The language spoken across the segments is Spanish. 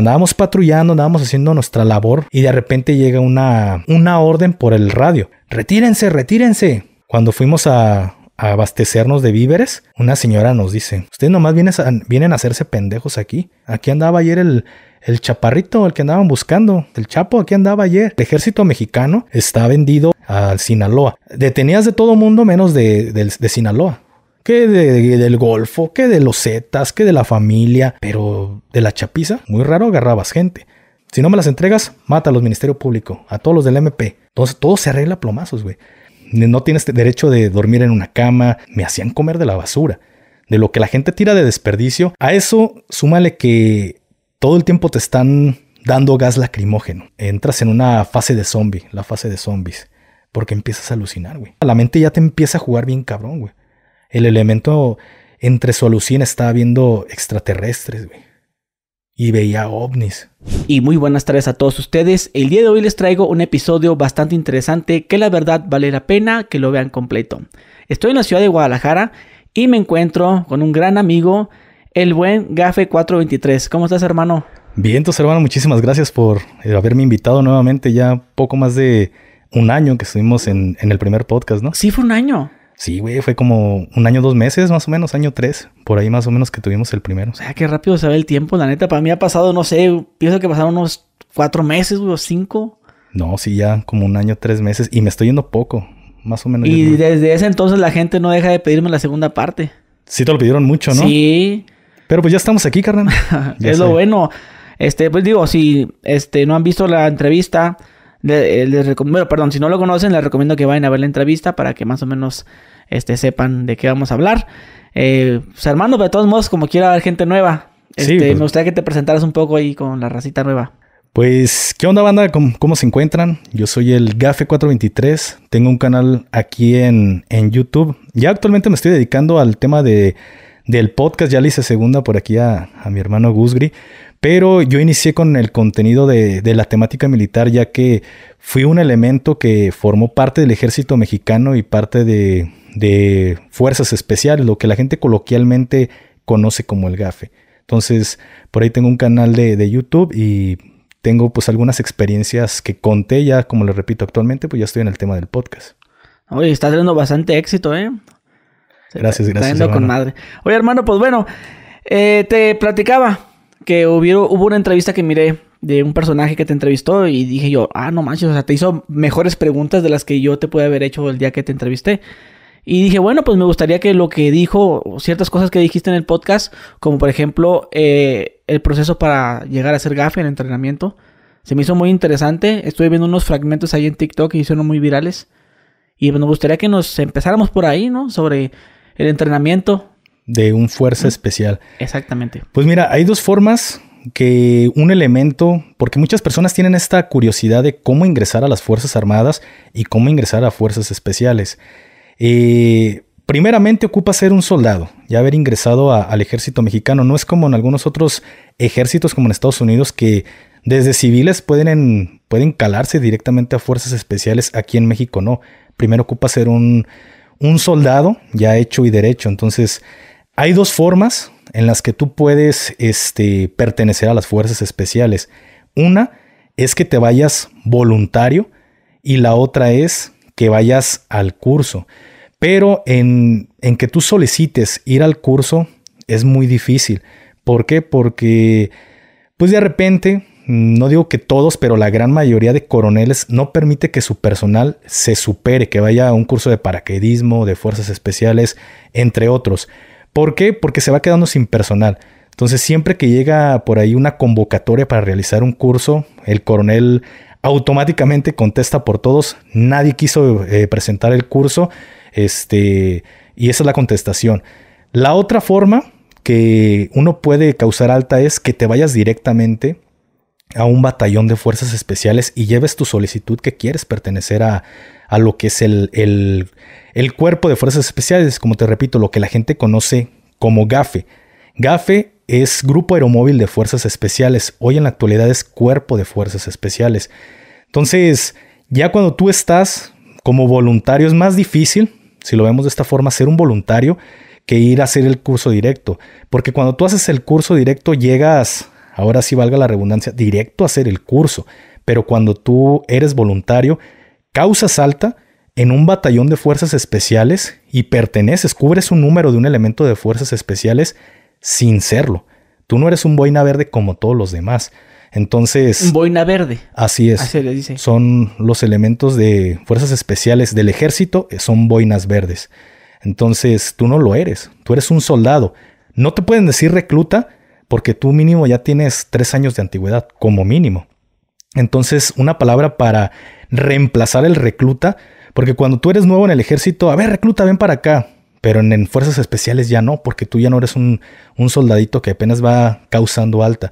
Andábamos patrullando, andábamos haciendo nuestra labor y de repente llega una, una orden por el radio. Retírense, retírense. Cuando fuimos a, abastecernos de víveres, una señora nos dice, ustedes nomás vienen a, vienen a hacerse pendejos aquí. Aquí andaba ayer el, el chaparrito, el que andaban buscando, el chapo, aquí andaba ayer. El ejército mexicano está vendido al Sinaloa. Detenías de todo mundo menos de, de Sinaloa. Qué de, del Golfo, que de los Zetas, que de la familia, pero de la chapiza, muy raro agarrabas gente. Si no me las entregas, mata a los ministerios Público, a todos los del MP. Entonces todo se arregla a plomazos, güey. No tienes este derecho de dormir en una cama, me hacían comer de la basura, de lo que la gente tira de desperdicio. A eso súmale que todo el tiempo te están dando gas lacrimógeno. Entras en una fase de zombie, la fase de zombies, porque empiezas a alucinar, güey. La mente ya te empieza a jugar bien cabrón, güey el elemento entre su alucina estaba viendo extraterrestres, güey. Y veía ovnis. Y muy buenas tardes a todos ustedes. El día de hoy les traigo un episodio bastante interesante que la verdad vale la pena que lo vean completo. Estoy en la ciudad de Guadalajara y me encuentro con un gran amigo, el buen Gafe423. ¿Cómo estás, hermano? Bien, entonces, hermano, muchísimas gracias por eh, haberme invitado nuevamente. Ya poco más de un año que estuvimos en, en el primer podcast, ¿no? Sí, fue un año. Sí, güey, fue como un año, dos meses, más o menos, año tres, por ahí más o menos que tuvimos el primero. O sea, qué rápido se ve el tiempo, la neta. Para mí ha pasado, no sé, pienso que pasaron unos cuatro meses, güey, cinco. No, sí, ya como un año, tres meses, y me estoy yendo poco, más o menos. Y desde ese entonces la gente no deja de pedirme la segunda parte. Sí, te lo pidieron mucho, ¿no? Sí. Pero pues ya estamos aquí, carnal. es lo bueno. Este, pues digo, si este, no han visto la entrevista, eh, bueno, perdón, si no lo conocen, les recomiendo que vayan a ver la entrevista para que más o menos este, sepan de qué vamos a hablar. Eh, pues, hermano, de todos modos, como quiera haber gente nueva, este, pues. me gustaría que te presentaras un poco ahí con la racita nueva. Pues, ¿qué onda, banda? ¿Cómo, se encuentran? Yo soy el Gafe423. Tengo un canal aquí en, en YouTube. Ya actualmente me estoy dedicando al tema de, del podcast. Ya le hice segunda por aquí a, a mi hermano Gusgri. Pero yo inicié con el contenido de, la temática militar ya que fui un elemento que formó parte del ejército mexicano y parte de, fuerzas especiales, lo que la gente coloquialmente conoce como el GAFE. Entonces, por ahí tengo un canal de, YouTube y tengo pues algunas experiencias que conté ya, como les repito, actualmente pues ya estoy en el tema del podcast. Oye, está teniendo bastante éxito, ¿eh? Gracias, gracias. con madre. Oye, hermano, pues bueno, eh, te platicaba, que hubo, una entrevista que miré de un personaje que te entrevistó y dije yo, ah, no manches, o sea, te hizo mejores preguntas de las que yo te pude haber hecho el día que te entrevisté. Y dije, bueno, pues me gustaría que lo que dijo, ciertas cosas que dijiste en el podcast, como por ejemplo eh, el proceso para llegar a ser gafe en el entrenamiento, se me hizo muy interesante. Estuve viendo unos fragmentos ahí en TikTok que hicieron muy virales. Y me pues, gustaría que nos empezáramos por ahí, ¿no? Sobre el entrenamiento, de un fuerza especial. Exactamente. Pues mira, hay dos formas que un elemento, porque muchas personas tienen esta curiosidad de cómo ingresar a las Fuerzas Armadas y cómo ingresar a Fuerzas Especiales. Eh, primeramente ocupa ser un soldado, ya haber ingresado al ejército mexicano. No es como en algunos otros ejércitos como en Estados Unidos que desde civiles pueden, pueden calarse directamente a Fuerzas Especiales. Aquí en México no. Primero ocupa ser un, un soldado ya hecho y derecho. Entonces hay dos formas en las que tú puedes este, pertenecer a las fuerzas especiales. Una es que te vayas voluntario y la otra es que vayas al curso. Pero en, en que tú solicites ir al curso es muy difícil. ¿Por qué? Porque pues de repente, no digo que todos, pero la gran mayoría de coroneles no permite que su personal se supere, que vaya a un curso de paraquedismo, de fuerzas especiales, entre otros. ¿Por qué? Porque se va quedando sin personal. Entonces, siempre que llega por ahí una convocatoria para realizar un curso, el coronel automáticamente contesta por todos. Nadie quiso eh, presentar el curso. Este, y esa es la contestación. La otra forma que uno puede causar alta es que te vayas directamente a un batallón de fuerzas especiales y lleves tu solicitud que quieres pertenecer a, lo que es el, el, cuerpo de fuerzas especiales, como te repito, lo que la gente conoce como GAFE. GAFE es Grupo Aeromóvil de Fuerzas Especiales, hoy en la actualidad es Cuerpo de Fuerzas Especiales. Entonces, ya cuando tú estás como voluntario es más difícil, si lo vemos de esta forma, ser un voluntario que ir a hacer el curso directo, porque cuando tú haces el curso directo llegas ahora sí valga la redundancia, directo a hacer el curso. Pero cuando tú eres voluntario, causas alta en un batallón de fuerzas especiales y perteneces, cubres un número de un elemento de fuerzas especiales sin serlo. Tú no eres un boina verde como todos los demás. Entonces. Un boina verde. Así es. Así le dice. Son los elementos de fuerzas especiales del ejército, eh, son boinas verdes. Entonces tú no lo eres. Tú eres un soldado. No te pueden decir recluta porque tú mínimo ya tienes tres años de antigüedad, como mínimo. Entonces, una palabra para reemplazar el recluta, porque cuando tú eres nuevo en el ejército, a ver, recluta, ven para acá. Pero en, fuerzas especiales ya no, porque tú ya no eres un, soldadito que apenas va causando alta.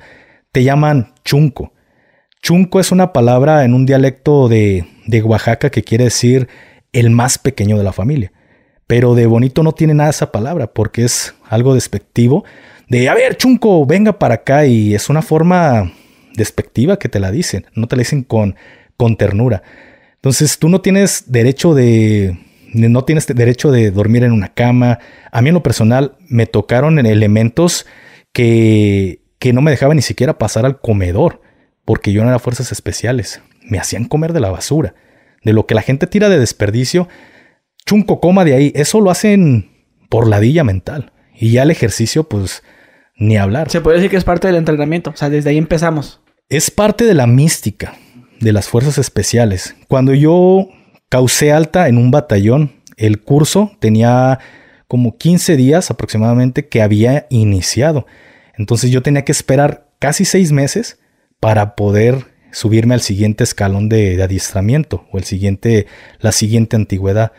Te llaman chunco. Chunco es una palabra en un dialecto de, de, Oaxaca que quiere decir el más pequeño de la familia. Pero de bonito no tiene nada esa palabra porque es algo despectivo de, a ver, chunco, venga para acá. Y es una forma despectiva que te la dicen, no te la dicen con, con ternura. Entonces tú no tienes derecho de, no tienes derecho de dormir en una cama. A mí en lo personal me tocaron en elementos que, que no me dejaban ni siquiera pasar al comedor, porque yo no era fuerzas especiales. Me hacían comer de la basura, de lo que la gente tira de desperdicio. Chunco coma de ahí, eso lo hacen por ladilla mental. Y ya el ejercicio, pues ni hablar. Se puede decir que es parte del entrenamiento. O sea, desde ahí empezamos. Es parte de la mística de las fuerzas especiales. Cuando yo causé alta en un batallón, el curso tenía como 15 días aproximadamente que había iniciado. Entonces yo tenía que esperar casi seis meses para poder subirme al siguiente escalón de, adiestramiento o el siguiente, la siguiente antigüedad.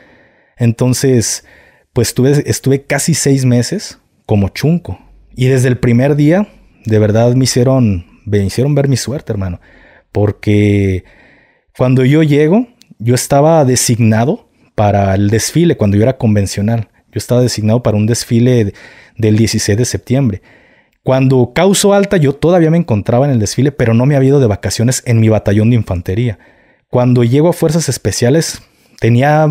Entonces, pues estuve, estuve casi seis meses como chunco, y desde el primer día, de verdad me hicieron, me hicieron ver mi suerte, hermano. Porque cuando yo llego, yo estaba designado para el desfile, cuando yo era convencional. Yo estaba designado para un desfile del 16 de septiembre. Cuando causo alta, yo todavía me encontraba en el desfile, pero no me había ido de vacaciones en mi batallón de infantería. Cuando llego a Fuerzas Especiales, tenía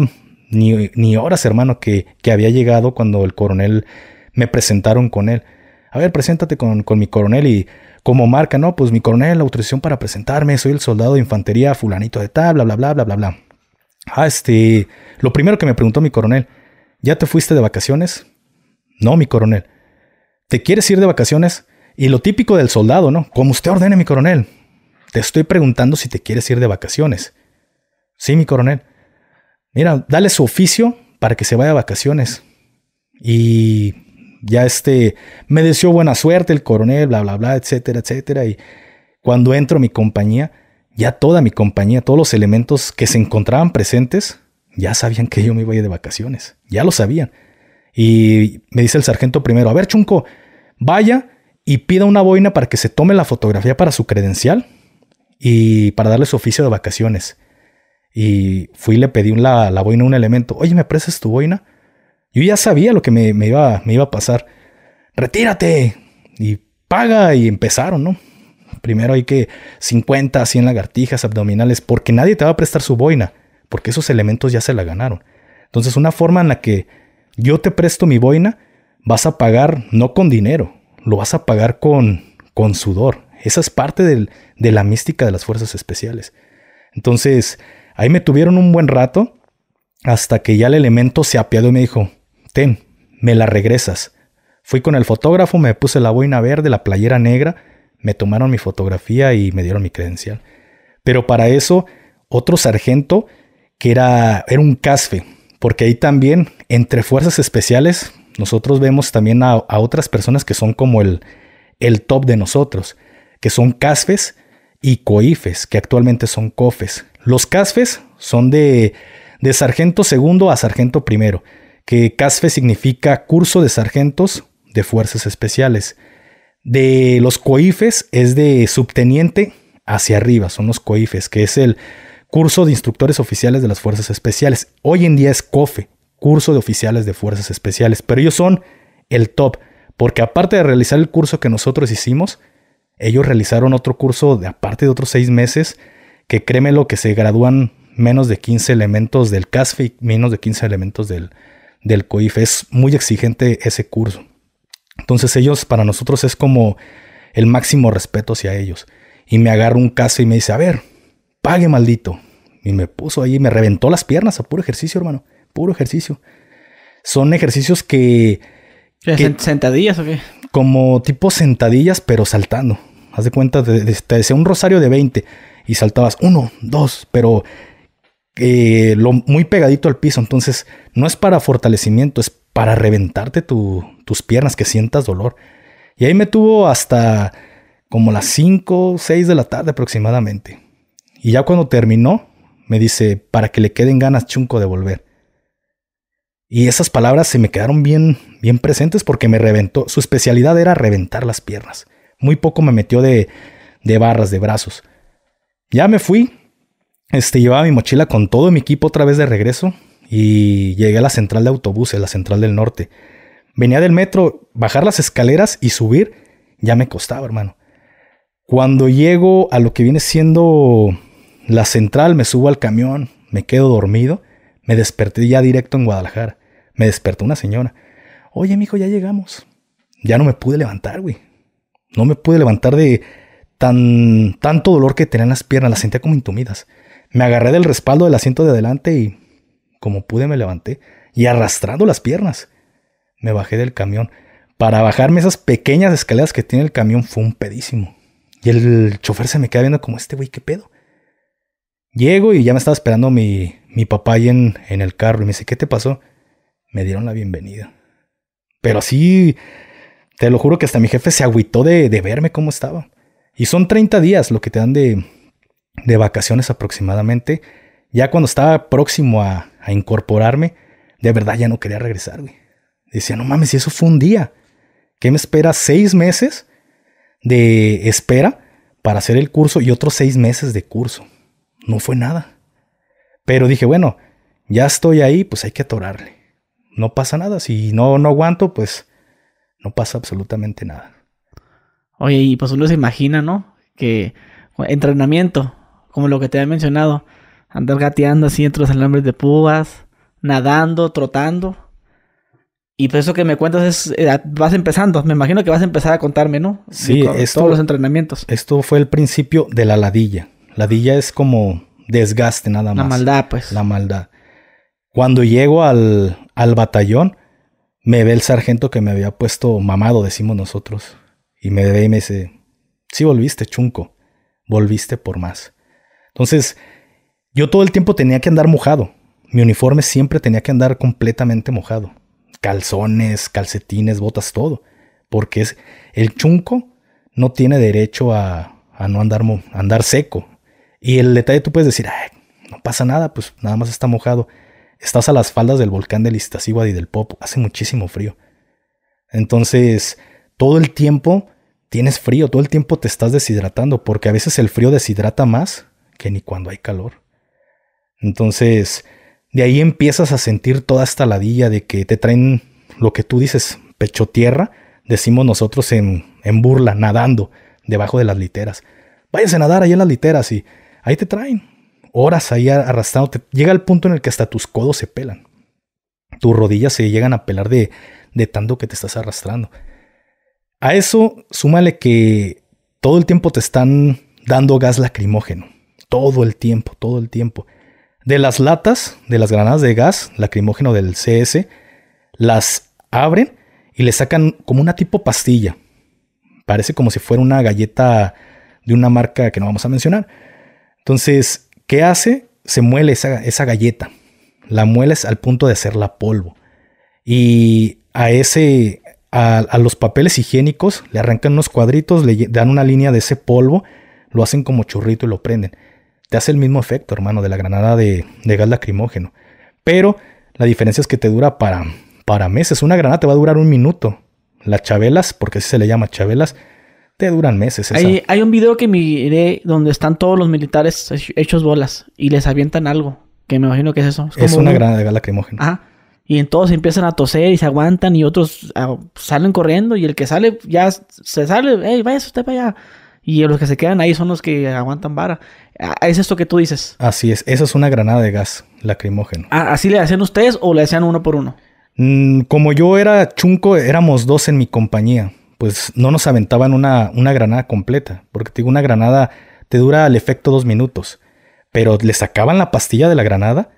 ni, horas, hermano, que había llegado cuando el coronel me presentaron con él. A ver, preséntate con, mi coronel y como marca, no, pues mi coronel, la autorización para presentarme, soy el soldado de infantería fulanito de tal, bla, bla, bla, bla, bla, bla. Ah, este, lo primero que me preguntó mi coronel, ¿ya te fuiste de vacaciones? No, mi coronel. ¿Te quieres ir de vacaciones? Y lo típico del soldado, ¿no? Como usted ordene, mi coronel. Te estoy preguntando si te quieres ir de vacaciones. Sí, mi coronel. Mira, dale su oficio para que se vaya de vacaciones. Y ya este, me deseó buena suerte el coronel, bla, bla, bla, etcétera, etcétera. Y cuando entro a mi compañía, ya toda mi compañía, todos los elementos que se encontraban presentes, ya sabían que yo me iba a de vacaciones, ya lo sabían. Y me dice el sargento primero, a ver, Chunco, vaya y pida una boina para que se tome la fotografía para su credencial y para darle su oficio de vacaciones. Y fui y le pedí la, la boina un elemento, oye, ¿me prestas tu boina? Yo ya sabía lo que me, iba, me iba a pasar. Retírate y paga y empezaron, ¿no? Primero hay que 50, 100 lagartijas abdominales porque nadie te va a prestar su boina, porque esos elementos ya se la ganaron. Entonces una forma en la que yo te presto mi boina, vas a pagar no con dinero, lo vas a pagar con, con sudor. Esa es parte de la mística de las fuerzas especiales. Entonces, ahí me tuvieron un buen rato hasta que ya el elemento se apiadó y me dijo, Ten, me la regresas. Fui con el fotógrafo, me puse la boina verde, la playera negra, me tomaron mi fotografía y me dieron mi credencial. Pero para eso, otro sargento, que era, era un casfe, porque ahí también, entre fuerzas especiales, nosotros vemos también a, otras personas que son como el, el top de nosotros, que son casfes y coifes, que actualmente son cofes. Los casfes son de, de sargento segundo a sargento primero que CASFE significa Curso de Sargentos de Fuerzas Especiales. De los COIFES es de subteniente hacia arriba, son los COIFES, que es el Curso de Instructores Oficiales de las Fuerzas Especiales. Hoy en día es COFE, Curso de Oficiales de Fuerzas Especiales, pero ellos son el top, porque aparte de realizar el curso que nosotros hicimos, ellos realizaron otro curso de aparte de otros seis meses, que créeme lo que se gradúan menos de 15 elementos del CASFE y menos de 15 elementos del, del COIF. Es muy exigente ese curso. Entonces ellos, para nosotros es como el máximo respeto hacia ellos. Y me agarro un caso y me dice, a ver, pague maldito. Y me puso ahí, me reventó las piernas a puro ejercicio, hermano. Puro ejercicio. Son ejercicios que... ¿Sentadillas o qué? Como tipo sentadillas, pero saltando. Haz de cuenta, te decía un rosario de 20 y saltabas uno, dos, pero eh, lo, muy pegadito al piso. Entonces, no es para fortalecimiento, es para reventarte tus piernas, que sientas dolor. Y ahí me tuvo hasta como las 5, 6 de la tarde aproximadamente. Y ya cuando terminó, me dice, para que le queden ganas, chunco, de volver. Y esas palabras se me quedaron bien, bien presentes porque me reventó. Su especialidad era reventar las piernas. Muy poco me metió de, de barras, de brazos. Ya me fui este, llevaba mi mochila con todo mi equipo otra vez de regreso y llegué a la central de autobuses, la central del norte. Venía del metro, bajar las escaleras y subir ya me costaba, hermano. Cuando llego a lo que viene siendo la central, me subo al camión, me quedo dormido, me desperté ya directo en Guadalajara. Me despertó una señora. Oye, mijo, ya llegamos. Ya no me pude levantar, güey. No me pude levantar de tan tanto dolor que tenía en las piernas, las sentía como intumidas. Me agarré del respaldo del asiento de adelante y, como pude, me levanté y arrastrando las piernas, me bajé del camión. Para bajarme esas pequeñas escaleras que tiene el camión fue un pedísimo. Y el chofer se me queda viendo como este güey, ¿qué pedo? Llego y ya me estaba esperando mi, papá ahí en, en el carro. Y me dice, ¿qué te pasó? Me dieron la bienvenida. Pero así, te lo juro que hasta mi jefe se agüitó de, de verme cómo estaba. Y son 30 días lo que te dan de, de vacaciones aproximadamente. Ya cuando estaba próximo a, incorporarme, de verdad ya no quería regresar, güey. Decía, no mames, si eso fue un día. ¿Qué me espera? Seis meses de espera para hacer el curso y otros seis meses de curso. No fue nada. Pero dije, bueno, ya estoy ahí, pues hay que atorarle. No pasa nada. Si no, no aguanto, pues no pasa absolutamente nada. Oye, y pues uno se imagina, ¿no? Que entrenamiento, como lo que te he mencionado, andar gateando así entre los alambres de púas, nadando, trotando. Y pues eso que me cuentas es, eh, vas empezando, me imagino que vas a empezar a contarme, ¿no? Sí, esto, todos los entrenamientos. Esto fue el principio de la ladilla. Ladilla es como desgaste nada más. La maldad, pues. La maldad. Cuando llego al, al batallón, me ve el sargento que me había puesto mamado, decimos nosotros. Y me ve y me dice, sí volviste, chunco, volviste por más. Entonces, yo todo el tiempo tenía que andar mojado. Mi uniforme siempre tenía que andar completamente mojado. Calzones, calcetines, botas, todo. Porque es, el chunco no tiene derecho a, no andar, andar seco. Y el detalle tú puedes decir, no pasa nada, pues nada más está mojado. Estás a las faldas del volcán del Iztaccíhuatl y del Popo. Hace muchísimo frío. Entonces, todo el tiempo tienes frío, todo el tiempo te estás deshidratando, porque a veces el frío deshidrata más que ni cuando hay calor. Entonces, de ahí empiezas a sentir toda esta ladilla de que te traen lo que tú dices, pecho tierra, decimos nosotros en, burla, nadando debajo de las literas. Váyase a nadar ahí en las literas y ahí te traen. Horas ahí arrastrándote. Llega el punto en el que hasta tus codos se pelan. Tus rodillas se llegan a pelar de, de tanto que te estás arrastrando. A eso súmale que todo el tiempo te están dando gas lacrimógeno todo el tiempo, todo el tiempo. De las latas, de las granadas de gas lacrimógeno del CS, las abren y le sacan como una tipo pastilla. Parece como si fuera una galleta de una marca que no vamos a mencionar. Entonces, ¿qué hace? Se muele esa, galleta. La muele al punto de hacerla polvo. Y a ese, a, a, los papeles higiénicos, le arrancan unos cuadritos, le dan una línea de ese polvo, lo hacen como churrito y lo prenden te hace el mismo efecto, hermano, de la granada de, de gas lacrimógeno. Pero la diferencia es que te dura para, para meses. Una granada te va a durar un minuto. Las chabelas, porque así se le llama chabelas, te duran meses. Hay, un video que miré donde están todos los militares hechos bolas y les avientan algo, que me imagino que es eso. Es, una granada de gas lacrimógeno. Ajá. Y entonces todos empiezan a toser y se aguantan y otros ah, salen corriendo y el que sale ya se sale, ¡Ey, váyase usted para allá. Y los que se quedan ahí son los que aguantan vara. Ah, es esto que tú dices. Así es. Esa es una granada de gas lacrimógeno. Ah, ¿Así le hacían ustedes o le hacían uno por uno? Mm, como yo era chunco, éramos dos en mi compañía. Pues no nos aventaban una, una granada completa. Porque digo, una granada te dura al efecto dos minutos. Pero le sacaban la pastilla de la granada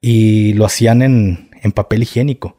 y lo hacían en, papel higiénico.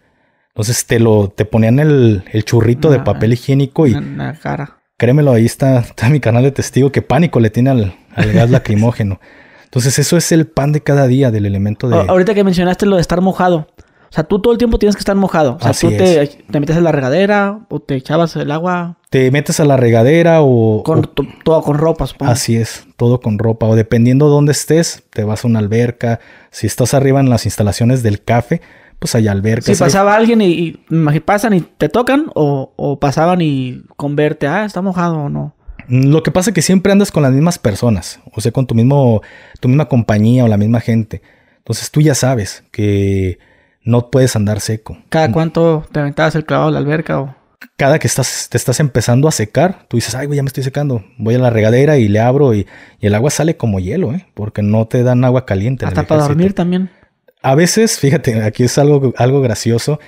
Entonces te lo te ponían el, churrito de ah, papel higiénico y en la cara. Créemelo, ahí está, está mi canal de testigo que pánico le tiene al, al gas lacrimógeno. Entonces, eso es el pan de cada día del elemento de. Ahorita que mencionaste lo de estar mojado. O sea, tú todo el tiempo tienes que estar mojado. O sea, Así tú te, metes a la regadera o te echabas el agua. Te metes a la regadera o. Con, o... todo con ropa, supongo. Así es, todo con ropa. O dependiendo de dónde estés, te vas a una alberca. Si estás arriba en las instalaciones del café, pues hay alberca. Si pasaba alguien y, pasan y te tocan o, pasaban y con verte, ah, está mojado o no. Lo que pasa es que siempre andas con las mismas personas, o sea, con tu mismo, tu misma compañía o la misma gente. Entonces tú ya sabes que no puedes andar seco. ¿Cada mm. cuánto te aventabas el clavado a la alberca o? Cada que estás, te estás empezando a secar, tú dices, ay, güey, ya me estoy secando. Voy a la regadera y le abro y, el agua sale como hielo, ¿eh? Porque no te dan agua caliente. Hasta para dormir también. A veces, fíjate, aquí es algo, algo gracioso,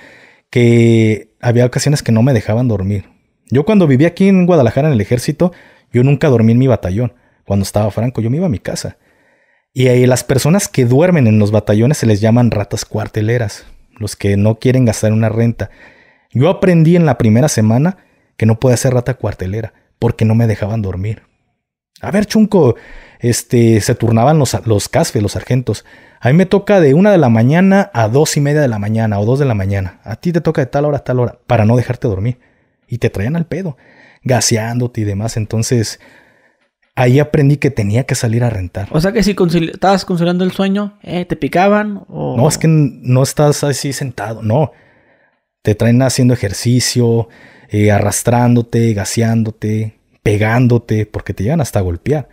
que había ocasiones que no me dejaban dormir. Yo cuando vivía aquí en Guadalajara en el ejército, yo nunca dormí en mi batallón. Cuando estaba Franco, yo me iba a mi casa. Y ahí las personas que duermen en los batallones se les llaman ratas cuarteleras, los que no quieren gastar una renta. Yo aprendí en la primera semana que no podía ser rata cuartelera, porque no me dejaban dormir. A ver, Chunco, este, se turnaban los, los los sargentos. A mí me toca de una de la mañana a dos y media de la mañana o dos de la mañana. A ti te toca de tal hora a tal hora para no dejarte dormir. Y te traían al pedo, gaseándote y demás. Entonces, ahí aprendí que tenía que salir a rentar. O sea que si estabas conciliando el sueño, eh, ¿te picaban? No, es que no estás así sentado, no. Te traen haciendo ejercicio, eh, arrastrándote, gaseándote, pegándote, porque te llegan hasta a golpear.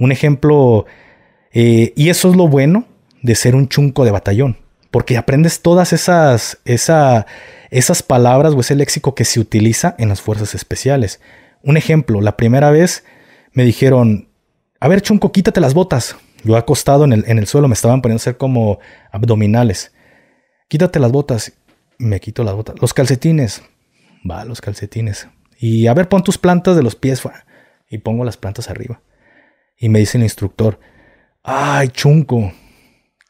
Un ejemplo, eh, y eso es lo bueno de ser un chunco de batallón, porque aprendes todas esas, esa, esas palabras o ese léxico que se utiliza en las fuerzas especiales. Un ejemplo, la primera vez me dijeron, a ver chunco, quítate las botas. Yo acostado en el, en el suelo me estaban poniendo a hacer como abdominales. Quítate las botas. Me quito las botas. Los calcetines. Va, los calcetines. Y a ver, pon tus plantas de los pies. Y pongo las plantas arriba. Y me dice el instructor, ay, chunco,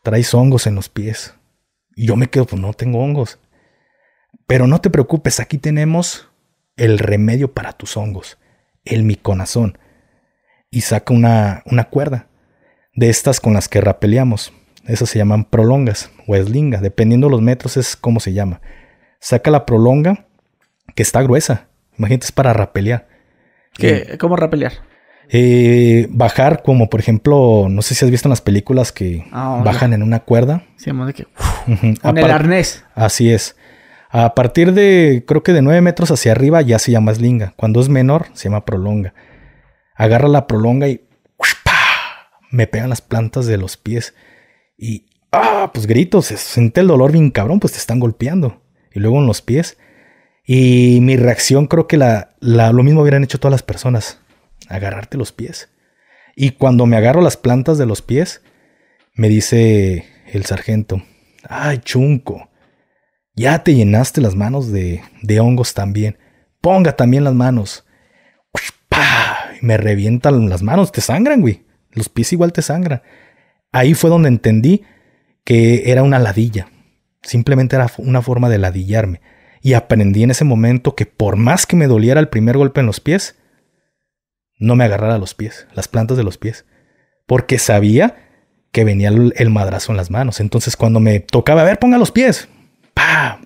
traes hongos en los pies. Y yo me quedo, pues no tengo hongos. Pero no te preocupes, aquí tenemos el remedio para tus hongos, el miconazón. Y saca una, una cuerda de estas con las que rapeleamos. Esas se llaman prolongas o eslinga, dependiendo de los metros es como se llama. Saca la prolonga que está gruesa. Imagínate, es para rapelear. ¿Qué? ¿Cómo rapelear? eh, bajar, como por ejemplo, no sé si has visto en las películas que ah, bajan en una cuerda. Sí, Con el arnés. Así es. A partir de, creo que de 9 metros hacia arriba ya se llama slinga. Cuando es menor, se llama prolonga. Agarra la prolonga y me pegan las plantas de los pies. Y, ah, pues gritos, se siente el dolor bien cabrón, pues te están golpeando. Y luego en los pies. Y mi reacción creo que lo mismo hubieran hecho todas las personas agarrarte los pies. Y cuando me agarro las plantas de los pies, me dice el sargento, ay, chunco, ya te llenaste las manos de, de hongos también, ponga también las manos. Y me revientan las manos, te sangran, güey. Los pies igual te sangran. Ahí fue donde entendí que era una ladilla. Simplemente era una forma de ladillarme. Y aprendí en ese momento que por más que me doliera el primer golpe en los pies, no me agarrara los pies, las plantas de los pies, porque sabía que venía el madrazo en las manos. Entonces cuando me tocaba, a ver, ponga los pies, ¡pa!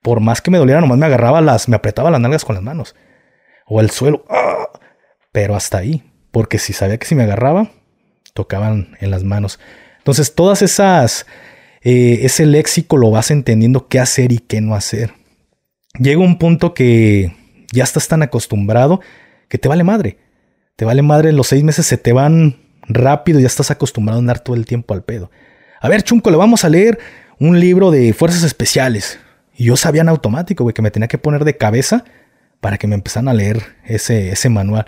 Por más que me doliera, nomás me agarraba las, me apretaba las nalgas con las manos. O el suelo, ¡Ah! pero hasta ahí, porque si sabía que si me agarraba, tocaban en las manos. Entonces todas esas, eh, ese léxico lo vas entendiendo qué hacer y qué no hacer. Llega un punto que ya estás tan acostumbrado que te vale madre. Te vale madre, en los seis meses se te van rápido y ya estás acostumbrado a andar todo el tiempo al pedo. A ver, chunco, le vamos a leer un libro de fuerzas especiales. Y yo sabía en automático, güey, que me tenía que poner de cabeza para que me empezaran a leer ese, ese manual.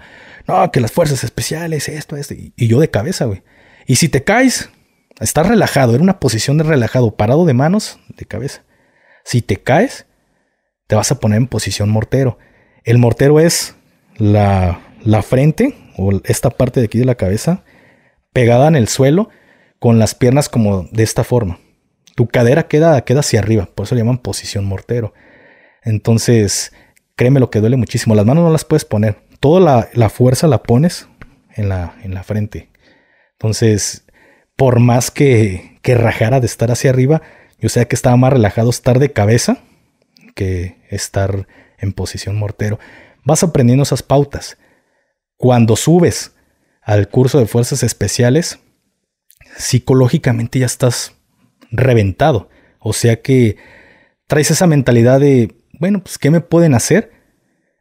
No, que las fuerzas especiales, esto, esto. Y, y yo de cabeza, güey. Y si te caes, estás relajado, era una posición de relajado, parado de manos, de cabeza. Si te caes, te vas a poner en posición mortero. El mortero es la, frente o esta parte de aquí de la cabeza pegada en el suelo con las piernas como de esta forma. Tu cadera queda, queda hacia arriba, por eso le llaman posición mortero. Entonces, créeme lo que duele muchísimo. Las manos no las puedes poner. Toda la, fuerza la pones en la, frente. Entonces, por más que, que, rajara de estar hacia arriba, yo sé que estaba más relajado estar de cabeza que estar en posición mortero vas aprendiendo esas pautas. Cuando subes al curso de fuerzas especiales, psicológicamente ya estás reventado. O sea que traes esa mentalidad de, bueno, pues ¿qué me pueden hacer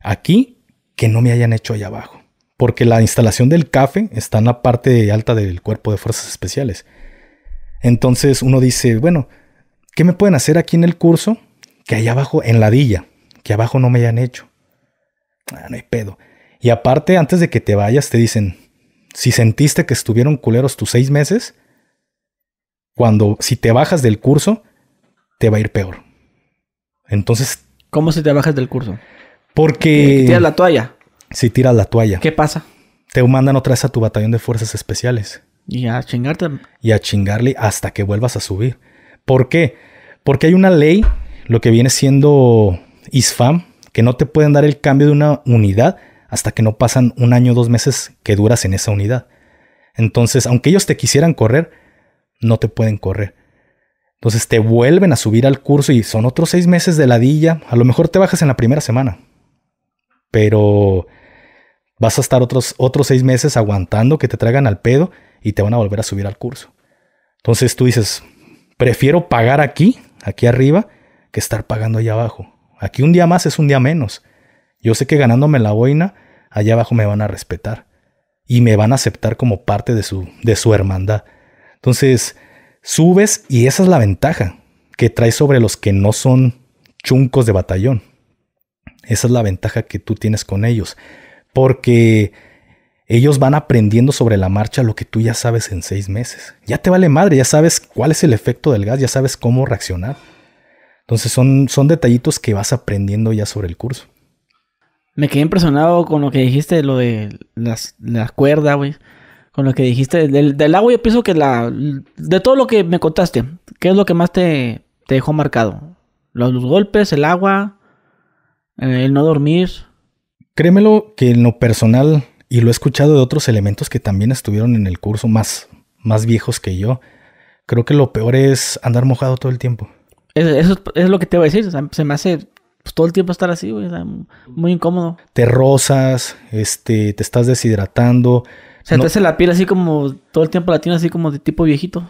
aquí que no me hayan hecho allá abajo? Porque la instalación del café está en la parte alta del cuerpo de fuerzas especiales. Entonces uno dice, bueno, ¿qué me pueden hacer aquí en el curso que allá abajo en la dilla, que abajo no me hayan hecho? Ah, no hay pedo. Y aparte, antes de que te vayas, te dicen, si sentiste que estuvieron culeros tus seis meses, cuando, si te bajas del curso, te va a ir peor. Entonces... ¿Cómo si te bajas del curso? Porque... Tiras la toalla. Si tiras la toalla. ¿Qué pasa? Te mandan otra vez a tu batallón de fuerzas especiales. Y a chingarte. Y a chingarle hasta que vuelvas a subir. ¿Por qué? Porque hay una ley, lo que viene siendo ISFAM, que no te pueden dar el cambio de una unidad hasta que no pasan un año o dos meses que duras en esa unidad. Entonces, aunque ellos te quisieran correr, no te pueden correr. Entonces te vuelven a subir al curso y son otros seis meses de ladilla. A lo mejor te bajas en la primera semana, pero vas a estar otros, otros seis meses aguantando que te traigan al pedo y te van a volver a subir al curso. Entonces tú dices, prefiero pagar aquí, aquí arriba, que estar pagando allá abajo. Aquí un día más es un día menos. Yo sé que ganándome la boina, allá abajo me van a respetar. Y me van a aceptar como parte de su, de su hermandad. Entonces, subes y esa es la ventaja que traes sobre los que no son chuncos de batallón. Esa es la ventaja que tú tienes con ellos. Porque ellos van aprendiendo sobre la marcha lo que tú ya sabes en seis meses. Ya te vale madre, ya sabes cuál es el efecto del gas, ya sabes cómo reaccionar. Entonces son, son detallitos que vas aprendiendo ya sobre el curso. Me quedé impresionado con lo que dijiste de lo de las, cuerdas, güey. Con lo que dijiste del, agua, yo pienso que la... De todo lo que me contaste, ¿qué es lo que más te, dejó marcado? Los, golpes, el agua, eh, el no dormir. Créemelo que en lo personal, y lo he escuchado de otros elementos que también estuvieron en el curso, más, más viejos que yo, creo que lo peor es andar mojado todo el tiempo. Eso, es lo que te voy a decir. se me hace pues, todo el tiempo estar así, muy incómodo. Te rozas, este, te estás deshidratando. O te hace la piel así como todo el tiempo la tienes así como de tipo viejito.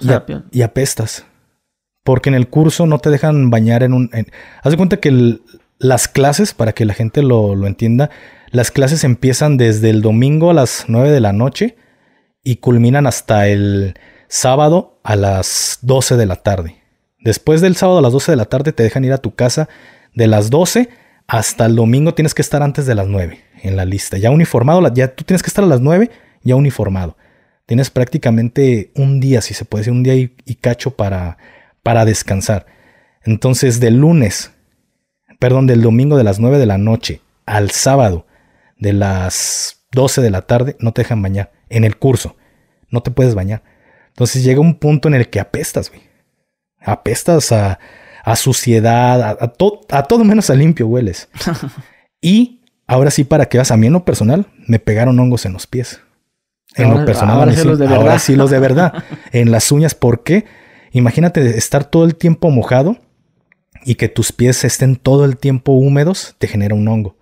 y, apestas. Porque en el curso no te dejan bañar en un. Haz de cuenta que las clases, para que la gente lo, lo entienda, las clases empiezan desde el domingo a las 9 de la noche y culminan hasta el sábado a las 12 de la tarde. Después del sábado a las 12 de la tarde te dejan ir a tu casa de las 12 hasta el domingo tienes que estar antes de las 9 en la lista. Ya uniformado, ya tú tienes que estar a las 9 ya uniformado. Tienes prácticamente un día, si se puede decir, un día y, cacho para, para descansar. Entonces, del lunes, perdón, del domingo de las 9 de la noche al sábado de las 12 de la tarde, no te dejan bañar en el curso. No te puedes bañar. Entonces llega un punto en el que apestas, güey apestas a, a suciedad, a, todo menos a limpio hueles. y ahora sí, para que vas... a mí en lo personal me pegaron hongos en los pies. En lo personal, sí, los de sí los de verdad. en las uñas, ¿por qué? Imagínate estar todo el tiempo mojado y que tus pies estén todo el tiempo húmedos, te genera un hongo.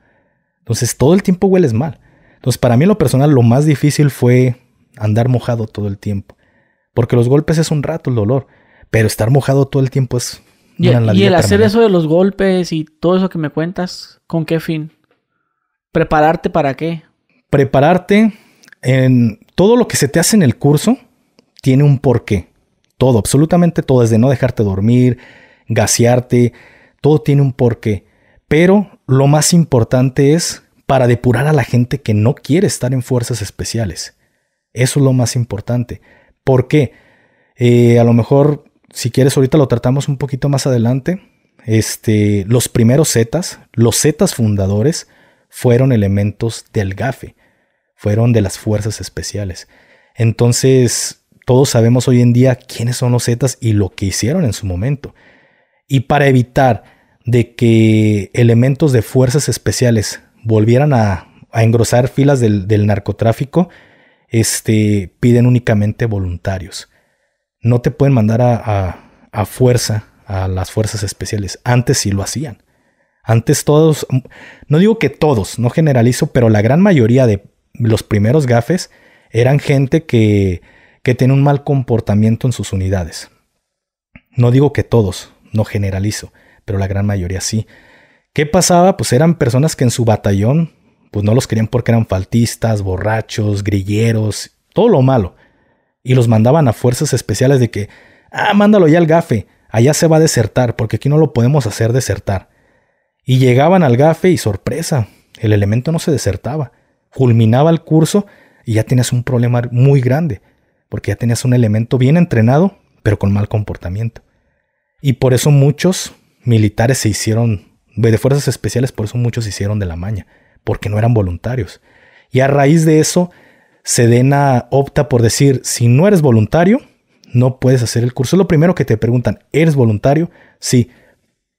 Entonces todo el tiempo hueles mal. Entonces para mí en lo personal lo más difícil fue andar mojado todo el tiempo. Porque los golpes es un rato el dolor. Pero estar mojado todo el tiempo es... Y, el hacer eso de los golpes y todo eso que me cuentas, ¿con qué fin? ¿Prepararte para qué? Prepararte en todo lo que se te hace en el curso tiene un porqué. Todo, absolutamente todo, desde no dejarte dormir, gasearte, todo tiene un porqué. Pero lo más importante es para depurar a la gente que no quiere estar en fuerzas especiales. Eso es lo más importante. ¿Por qué? Eh, a lo mejor si quieres ahorita lo tratamos un poquito más adelante, este, los primeros zetas, los zetas fundadores, fueron elementos del GAFE, fueron de las fuerzas especiales. Entonces, todos sabemos hoy en día quiénes son los zetas y lo que hicieron en su momento. Y para evitar de que elementos de fuerzas especiales volvieran a, engrosar filas del, del narcotráfico, este, piden únicamente voluntarios no te pueden mandar a, a, a fuerza a las fuerzas especiales. Antes sí lo hacían. Antes todos, no digo que todos, no generalizo, pero la gran mayoría de los primeros gafes eran gente que, que tenía un mal comportamiento en sus unidades. No digo que todos, no generalizo, pero la gran mayoría sí. ¿Qué pasaba? Pues eran personas que en su batallón, pues no los querían porque eran faltistas, borrachos, grilleros, todo lo malo y los mandaban a fuerzas especiales de que, ah, mándalo ya al gafe, allá se va a desertar, porque aquí no lo podemos hacer desertar. Y llegaban al gafe y sorpresa, el elemento no se desertaba. Culminaba el curso y ya tenías un problema muy grande, porque ya tenías un elemento bien entrenado, pero con mal comportamiento. Y por eso muchos militares se hicieron, de fuerzas especiales, por eso muchos se hicieron de la maña, porque no eran voluntarios. Y a raíz de eso Sedena opta por decir, si no eres voluntario, no puedes hacer el curso. Es lo primero que te preguntan, ¿eres voluntario? Sí,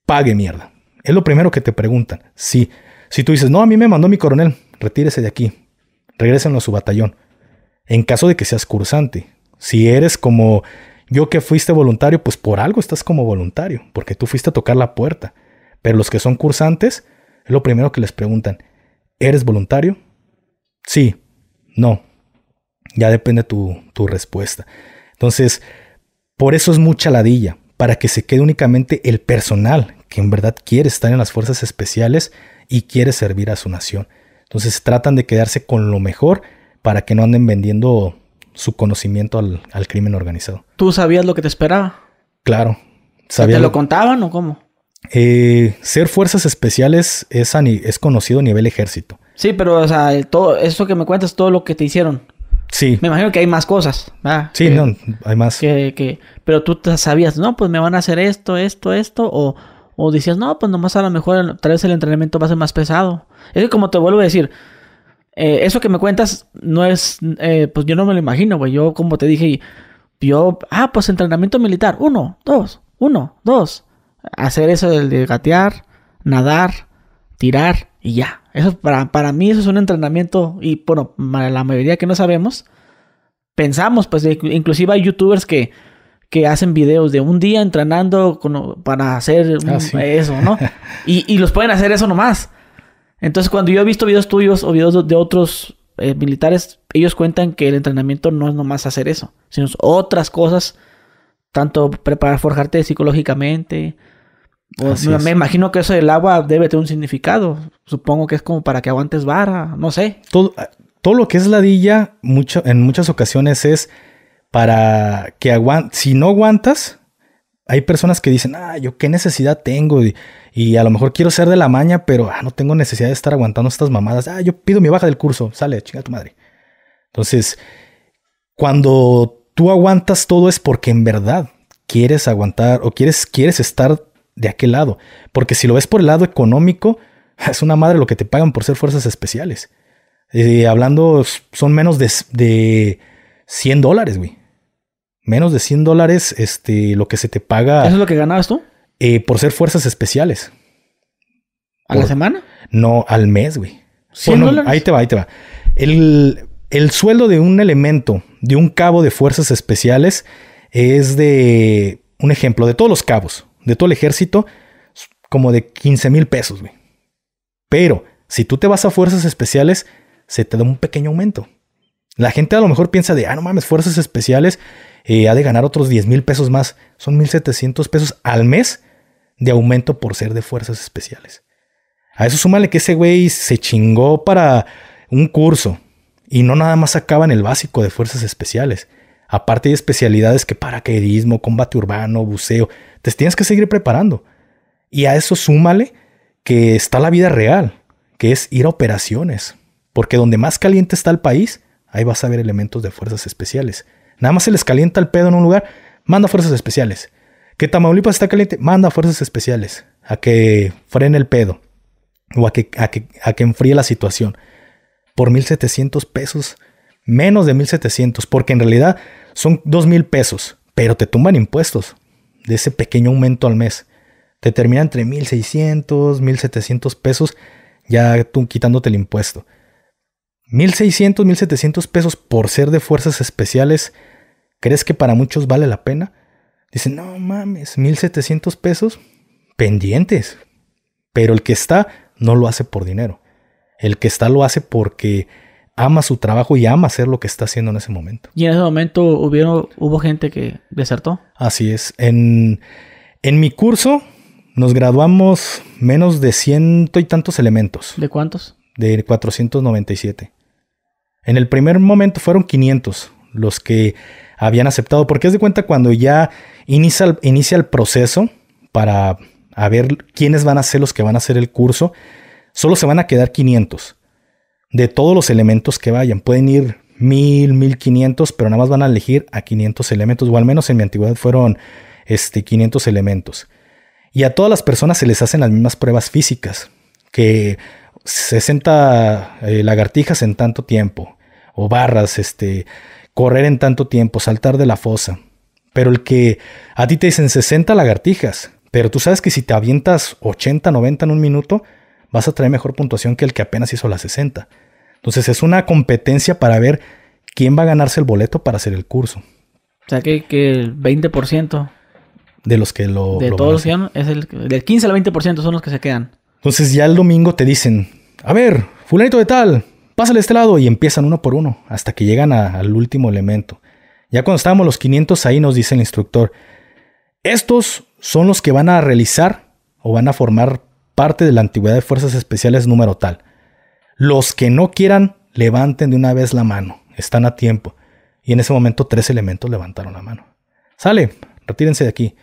pague mierda. Es lo primero que te preguntan. Sí, si tú dices, no, a mí me mandó mi coronel, retírese de aquí, regrésenlo a su batallón. En caso de que seas cursante, si eres como yo que fuiste voluntario, pues por algo estás como voluntario, porque tú fuiste a tocar la puerta. Pero los que son cursantes, es lo primero que les preguntan, ¿eres voluntario? Sí, no, ya depende tu, tu respuesta. Entonces, por eso es mucha ladilla, para que se quede únicamente el personal que en verdad quiere estar en las fuerzas especiales y quiere servir a su nación. Entonces tratan de quedarse con lo mejor para que no anden vendiendo su conocimiento al, crimen organizado. ¿Tú sabías lo que te esperaba? Claro. Sabía ¿Te lo, contaban o cómo? Eh, ser fuerzas especiales es, es conocido a nivel ejército. Sí, pero o sea, todo eso que me cuentas, todo lo que te hicieron. Sí. Me imagino que hay más cosas. Sí, no, hay más. pero tú sabías, no, pues me van a hacer esto, esto, esto, o, o decías, no, pues nomás a lo mejor tal vez el entrenamiento va a ser más pesado. Es que como te vuelvo a decir, eh, eso que me cuentas no es, eh, pues yo no me lo imagino, güey. Yo como te dije, yo, ah, pues entrenamiento militar, uno, dos, uno, dos. Hacer eso del de gatear, nadar, tirar y ya. Eso para, mí eso es un entrenamiento y bueno, la mayoría que no sabemos, pensamos, pues inclusive hay youtubers que, que hacen videos de un día entrenando para hacer ah, eso, ¿no? y, los pueden hacer eso nomás. Entonces cuando yo he visto videos tuyos o videos de otros eh, militares, ellos cuentan que el entrenamiento no es nomás hacer eso, sino otras cosas, tanto preparar, forjarte psicológicamente, me, imagino que eso del agua debe tener un significado. Supongo que es como para que aguantes vara, no sé. Todo, todo lo que es ladilla, mucho, en muchas ocasiones es para que aguantes. Si no aguantas, hay personas que dicen, ah, yo qué necesidad tengo. Y, a lo mejor quiero ser de la maña, pero ah, no tengo necesidad de estar aguantando estas mamadas. Ah, yo pido mi baja del curso, sale, chinga tu madre. Entonces, cuando tú aguantas todo es porque en verdad quieres aguantar o quieres, quieres estar de aquel lado. Porque si lo ves por el lado económico, es una madre lo que te pagan por ser fuerzas especiales. hablando, son menos de, de 100 dólares, güey. Menos de 100 dólares este, lo que se te paga. ¿Eso es lo que ganabas tú? Eh, por ser fuerzas especiales. ¿A la semana? No, al mes, güey. Ahí te va, ahí te va. el sueldo de un elemento, de un cabo de fuerzas especiales, es de un ejemplo de todos los cabos de todo el ejército, como de 15 mil pesos, güey. Pero si tú te vas a fuerzas especiales, se te da un pequeño aumento. La gente a lo mejor piensa de, ah, no mames, fuerzas especiales, eh, ha de ganar otros 10 mil pesos más. Son 1.700 pesos al mes de aumento por ser de fuerzas especiales. A eso súmale que ese güey se chingó para un curso y no nada más acaba en el básico de fuerzas especiales. Aparte hay especialidades que paracaidismo, combate urbano, buceo. Te tienes que seguir preparando. Y a eso súmale que está la vida real, que es ir a operaciones. Porque donde más caliente está el país, ahí vas a ver elementos de fuerzas especiales. Nada más se les calienta el pedo en un lugar, manda fuerzas especiales. Que Tamaulipas está caliente, manda fuerzas especiales a que frene el pedo o a que, a que, a que enfríe la situación. Por 1.700 pesos menos de 1.700, porque en realidad son 2.000 pesos, pero te tumban impuestos de ese pequeño aumento al mes. Te termina entre 1.600, 1.700 pesos, ya tú quitándote el impuesto. 1.600, 1.700 pesos por ser de fuerzas especiales, ¿crees que para muchos vale la pena? Dicen, no mames, 1.700 pesos pendientes. Pero el que está no lo hace por dinero. El que está lo hace porque ama su trabajo y ama hacer lo que está haciendo en ese momento. Y en ese momento hubieron, hubo gente que desertó. Así es. En, mi curso nos graduamos menos de ciento y tantos elementos. ¿De cuántos? De 497. En el primer momento fueron 500 los que habían aceptado, porque es de cuenta cuando ya inicia, el proceso para ver quiénes van a ser los que van a hacer el curso, solo se van a quedar 500 de todos los elementos que vayan. Pueden ir 1000, 1500, pero nada más van a elegir a 500 elementos, o al menos en mi antigüedad fueron este, 500 elementos. Y a todas las personas se les hacen las mismas pruebas físicas, que 60 eh, lagartijas en tanto tiempo, o barras, este, correr en tanto tiempo, saltar de la fosa. Pero el que a ti te dicen 60 lagartijas, pero tú sabes que si te avientas 80, 90 en un minuto, vas a traer mejor puntuación que el que apenas hizo la 60. Entonces es una competencia para ver quién va a ganarse el boleto para hacer el curso. O sea que, que el 20% de los que lo... De todos los es Del 15 al 20% son los que se quedan. Entonces ya el domingo te dicen, a ver, fulanito de tal, pásale a este lado y empiezan uno por uno hasta que llegan al último elemento. Ya cuando estábamos los 500 ahí nos dice el instructor, estos son los que van a realizar o van a formar parte de la antigüedad de fuerzas especiales número tal. Los que no quieran, levanten de una vez la mano, están a tiempo. Y en ese momento tres elementos levantaron la mano. Sale, retírense de aquí.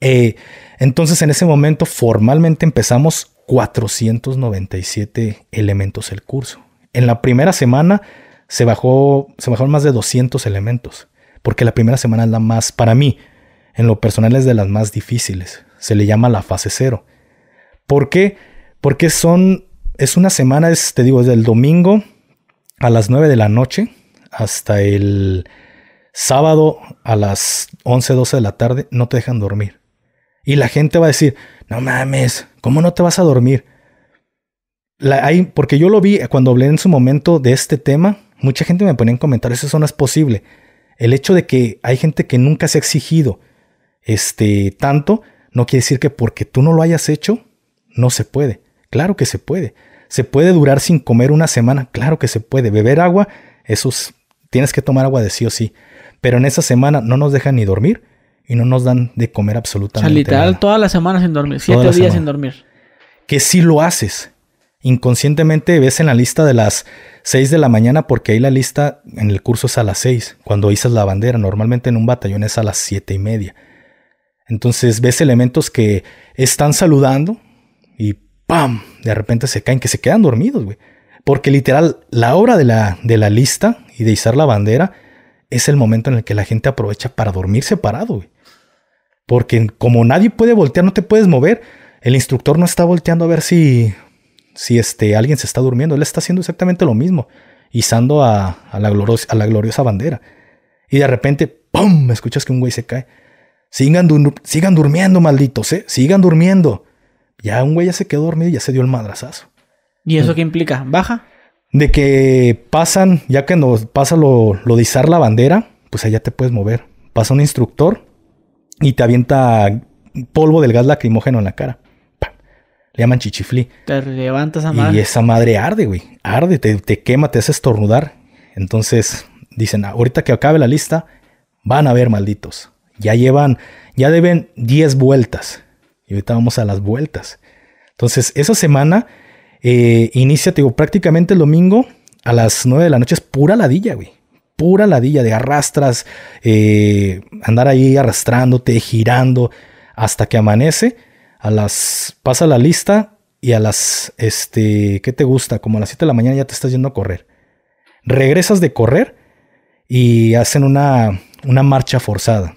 Eh, entonces en ese momento formalmente empezamos 497 elementos el curso. En la primera semana se bajó, se bajaron más de 200 elementos, porque la primera semana es la más, para mí, en lo personal es de las más difíciles. Se le llama la fase cero. ¿Por qué? Porque son, es una semana, te digo, desde el domingo a las 9 de la noche hasta el sábado a las 11, 12 de la tarde, no te dejan dormir. Y la gente va a decir, no mames, ¿cómo no te vas a dormir? porque yo lo vi cuando hablé en su momento de este tema, mucha gente me ponía en comentarios, eso no es posible. El hecho de que hay gente que nunca se ha exigido este, tanto, no quiere decir que porque tú no lo hayas hecho, no se puede. Claro que se puede. Se puede durar sin comer una semana. Claro que se puede. Beber agua, eso es, tienes que tomar agua de sí o sí. Pero en esa semana no nos dejan ni dormir y no nos dan de comer absolutamente. O sea, literal, todas las semanas sin dormir. Siete días sin dormir. Que si lo haces, inconscientemente ves en la lista de las seis de la mañana, porque ahí la lista en el curso es a las seis. cuando izas la bandera, normalmente en un batallón es a las siete y media. Entonces ves elementos que están saludando, y ¡pam! De repente se caen, que se quedan dormidos, güey. Porque literal, la obra de la, de la lista y de izar la bandera es el momento en el que la gente aprovecha para dormir separado, güey. Porque como nadie puede voltear, no te puedes mover, el instructor no está volteando a ver si, si este, alguien se está durmiendo. Él está haciendo exactamente lo mismo, izando a, la, gloriosa, a la gloriosa bandera. Y de repente, me Escuchas que un güey se cae. Sigan, sigan durmiendo, malditos, ¿eh? Sigan durmiendo. Ya un güey ya se quedó dormido y ya se dio el madrazazo. ¿Y eso mm. qué implica? ¿Baja? De que pasan, ya que nos pasa lo, lo de izar la bandera, pues allá te puedes mover. Pasa un instructor y te avienta polvo del gas lacrimógeno en la cara. Le llaman chichiflí. Te levantas a madre. Y esa madre arde, güey. Arde, te, te quema, te hace estornudar. Entonces dicen, ah, ahorita que acabe la lista, van a ver malditos. Ya llevan, ya deben 10 vueltas. Y ahorita vamos a las vueltas. Entonces, esa semana eh, inicia, te digo, prácticamente el domingo a las 9 de la noche. Es pura ladilla, güey. Pura ladilla de arrastras, eh, andar ahí arrastrándote, girando, hasta que amanece. A las. pasa la lista y a las. este. ¿qué te gusta? Como a las 7 de la mañana ya te estás yendo a correr. Regresas de correr y hacen una, una marcha forzada.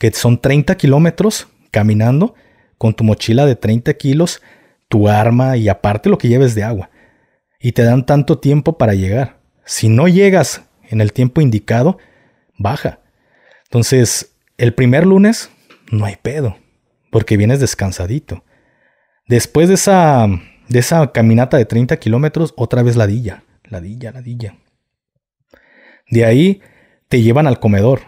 Que son 30 kilómetros caminando con tu mochila de 30 kilos, tu arma y aparte lo que lleves de agua. Y te dan tanto tiempo para llegar. Si no llegas en el tiempo indicado, baja. Entonces, el primer lunes no hay pedo, porque vienes descansadito. Después de esa, de esa caminata de 30 kilómetros, otra vez ladilla, ladilla, ladilla. De ahí te llevan al comedor.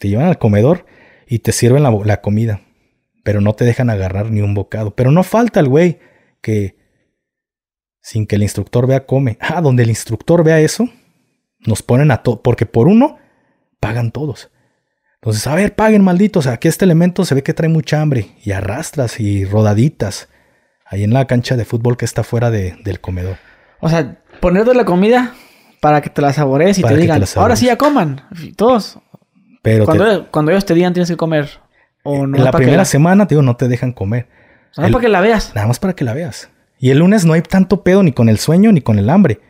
Te llevan al comedor y te sirven la comida pero no te dejan agarrar ni un bocado. Pero no falta el güey que, sin que el instructor vea, come. Ah, donde el instructor vea eso, nos ponen a todo, porque por uno pagan todos. Entonces, a ver, paguen malditos, aquí este elemento se ve que trae mucha hambre y arrastras y rodaditas ahí en la cancha de fútbol que está fuera del comedor. O sea, ponerte la comida para que te la saborees y te digan, ahora sí ya coman, todos. Pero cuando, cuando ellos te digan tienes que comer en eh, la primera semana, digo, no te dejan comer. Nada para que la veas. Nada más para que la veas. Y el lunes no hay tanto pedo ni con el sueño ni con el hambre.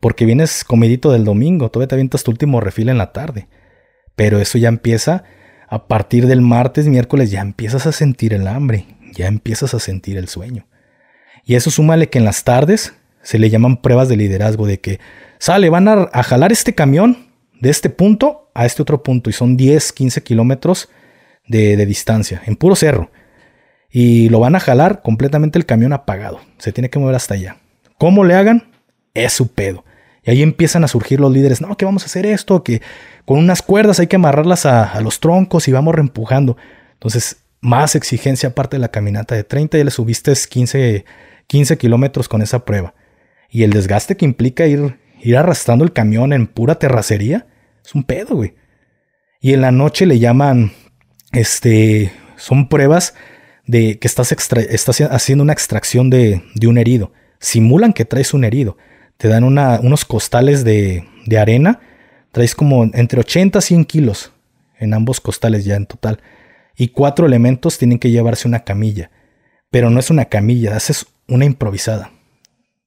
Porque vienes comidito del domingo, todavía te avientas tu último refil en la tarde. Pero eso ya empieza a partir del martes, miércoles, ya empiezas a sentir el hambre, ya empiezas a sentir el sueño. Y eso súmale que en las tardes se le llaman pruebas de liderazgo, de que sale, van a, a jalar este camión de este punto a este otro punto y son 10, 15 kilómetros de, distancia, en puro cerro. Y lo van a jalar completamente el camión apagado. Se tiene que mover hasta allá. ¿Cómo le hagan? Es su pedo. Y ahí empiezan a surgir los líderes, no, que vamos a hacer esto, que con unas cuerdas hay que amarrarlas a, los troncos y vamos reempujando. Entonces, más exigencia aparte de la caminata de 30, ya le subiste 15, 15 kilómetros con esa prueba. Y el desgaste que implica ir, ir arrastrando el camión en pura terracería, es un pedo, güey. Y en la noche le llaman este, son pruebas de que estás, haciendo una extracción de, de, un herido. Simulan que traes un herido. Te dan una, unos costales de, de, arena. Traes como entre 80 y 100 kilos en ambos costales ya en total. Y cuatro elementos tienen que llevarse una camilla. Pero no es una camilla, haces una improvisada.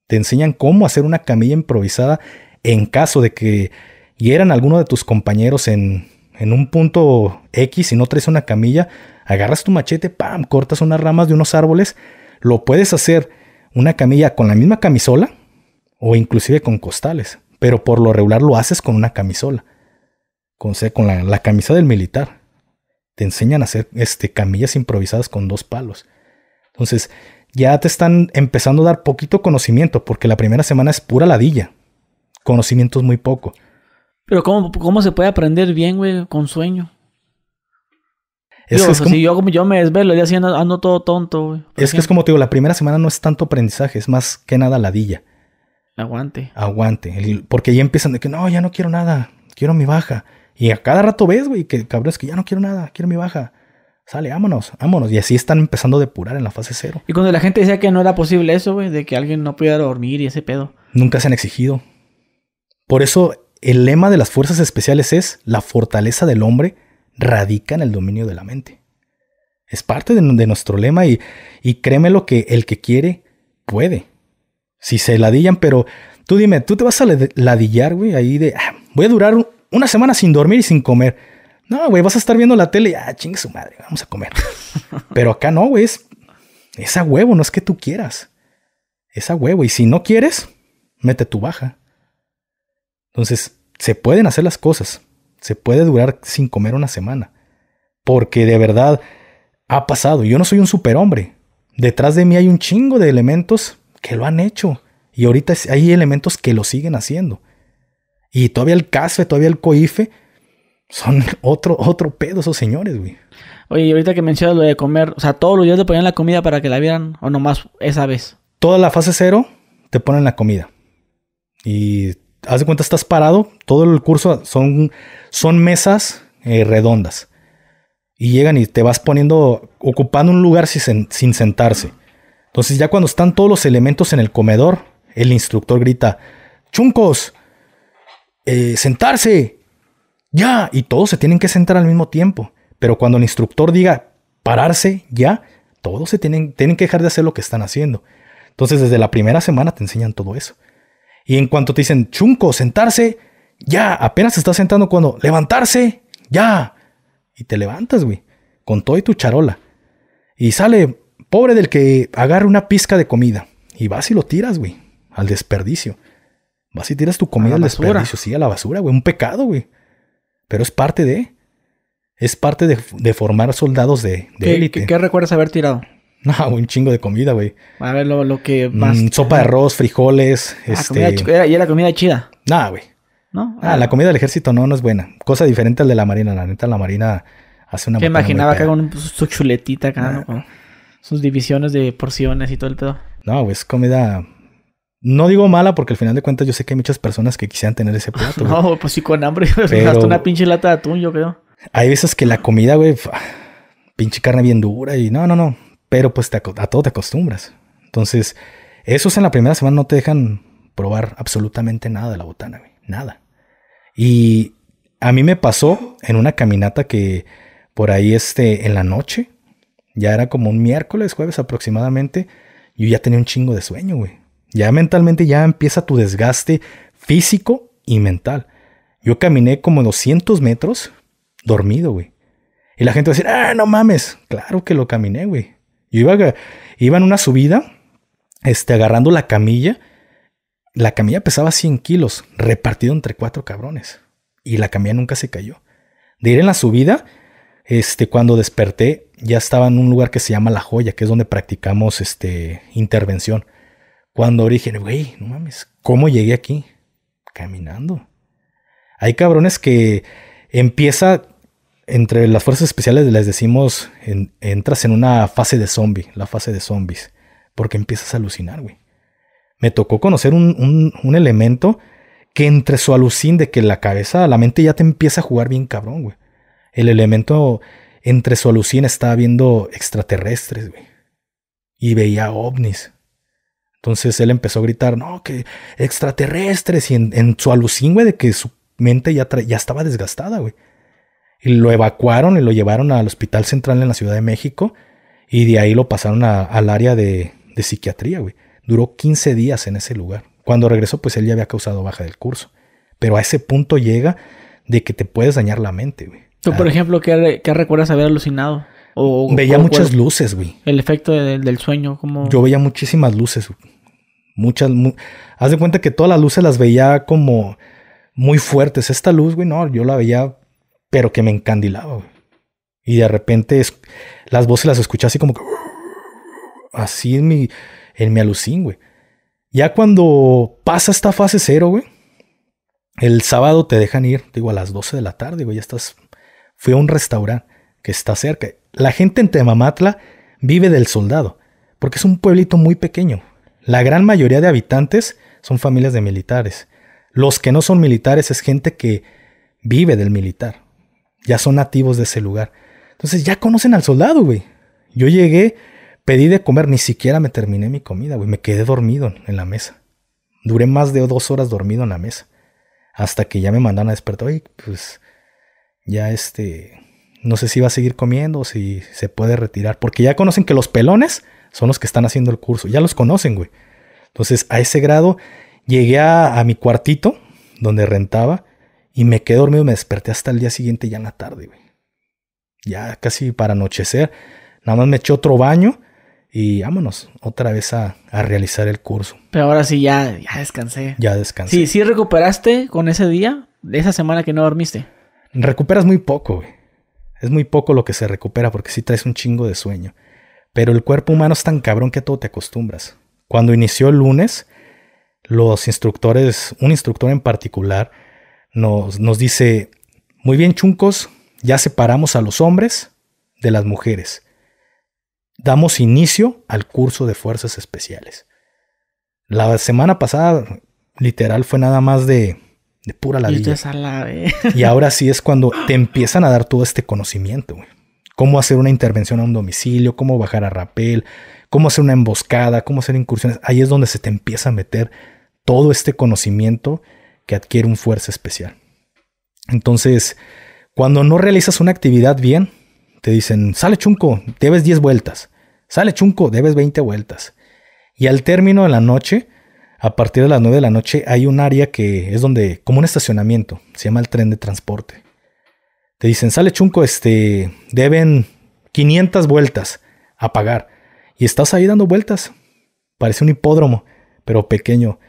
Te enseñan cómo hacer una camilla improvisada en caso de que hieran alguno de tus compañeros en, en un punto X, si no traes una camilla, agarras tu machete, pam, cortas unas ramas de unos árboles, lo puedes hacer una camilla con la misma camisola o inclusive con costales, pero por lo regular lo haces con una camisola, con, la, camisa del militar. Te enseñan a hacer este, camillas improvisadas con dos palos. Entonces, ya te están empezando a dar poquito conocimiento, porque la primera semana es pura ladilla. Conocimiento es muy poco. Pero ¿cómo, se puede aprender bien, güey, con sueño? Es es como... Si yo, me desvelo, y haciendo ando, todo tonto, güey. Es que es como te digo, la primera semana no es tanto aprendizaje, es más que nada ladilla. Aguante. Aguante. porque ya empiezan de que no, ya no quiero nada, quiero mi baja. Y a cada rato ves, güey, que cabrón, es que ya no quiero nada, quiero mi baja. Sale, vámonos, vámonos. Y así están empezando a depurar en la fase cero. Y cuando la gente decía que no era posible eso, güey, de que alguien no pudiera dormir y ese pedo. Nunca se han exigido. Por eso el lema de las fuerzas especiales es la fortaleza del hombre radica en el dominio de la mente. Es parte de, nuestro lema y, créeme lo que el que quiere puede. Si se ladillan, pero tú dime, tú te vas a ladillar, güey, ahí de, ah, voy a durar una semana sin dormir y sin comer. No, güey, vas a estar viendo la tele y, ah, chingue su madre, vamos a comer. pero acá no, güey, es, es a huevo, no es que tú quieras. Es a huevo. Y si no quieres, mete tu baja. Entonces, se pueden hacer las cosas. Se puede durar sin comer una semana. Porque de verdad ha pasado. Yo no soy un superhombre. Detrás de mí hay un chingo de elementos que lo han hecho. Y ahorita hay elementos que lo siguen haciendo. Y todavía el CASFE, todavía el COIFE, son otro, otro pedo esos señores, güey. Oye, ahorita que mencionas lo de comer, o sea, todos los días te ponían la comida para que la vieran, o nomás esa vez. Toda la fase cero te ponen la comida. Y haz de cuenta, estás parado, todo el curso son, son mesas eh, redondas. Y llegan y te vas poniendo, ocupando un lugar sin, sentarse. Entonces ya cuando están todos los elementos en el comedor, el instructor grita, chuncos, eh, sentarse, ya. Y todos se tienen que sentar al mismo tiempo. Pero cuando el instructor diga, pararse, ya, todos se tienen, tienen que dejar de hacer lo que están haciendo. Entonces desde la primera semana te enseñan todo eso. Y en cuanto te dicen chunco, sentarse, ya, apenas estás sentando cuando levantarse, ya. Y te levantas, güey, con todo y tu charola. Y sale pobre del que agarre una pizca de comida. Y vas y lo tiras, güey, al desperdicio. Vas y tiras tu comida al desperdicio, sí, a la basura, güey. Un pecado, güey. Pero es parte de. Es parte de, formar soldados de, de ¿Qué recuerdas haber tirado? No, un chingo de comida, güey. A ver, lo, que más. Mm, sopa de arroz, frijoles. Ah, este... ¿Y era comida chida? Nada, güey. ¿No? Ah, la comida del ejército no, no es buena. Cosa diferente al de la marina. La neta, la marina hace una. ¿Te imaginaba acá con pues, su chuletita acá, ¿no? Ah. sus divisiones de porciones y todo el pedo. No, güey, es comida. No digo mala porque al final de cuentas yo sé que hay muchas personas que quisieran tener ese plato. no, pues sí, con hambre. Hasta una pinche lata de atún, yo creo. Hay veces que la comida, güey, pinche carne bien dura y no, no, no pero pues te, a todo te acostumbras. Entonces, esos en la primera semana no te dejan probar absolutamente nada de la botana, güey, nada. Y a mí me pasó en una caminata que por ahí este, en la noche, ya era como un miércoles, jueves aproximadamente, yo ya tenía un chingo de sueño, güey. Ya mentalmente ya empieza tu desgaste físico y mental. Yo caminé como 200 metros dormido, güey. Y la gente va a decir, ah, no mames. Claro que lo caminé, güey. Yo iba, en una subida, este, agarrando la camilla. La camilla pesaba 100 kilos, repartido entre cuatro cabrones. Y la camilla nunca se cayó. De ir en la subida, este, cuando desperté, ya estaba en un lugar que se llama La Joya, que es donde practicamos este, intervención. Cuando dije, güey, no mames, ¿cómo llegué aquí? Caminando. Hay cabrones que empieza entre las fuerzas especiales les decimos, entras en una fase de zombie, la fase de zombies, porque empiezas a alucinar, güey. Me tocó conocer un, elemento que entre su alucín de que la cabeza, la mente ya te empieza a jugar bien cabrón, güey. El elemento entre su alucín estaba viendo extraterrestres, güey. Y veía ovnis. Entonces él empezó a gritar, no, que extraterrestres. Y en, su alucín, güey, de que su mente ya, ya estaba desgastada, güey y lo evacuaron y lo llevaron al Hospital Central en la Ciudad de México y de ahí lo pasaron al área de, psiquiatría, güey. Duró 15 días en ese lugar. Cuando regresó, pues él ya había causado baja del curso. Pero a ese punto llega de que te puedes dañar la mente, güey. ¿Tú, por ah. ejemplo, qué, recuerdas haber alucinado? O, veía muchas luces, güey. El efecto del sueño, como... Yo veía muchísimas luces, Muchas... Haz de cuenta que todas las luces las veía como muy fuertes. Esta luz, güey, no, yo la veía pero que me encandilaba. Y de repente las voces las escuché así como que... Así en mi, en mi alucín, güey. Ya cuando pasa esta fase cero, güey. El sábado te dejan ir, digo, a las 12 de la tarde, güey. Ya estás... Fui a un restaurante que está cerca. La gente en Temamatla vive del soldado, porque es un pueblito muy pequeño. La gran mayoría de habitantes son familias de militares. Los que no son militares es gente que vive del militar. Ya son nativos de ese lugar. Entonces ya conocen al soldado, güey. Yo llegué, pedí de comer, ni siquiera me terminé mi comida, güey. Me quedé dormido en la mesa. Duré más de dos horas dormido en la mesa. Hasta que ya me mandaron a despertar. Oye, pues ya este... No sé si va a seguir comiendo o si se puede retirar. Porque ya conocen que los pelones son los que están haciendo el curso. Ya los conocen, güey. Entonces a ese grado llegué a mi cuartito donde rentaba y me quedé dormido, me desperté hasta el día siguiente, ya en la tarde, güey. Ya casi para anochecer. Nada más me eché otro baño y vámonos otra vez a, realizar el curso. Pero ahora sí, ya, ya descansé. Ya descansé. Sí, sí recuperaste con ese día, de esa semana que no dormiste. Recuperas muy poco, güey. Es muy poco lo que se recupera porque sí traes un chingo de sueño. Pero el cuerpo humano es tan cabrón que a todo te acostumbras. Cuando inició el lunes, los instructores, un instructor en particular, nos, dice, muy bien chuncos, ya separamos a los hombres de las mujeres. Damos inicio al curso de fuerzas especiales. La semana pasada, literal, fue nada más de, pura ladilla. Y, ahora sí es cuando te empiezan a dar todo este conocimiento, Cómo hacer una intervención a un domicilio, cómo bajar a rapel, cómo hacer una emboscada, cómo hacer incursiones. Ahí es donde se te empieza a meter todo este conocimiento que adquiere un fuerza especial. Entonces, cuando no realizas una actividad bien, te dicen, sale chunco, debes 10 vueltas, sale chunco, debes 20 vueltas. Y al término de la noche, a partir de las 9 de la noche, hay un área que es donde, como un estacionamiento, se llama el tren de transporte. Te dicen, sale chunco, este, deben 500 vueltas a pagar. Y estás ahí dando vueltas. Parece un hipódromo, pero pequeño.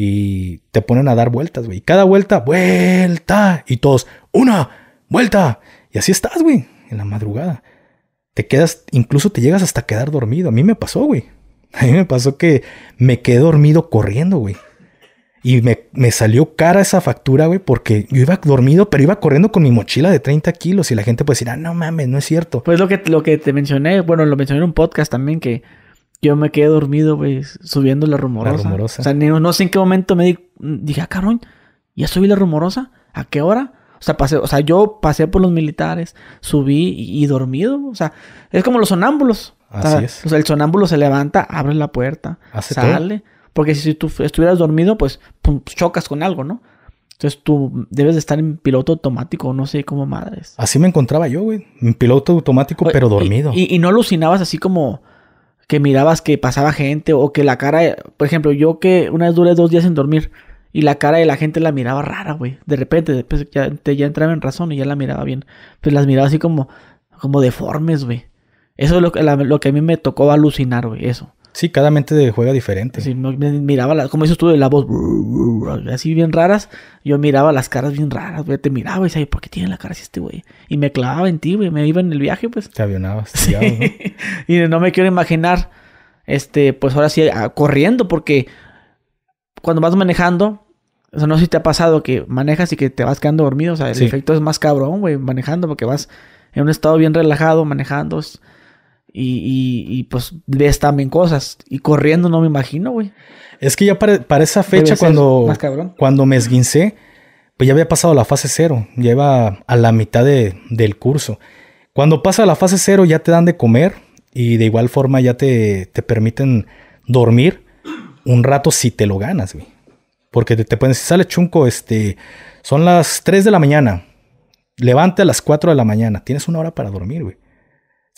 Y te ponen a dar vueltas, güey. Cada vuelta, vuelta. Y todos, una, vuelta. Y así estás, güey, en la madrugada. Te quedas, incluso te llegas hasta quedar dormido. A mí me pasó, güey. A mí me pasó que me quedé dormido corriendo, güey. Y me, salió cara esa factura, güey, porque yo iba dormido, pero iba corriendo con mi mochila de 30 kilos y la gente puede decir, ah, no mames, no es cierto. Pues lo que, lo que te mencioné, bueno, lo mencioné en un podcast también, que yo me quedé dormido, güey, subiendo la rumorosa. La rumorosa. O sea, no, no sé en qué momento me di, dije, ah, cabrón, ya subí la rumorosa. ¿A qué hora? O sea, o sea, yo pasé por los militares, subí y, dormido. O sea, es como los sonámbulos. Así es. O sea, el sonámbulo se levanta, abre la puerta, sale. Porque si tú estuvieras dormido, pues, pues chocas con algo, ¿no? Entonces tú debes de estar en piloto automático, no sé cómo madres. Así me encontraba yo, güey. En piloto automático, pero dormido. y no alucinabas así como que mirabas que pasaba gente o que la cara, por ejemplo, yo que una vez duré dos días sin dormir y la cara de la gente la miraba rara, güey. De repente, después pues, ya, entraba en razón y ya la miraba bien. Pues las miraba así como, como deformes, güey. Eso es lo que, lo que a mí me tocó alucinar, güey, eso. Sí, cada mente juega diferente. Sí, miraba, como dices tú, de la voz así bien raras. Yo miraba las caras bien raras, güey. Te miraba y decía, ¿por qué tiene la cara así este güey? Y me clavaba en ti, güey. Me iba en el viaje, pues. Te avionabas. sí. y no me quiero imaginar, este, pues ahora sí, corriendo, porque cuando vas manejando, o sea, no sé si te ha pasado que manejas y que te vas quedando dormido. O sea, el efecto es más cabrón, güey, manejando, porque vas en un estado bien relajado, manejando. Y, pues ves también cosas. Y corriendo no me imagino, güey. Es que ya para, esa fecha, cuando, cuando me esguincé, pues ya había pasado la fase cero. Ya iba a la mitad del curso. Cuando pasa la fase cero ya te dan de comer y de igual forma ya te, permiten dormir un rato si te lo ganas, güey. Porque te, te pueden decir, sale chunco, este, son las 3 de la mañana. Levante a las 4 de la mañana. Tienes una hora para dormir, güey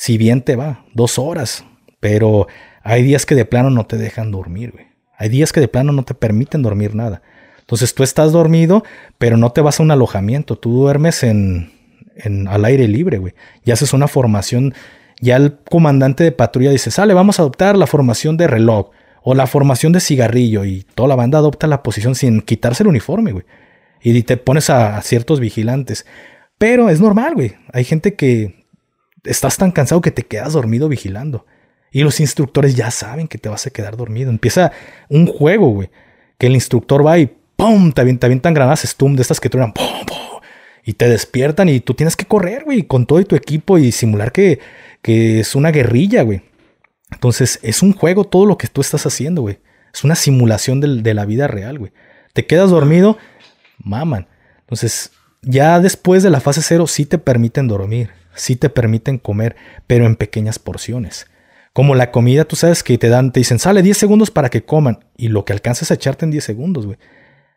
si bien te va, dos horas, pero hay días que de plano no te dejan dormir, güey. Hay días que de plano no te permiten dormir nada. Entonces tú estás dormido, pero no te vas a un alojamiento, tú duermes en, al aire libre, güey. Y haces una formación, ya el comandante de patrulla dice, sale, vamos a adoptar la formación de reloj o la formación de cigarrillo y toda la banda adopta la posición sin quitarse el uniforme, güey. Y te pones a ciertos vigilantes. Pero es normal, güey. Hay gente que estás tan cansado que te quedas dormido vigilando. Y los instructores ya saben que te vas a quedar dormido. Empieza un juego, güey, que el instructor va y ¡pum! Te avientan, granadas Stum de estas que truenan ¡pum! ¡pum! Y te despiertan y tú tienes que correr, güey, con todo y tu equipo y simular que, es una guerrilla, güey. Entonces, es un juego todo lo que tú estás haciendo, güey. Es una simulación de, de la vida real, güey. Te quedas dormido, maman. Entonces, ya después de la fase cero sí te permiten dormir sí te permiten comer, pero en pequeñas porciones. Como la comida, tú sabes que te dan, te dicen, sale 10 segundos para que coman, y lo que alcanzas a echarte en 10 segundos, güey.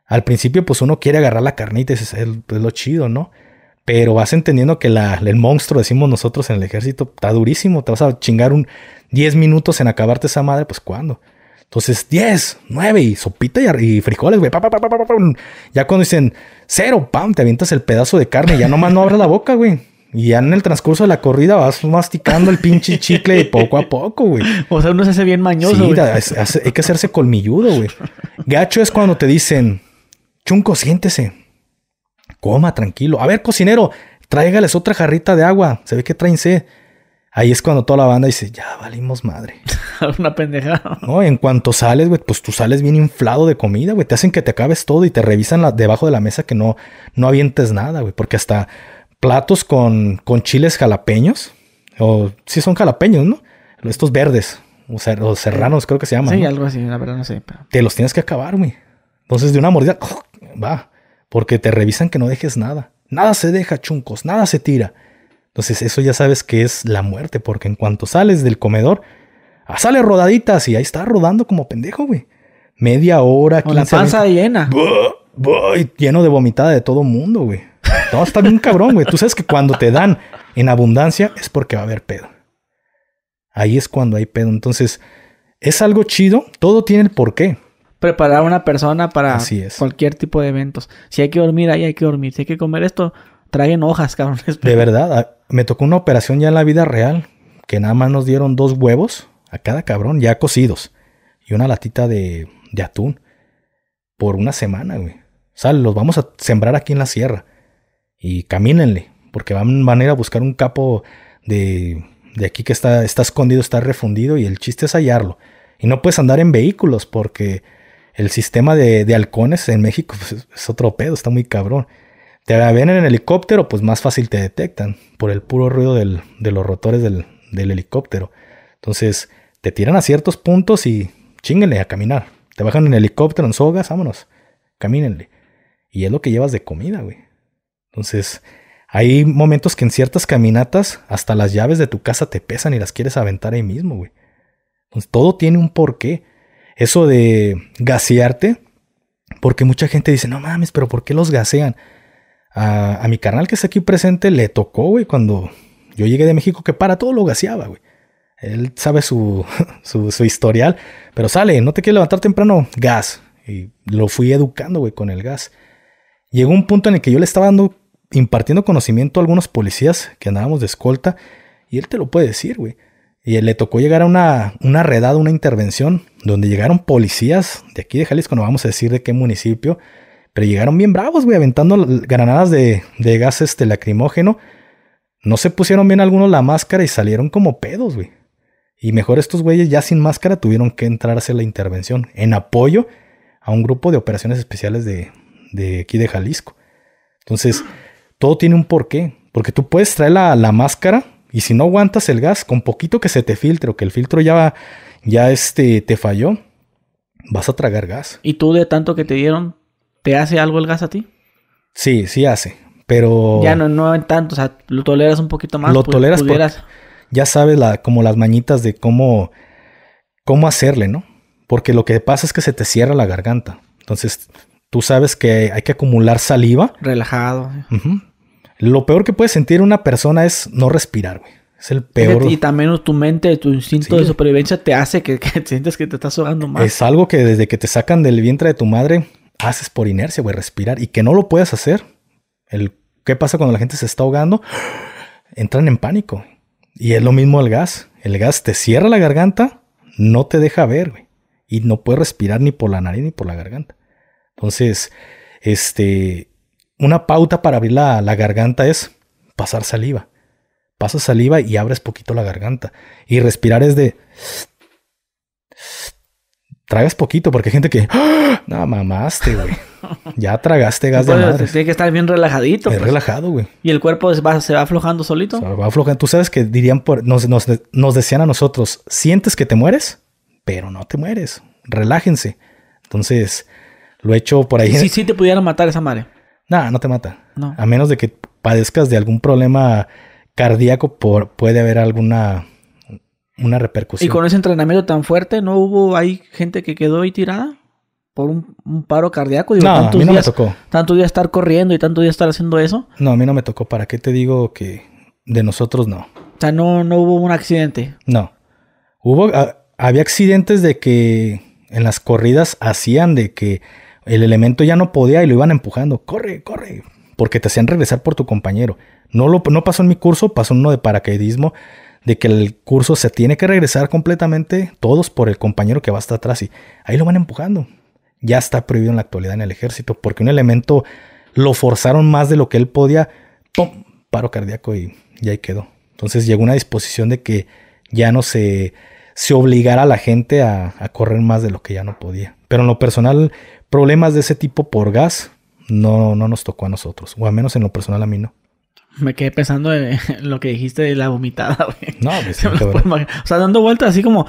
Al principio, pues uno quiere agarrar la carnita y es, lo chido, ¿no? Pero vas entendiendo que el monstruo, decimos nosotros en el ejército, está durísimo. Te vas a chingar un 10 minutos en acabarte esa madre, pues cuando Entonces, 10, 9 y sopita y, frijoles, güey. Ya cuando dicen cero, pam, te avientas el pedazo de carne y ya nomás no abres la boca, güey. Y ya en el transcurso de la corrida vas masticando el pinche chicle poco a poco, güey. O sea, uno se hace bien mañoso. Sí, hay que hacerse colmilludo, güey. Gacho es cuando te dicen, chunco, siéntese. Coma, tranquilo. A ver, cocinero, tráigales otra jarrita de agua. Se ve que traen Ahí es cuando toda la banda dice, ya valimos madre. Una pendejada. No, en cuanto sales, güey, pues tú sales bien inflado de comida, güey. Te hacen que te acabes todo y te revisan debajo de la mesa que no, no avientes nada, güey. Porque hasta platos con, con chiles jalapeños. O si son jalapeños, ¿no? Estos verdes. O, serranos, creo que se llaman. Sí, algo así, la verdad no sé. Te los tienes que acabar, güey. Entonces, de una mordida, ¡oh! va. Porque te revisan que no dejes nada. Nada se deja, chuncos. Nada se tira. Entonces, eso ya sabes que es la muerte. Porque en cuanto sales del comedor, ah, sale rodaditas y ahí está rodando como pendejo, güey. Media hora, Con la panza llena. lleno de vomitada de todo mundo, güey. No, está bien cabrón, güey. Tú sabes que cuando te dan en abundancia es porque va a haber pedo. Ahí es cuando hay pedo. Entonces, es algo chido. Todo tiene el porqué. Preparar a una persona para cualquier tipo de eventos. Si hay que dormir ahí, hay que dormir. Si hay que comer esto, traen hojas, cabrón. De verdad, ah, me tocó una operación ya en la vida real que nada más nos dieron dos huevos a cada cabrón, ya cocidos, y una latita de, de atún por una semana, güey. O sea, los vamos a sembrar aquí en la sierra y camínenle, porque van, a ir a buscar un capo de, de aquí que está, está escondido, está refundido y el chiste es hallarlo. Y no puedes andar en vehículos porque el sistema de, halcones en México pues, es otro pedo, está muy cabrón. Te ven en el helicóptero, pues más fácil te detectan por el puro ruido de los rotores del, del, helicóptero. Entonces te tiran a ciertos puntos y chinguenle a caminar. Te bajan en helicóptero, en sogas, vámonos, camínenle. Y es lo que llevas de comida, güey. Entonces, hay momentos que en ciertas caminatas hasta las llaves de tu casa te pesan y las quieres aventar ahí mismo, güey. Entonces, todo tiene un porqué. Eso de gasearte, porque mucha gente dice, no mames, pero ¿por qué los gasean? A, mi carnal que está aquí presente le tocó, güey, cuando yo llegué de México, que para todo lo gaseaba, güey. Él sabe su, su historial, pero sale, no te quieres levantar temprano, gas. Y lo fui educando, güey, con el gas. Llegó un punto en el que yo le estaba dando impartiendo conocimiento a algunos policías que andábamos de escolta. Y él te lo puede decir, güey. Y le tocó llegar a una, redada, una intervención, donde llegaron policías de aquí de Jalisco, no vamos a decir de qué municipio, pero llegaron bien bravos, güey, aventando granadas de, de gas este, lacrimógeno. No se pusieron bien algunos la máscara y salieron como pedos, güey. Y mejor estos güeyes ya sin máscara tuvieron que entrar a hacer la intervención en apoyo a un grupo de operaciones especiales de, de aquí de Jalisco. Entonces, todo tiene un porqué. Porque tú puedes traer la, la máscara y si no aguantas el gas, con poquito que se te filtre o que el filtro ya, ya este, te falló, vas a tragar gas. ¿Y tú de tanto que te dieron, te hace algo el gas a ti? Sí, sí hace. Pero. Ya no, no en tanto, o sea, lo toleras un poquito más. Lo pues, toleras pudieras... Ya sabes la, como las mañitas de cómo, cómo hacerle, ¿no? Porque lo que pasa es que se te cierra la garganta. Entonces, tú sabes que hay que acumular saliva. Relajado. Ajá. Lo peor que puede sentir una persona es no respirar, güey. Es el peor. Y también tu mente, tu instinto de supervivencia te hace que, sientes que te estás ahogando más. Es algo que desde que te sacan del vientre de tu madre, haces por inercia, güey, respirar. Y que no lo puedes hacer. El, ¿Qué pasa cuando la gente se está ahogando? Entran en pánico. Y es lo mismo el gas. El gas te cierra la garganta, no te deja ver, güey. Y no puedes respirar ni por la nariz ni por la garganta. Entonces, este, una pauta para abrir la, garganta es pasar saliva. Pasas saliva y abres poquito la garganta. Y respirar es de tragas poquito, porque hay gente que, ¡Ah! no, mamaste, güey. Ya tragaste gas de pues, madre. Tiene que estar bien relajadito. Es pues. relajado, güey. Y el cuerpo se va, se va aflojando solito. Se va aflojando. Tú sabes que dirían, por, nos, decían a nosotros, sientes que te mueres, pero no te mueres. Relájense. Entonces, lo he hecho por ahí. Sí, sí, sí te pudieran matar esa madre. No, no te mata. No. A menos de que padezcas de algún problema cardíaco, por, puede haber alguna una repercusión. Y con ese entrenamiento tan fuerte, ¿no hubo hay gente que quedó ahí tirada? por un, paro cardíaco. no, a mí no me tocó. Tanto día estar corriendo y tanto día estar haciendo eso. No, a mí no me tocó. ¿Para qué te digo que de nosotros no? O sea, no, no hubo un accidente. No. Hubo, ah, había accidentes de que en las corridas hacían de que el elemento ya no podía y lo iban empujando. Corre, corre. Porque te hacían regresar por tu compañero. No, lo, no pasó en mi curso, pasó en uno de paracaidismo, de que el curso se tiene que regresar completamente, todos por el compañero que va hasta atrás y ahí lo van empujando. Ya está prohibido en la actualidad en el ejército, porque un elemento lo forzaron más de lo que él podía. ¡Pum! Paro cardíaco y, ya ahí quedó. Entonces llegó una disposición de que ya no se, se obligara a la gente a, a correr más de lo que ya no podía. Pero en lo personal, problemas de ese tipo por gas no, no nos tocó a nosotros, o al menos en lo personal a mí no. Me quedé pensando en lo que dijiste de la vomitada, güey. No, pues, sí, O sea, dando vueltas así como...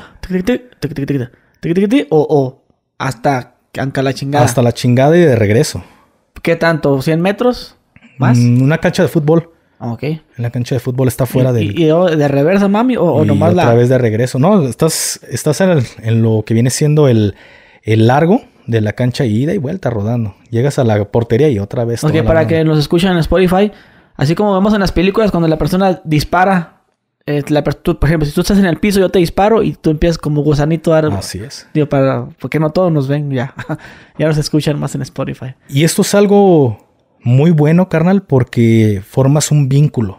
O, o hasta la chingada. Hasta la chingada y de regreso. ¿Qué tanto? ¿100 metros? ¿Más? Mm, una cancha de fútbol. Ah, ok. la cancha de fútbol está fuera de... ¿Y, de reversa, mami? ¿O, nomás la...? otra vez de regreso. No, estás, estás en, en, lo que viene siendo el, el largo de la cancha ida y vuelta rodando. Llegas a la portería y otra vez. Ok, para que nos escuchen en Spotify, así como vemos en las películas cuando la persona dispara. Eh, la, por ejemplo, si tú estás en el piso, yo te disparo y tú empiezas como gusanito a dar. Así es. Digo, para, porque no todos nos ven ya. ya nos escuchan más en Spotify. Y esto es algo muy bueno, carnal, porque formas un vínculo.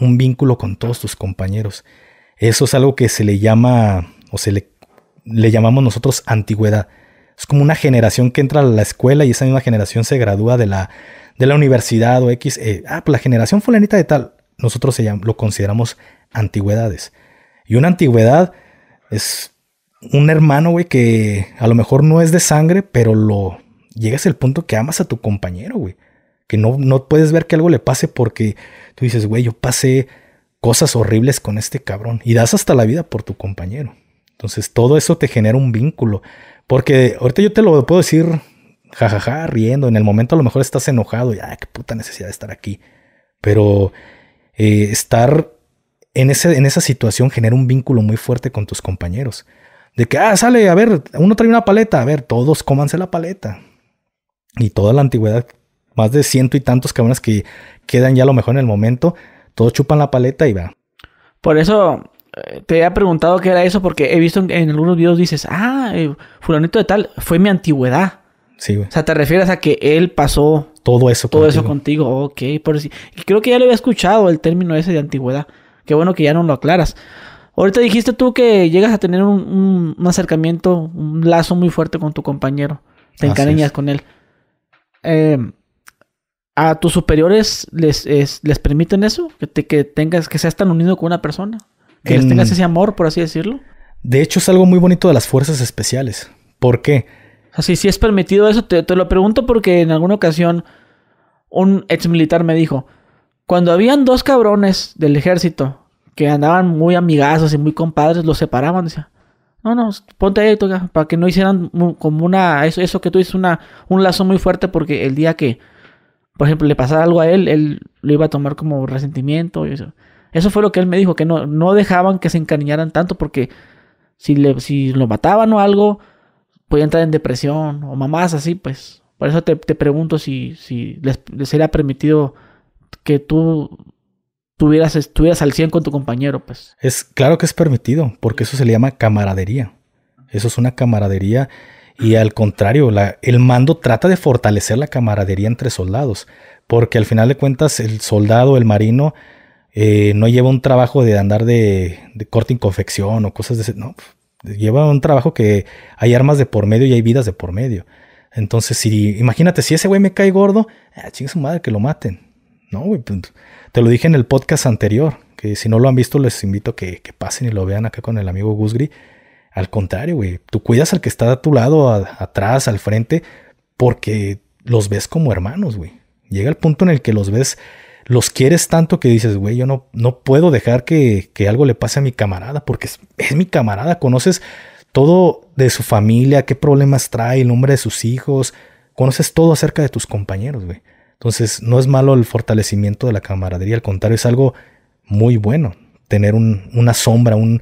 Un vínculo con todos tus compañeros. Eso es algo que se le llama, o se le, le llamamos nosotros antigüedad es como una generación que entra a la escuela y esa misma generación se gradúa de la, de la universidad o X. Eh, ah, pues la generación fulanita de tal. Nosotros lo consideramos antigüedades. Y una antigüedad es un hermano, güey, que a lo mejor no es de sangre, pero lo llegas al punto que amas a tu compañero, güey. Que no, no puedes ver que algo le pase porque tú dices, güey, yo pasé cosas horribles con este cabrón. Y das hasta la vida por tu compañero. Entonces todo eso te genera un vínculo. Porque ahorita yo te lo puedo decir jajaja, riendo. En el momento a lo mejor estás enojado y, ah, qué puta necesidad de estar aquí. Pero eh, estar en, ese, en esa situación genera un vínculo muy fuerte con tus compañeros. De que, ah, sale, a ver, uno trae una paleta, a ver, todos cómanse la paleta. Y toda la antigüedad, más de ciento y tantos cabrones que quedan ya a lo mejor en el momento, todos chupan la paleta y va. Por eso eh, te había preguntado qué era eso porque he visto en, algunos videos dices, ah, eh, fulanito de tal, fue mi antigüedad. O sea, te refieres a que él pasó todo eso todo contigo. eso contigo. Ok, por si... creo que ya lo había escuchado el término ese de antigüedad. Qué bueno que ya no lo aclaras. Ahorita dijiste tú que llegas a tener un, acercamiento, un lazo muy fuerte con tu compañero. Te encariñas con él. Eh, ¿A tus superiores les, les permiten eso? ¿Que, que tengas, que seas tan unido con una persona? que tengas ese amor, por así decirlo. De hecho, es algo muy bonito de las fuerzas especiales. ¿Por qué? Así, si es permitido eso, te, lo pregunto porque en alguna ocasión un ex militar me dijo, cuando habían dos cabrones del ejército que andaban muy amigazos y muy compadres, los separaban. Decía, no, no, ponte ahí, toca, para que no hicieran como una, eso, eso que tú dices, una, un lazo muy fuerte, porque el día que, por ejemplo, le pasara algo a él, él lo iba a tomar como resentimiento y eso. Eso fue lo que él me dijo, que no, no dejaban que se encariñaran tanto porque si, le, si lo mataban o algo, podía entrar en depresión o mamás así, pues. Por eso te, pregunto si, si les, les, permitido que tú tuvieras, estuvieras al 100 con tu compañero, pues. Es claro que es permitido, porque eso se le llama camaradería. Eso es una camaradería y al contrario, el mando trata de fortalecer la camaradería entre soldados, porque al final de cuentas el soldado, el marino, eh, no lleva un trabajo de andar de, corte y confección o cosas de ese, no, lleva un trabajo que hay armas de por medio y hay vidas de por medio. Entonces, si, imagínate, si ese güey me cae gordo, ah, chingue su madre que lo maten. No, güey, pues, te lo dije en el podcast anterior, que si no lo han visto, les invito a que, pasen y lo vean acá con el amigo Gusgri. Al contrario, güey, tú cuidas al que está a tu lado, atrás, al frente, porque los ves como hermanos, güey. Llega el punto en el que los ves los quieres tanto que dices, güey, yo no, no puedo dejar que, algo le pase a mi camarada, porque es, mi camarada, conoces todo de su familia, qué problemas trae, el nombre de sus hijos, conoces todo acerca de tus compañeros, güey. Entonces, no es malo el fortalecimiento de la camaradería, al contrario, es algo muy bueno tener una sombra, un,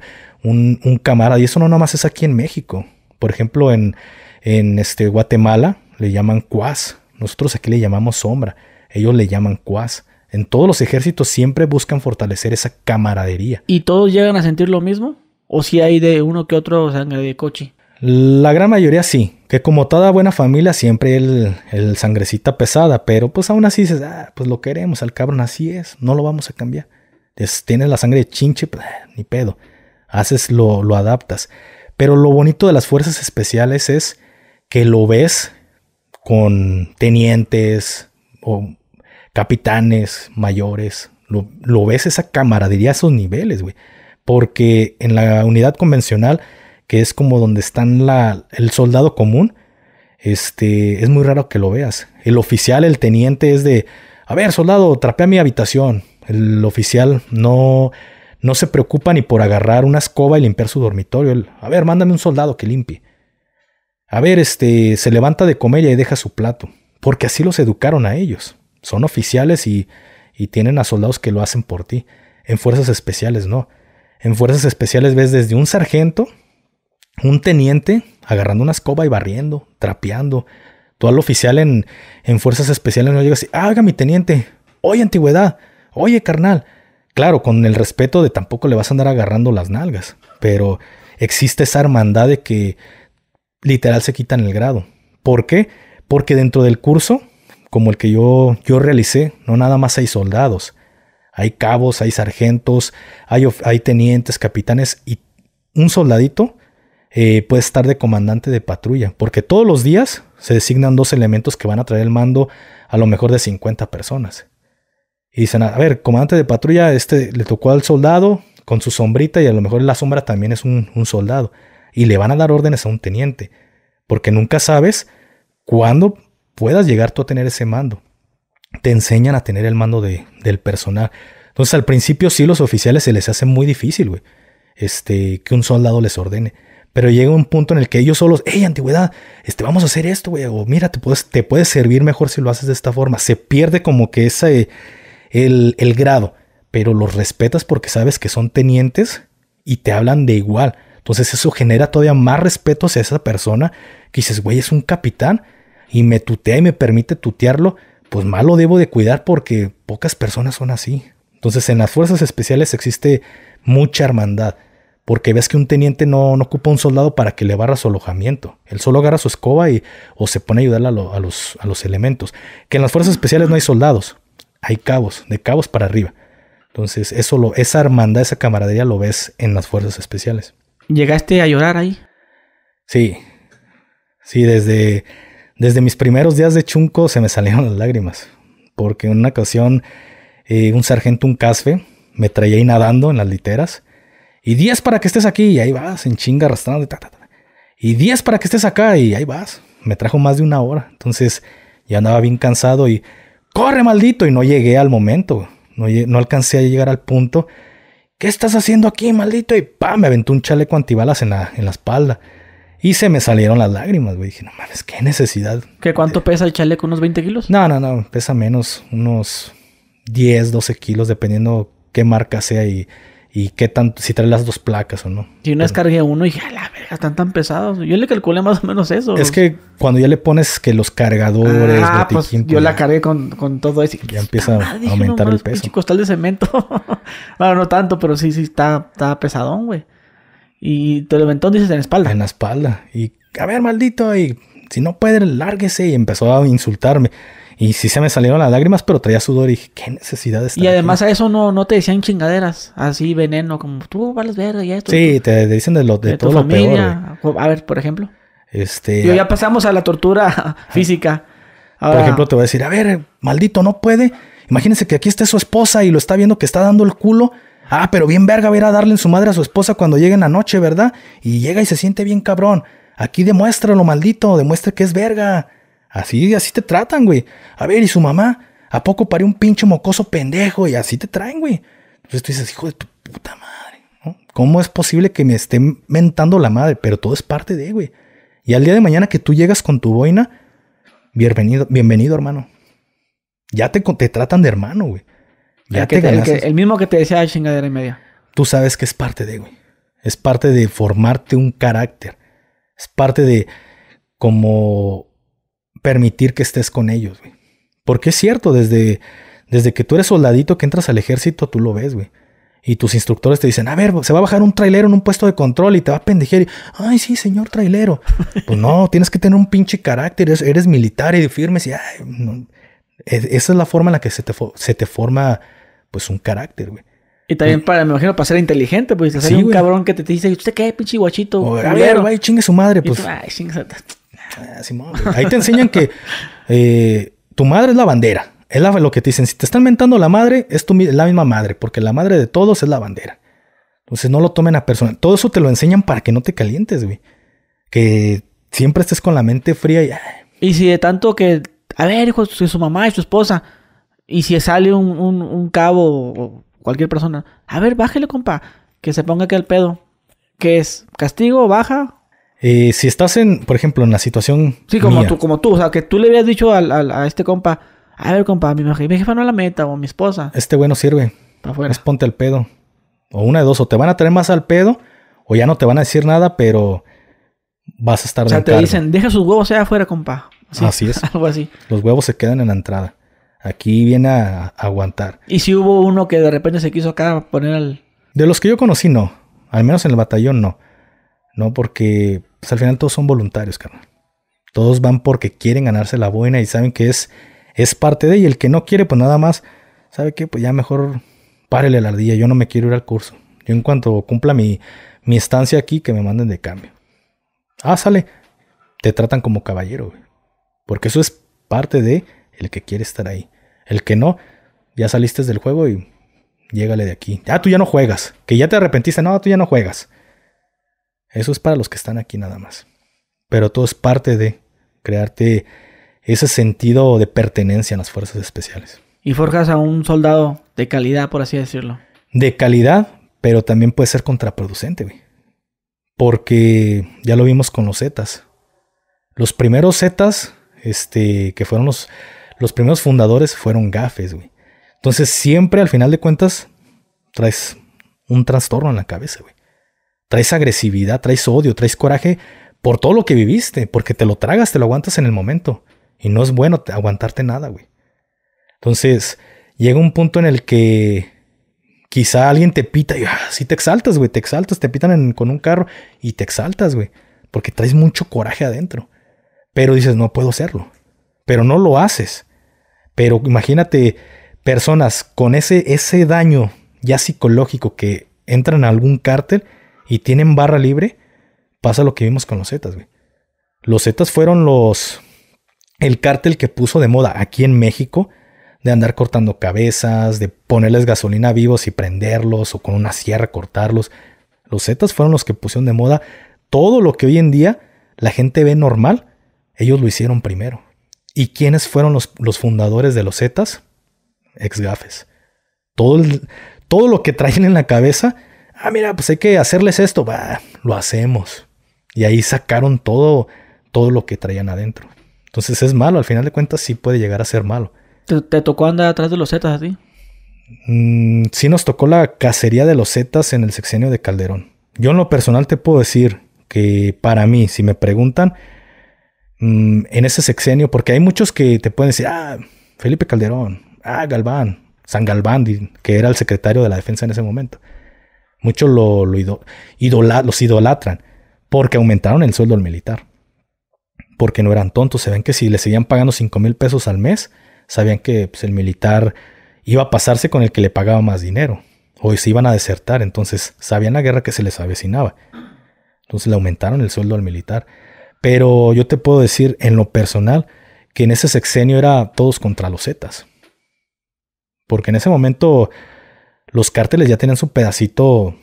camarada, y eso no nomás es aquí en México. Por ejemplo, en, este Guatemala le llaman cuas, nosotros aquí le llamamos sombra, ellos le llaman cuas. En todos los ejércitos siempre buscan fortalecer esa camaradería. ¿Y todos llegan a sentir lo mismo? ¿O si hay de uno que otro sangre de coche? La gran mayoría sí, que como toda buena familia siempre el, sangrecita pesada, pero pues aún así dices, ah, pues lo queremos, al cabrón así es, no lo vamos a cambiar. tienes la sangre de chinche, pues, ah, ni pedo. Haces lo, lo adaptas. Pero lo bonito de las fuerzas especiales es que lo ves con tenientes o capitanes mayores, lo, ves esa camaradería a esos niveles, güey. Porque en la unidad convencional, que es como donde están el soldado común, este, es muy raro que lo veas. El oficial, el teniente es de, a ver, soldado, trapea mi habitación. El oficial no, no se preocupa ni por agarrar una escoba y limpiar su dormitorio. a ver, mándame un soldado que limpie. A ver, este, se levanta de comer y deja su plato. Porque así los educaron a ellos son oficiales y, tienen a soldados que lo hacen por ti. En fuerzas especiales no. En fuerzas especiales ves desde un sargento, un teniente, agarrando una escoba y barriendo, trapeando. todo al oficial en, en fuerzas especiales no llegas y, Haga mi teniente, oye antigüedad, oye carnal. Claro, con el respeto de tampoco le vas a andar agarrando las nalgas, pero existe esa hermandad de que literal se quitan el grado. ¿Por qué? Porque dentro del curso como el que yo, yo realicé, no nada más hay soldados, hay cabos, hay sargentos, hay, hay tenientes, capitanes y un soldadito eh, puede estar de comandante de patrulla, porque todos los días se designan dos elementos que van a traer el mando a lo mejor de 50 personas. Y dicen, a ver, comandante de patrulla, este le tocó al soldado con su sombrita y a lo mejor la sombra también es un, un soldado. Y le van a dar órdenes a un teniente, porque nunca sabes cuándo puedas llegar tú a tener ese mando. Te enseñan a tener el mando de, del personal. Entonces al principio sí los oficiales se les hace muy difícil, güey. Este, que un soldado les ordene. Pero llega un punto en el que ellos solos, hey, antigüedad, este, vamos a hacer esto, güey. O mira, te puedes, te puedes servir mejor si lo haces de esta forma. Se pierde como que ese, el, el grado. Pero los respetas porque sabes que son tenientes y te hablan de igual. Entonces eso genera todavía más respeto hacia esa persona que dices, güey, es un capitán y me tutea y me permite tutearlo, pues mal lo debo de cuidar porque pocas personas son así. Entonces en las fuerzas especiales existe mucha hermandad, porque ves que un teniente no, no ocupa un soldado para que le barra su alojamiento. Él solo agarra su escoba y, o se pone a ayudar a, los, a los elementos. Que en las fuerzas especiales no hay soldados, hay cabos, de cabos para arriba. Entonces, eso esa hermandad, esa camaradería lo ves en las fuerzas especiales. ¿Llegaste a llorar ahí? Sí. Sí, desde desde mis primeros días de chunco se me salieron las lágrimas, porque en una ocasión eh, un sargento, un casfe, me traía ahí nadando en las literas, y días para que estés aquí, y ahí vas, en chinga arrastrando, ta, ta, y días para que estés acá, y ahí vas. Me trajo más de una hora, entonces ya andaba bien cansado y corre maldito, y no llegué al momento, no, no alcancé a llegar al punto. ¿Qué estás haciendo aquí, maldito? Y pa, me aventó un chaleco antibalas en la, en la espalda. Y se me salieron las lágrimas, güey. Dije, no mames, qué necesidad. ¿Qué cuánto pesa el chaleco? ¿Unos 20 kilos? No, no, no. Pesa menos, unos 10, 12 kilos, dependiendo qué marca sea y, y qué tanto, si trae las dos placas o no. Y una descargué uno y dije, a la verga, están tan pesados. Yo le calculé más o menos eso. Es que cuando ya le pones que los cargadores, ah, pues, pues yo la cargué con, todo eso. Y ya empieza a aumentar el peso. Un costal de cemento. bueno, no tanto, pero sí, sí, está, está pesadón, güey. Y te levantó, dices, en la espalda. En la espalda. Y, a ver, maldito, y si no puede, lárguese. Y empezó a insultarme. Y sí se me salieron las lágrimas, pero traía sudor y dije, qué necesidad de Y además a eso no, no te decían chingaderas, así veneno, como tú vales verde y esto. Sí, te dicen de, lo, de, todo Lo peor, a ver, por ejemplo. Este. Y ya pasamos a la tortura física. por ejemplo, te voy a decir, a ver, maldito, no puede. Imagínense que aquí está su esposa y lo está viendo que está dando el culo Ah, pero bien verga ver a darle en su madre a su esposa cuando llegue en la noche, ¿verdad? Y llega y se siente bien cabrón. Aquí demuestra lo maldito, demuestra que es verga. Así, así te tratan, güey. A ver, ¿y su mamá? ¿A poco parió un pinche mocoso pendejo? Y así te traen, güey. Entonces tú dices, hijo de tu puta madre, ¿Cómo es posible que me estén mentando la madre? Pero todo es parte de, güey. Y al día de mañana que tú llegas con tu boina, bienvenido, bienvenido, hermano. Ya te, te tratan de hermano, güey el, mismo que te decía chingadera y media. Tú sabes que es parte de, güey. Es parte de formarte un carácter. Es parte de como permitir que estés con ellos, güey. Porque es cierto, desde, desde que tú eres soldadito que entras al ejército, tú lo ves, güey. Y tus instructores te dicen, a ver, se va a bajar un trailero en un puesto de control y te va a pendejear. Y, ay, sí, señor trailero. pues no, tienes que tener un pinche carácter. Eres, militar y firmes. Y, esa es la forma en la que se se te forma pues un carácter, güey. Y también mm. para, me imagino, para ser inteligente, pues si un cabrón que te, dice, ¿usted qué, pinche guachito? a ver, chingue su madre, pues. Ay, chingue su madre. Ah, Ahí te enseñan que eh, tu madre es la bandera. Es lo que te dicen. Si te están mentando la madre, es la misma madre, porque la madre de todos es la bandera. Entonces no lo tomen a personal. Todo eso te lo enseñan para que no te calientes, güey. Que siempre estés con la mente fría y. Y si de tanto que. A ver, hijo, su, su mamá y su esposa y si sale un, cabo o cualquier persona, a ver, bájale, compa, que se ponga que al pedo. ¿Qué es? ¿Castigo? ¿Baja? Eh, si estás en, por ejemplo, en la situación. Sí, como tú, como tú, o sea, que tú le habías dicho a este compa, a ver, compa, mi, jefa no la meta o mi esposa. Este bueno sirve. Para afuera. Es ponte al pedo. O una de dos, o te van a traer más al pedo, o ya no te van a decir nada, pero vas a estar de O sea, te dicen, deja sus huevos allá afuera, compa. así es. algo así. Los huevos se quedan en la entrada aquí viene a, aguantar. ¿Y si hubo uno que de repente se quiso acá poner al...? De los que yo conocí, no. Al menos en el batallón, no. No, porque pues, al final todos son voluntarios, carnal. Todos van porque quieren ganarse la buena y saben que es, es parte de... Y el que no quiere, pues nada más, ¿sabe qué? Pues ya mejor párele la ardilla. Yo no me quiero ir al curso. Yo en cuanto cumpla mi, mi estancia aquí, que me manden de cambio. Ah, sale. Te tratan como caballero, güey. Porque eso es parte de el que quiere estar ahí. El que no, ya saliste del juego y llégale de aquí. Ah, tú ya no juegas. Que ya te arrepentiste. No, tú ya no juegas. Eso es para los que están aquí nada más. Pero todo es parte de crearte ese sentido de pertenencia en las fuerzas especiales. Y forjas a un soldado de calidad, por así decirlo. De calidad, pero también puede ser contraproducente, güey. Porque ya lo vimos con los Zetas. Los primeros Zetas, este, que fueron los, los primeros fundadores fueron gafes, güey. Entonces siempre al final de cuentas traes un trastorno en la cabeza, güey. Traes agresividad, traes odio, traes coraje por todo lo que viviste, porque te lo tragas, te lo aguantas en el momento. Y no es bueno aguantarte nada, güey. Entonces llega un punto en el que quizá alguien te pita y ah, si te exaltas, güey, te exaltas, te pitan con un carro y te exaltas, güey, porque traes mucho coraje adentro. Pero dices, no puedo hacerlo. Pero no lo haces. Pero imagínate personas con ese, ese daño ya psicológico que entran a algún cártel y tienen barra libre, pasa lo que vimos con los Zetas, güey. Los Zetas fueron los. el cártel que puso de moda aquí en México de andar cortando cabezas, de ponerles gasolina vivos y prenderlos o con una sierra cortarlos. Los Zetas fueron los que pusieron de moda todo lo que hoy en día la gente ve normal, ellos lo hicieron primero. ¿Y quiénes fueron los, fundadores de los Zetas? Ex-gafes. Todo, todo lo que traen en la cabeza, ah, mira, pues hay que hacerles esto, lo hacemos. Y ahí sacaron todo, todo lo que traían adentro. Entonces es malo, al final de cuentas sí puede llegar a ser malo. ¿Te, tocó andar atrás de los Zetas a ti? Mm, sí nos tocó la cacería de los Zetas en el sexenio de Calderón. Yo en lo personal te puedo decir que para mí, si me preguntan, Mm, en ese sexenio, porque hay muchos que te pueden decir, ah, Felipe Calderón, ah, Galván, San Galván, que era el secretario de la defensa en ese momento. Muchos lo, los idolatran porque aumentaron el sueldo al militar. Porque no eran tontos, se ven que si le seguían pagando 5 mil pesos al mes, sabían que pues, el militar iba a pasarse con el que le pagaba más dinero. O se iban a desertar, entonces sabían la guerra que se les avecinaba. Entonces le aumentaron el sueldo al militar. Pero yo te puedo decir en lo personal que en ese sexenio era todos contra los Zetas. Porque en ese momento los cárteles ya tenían su pedacito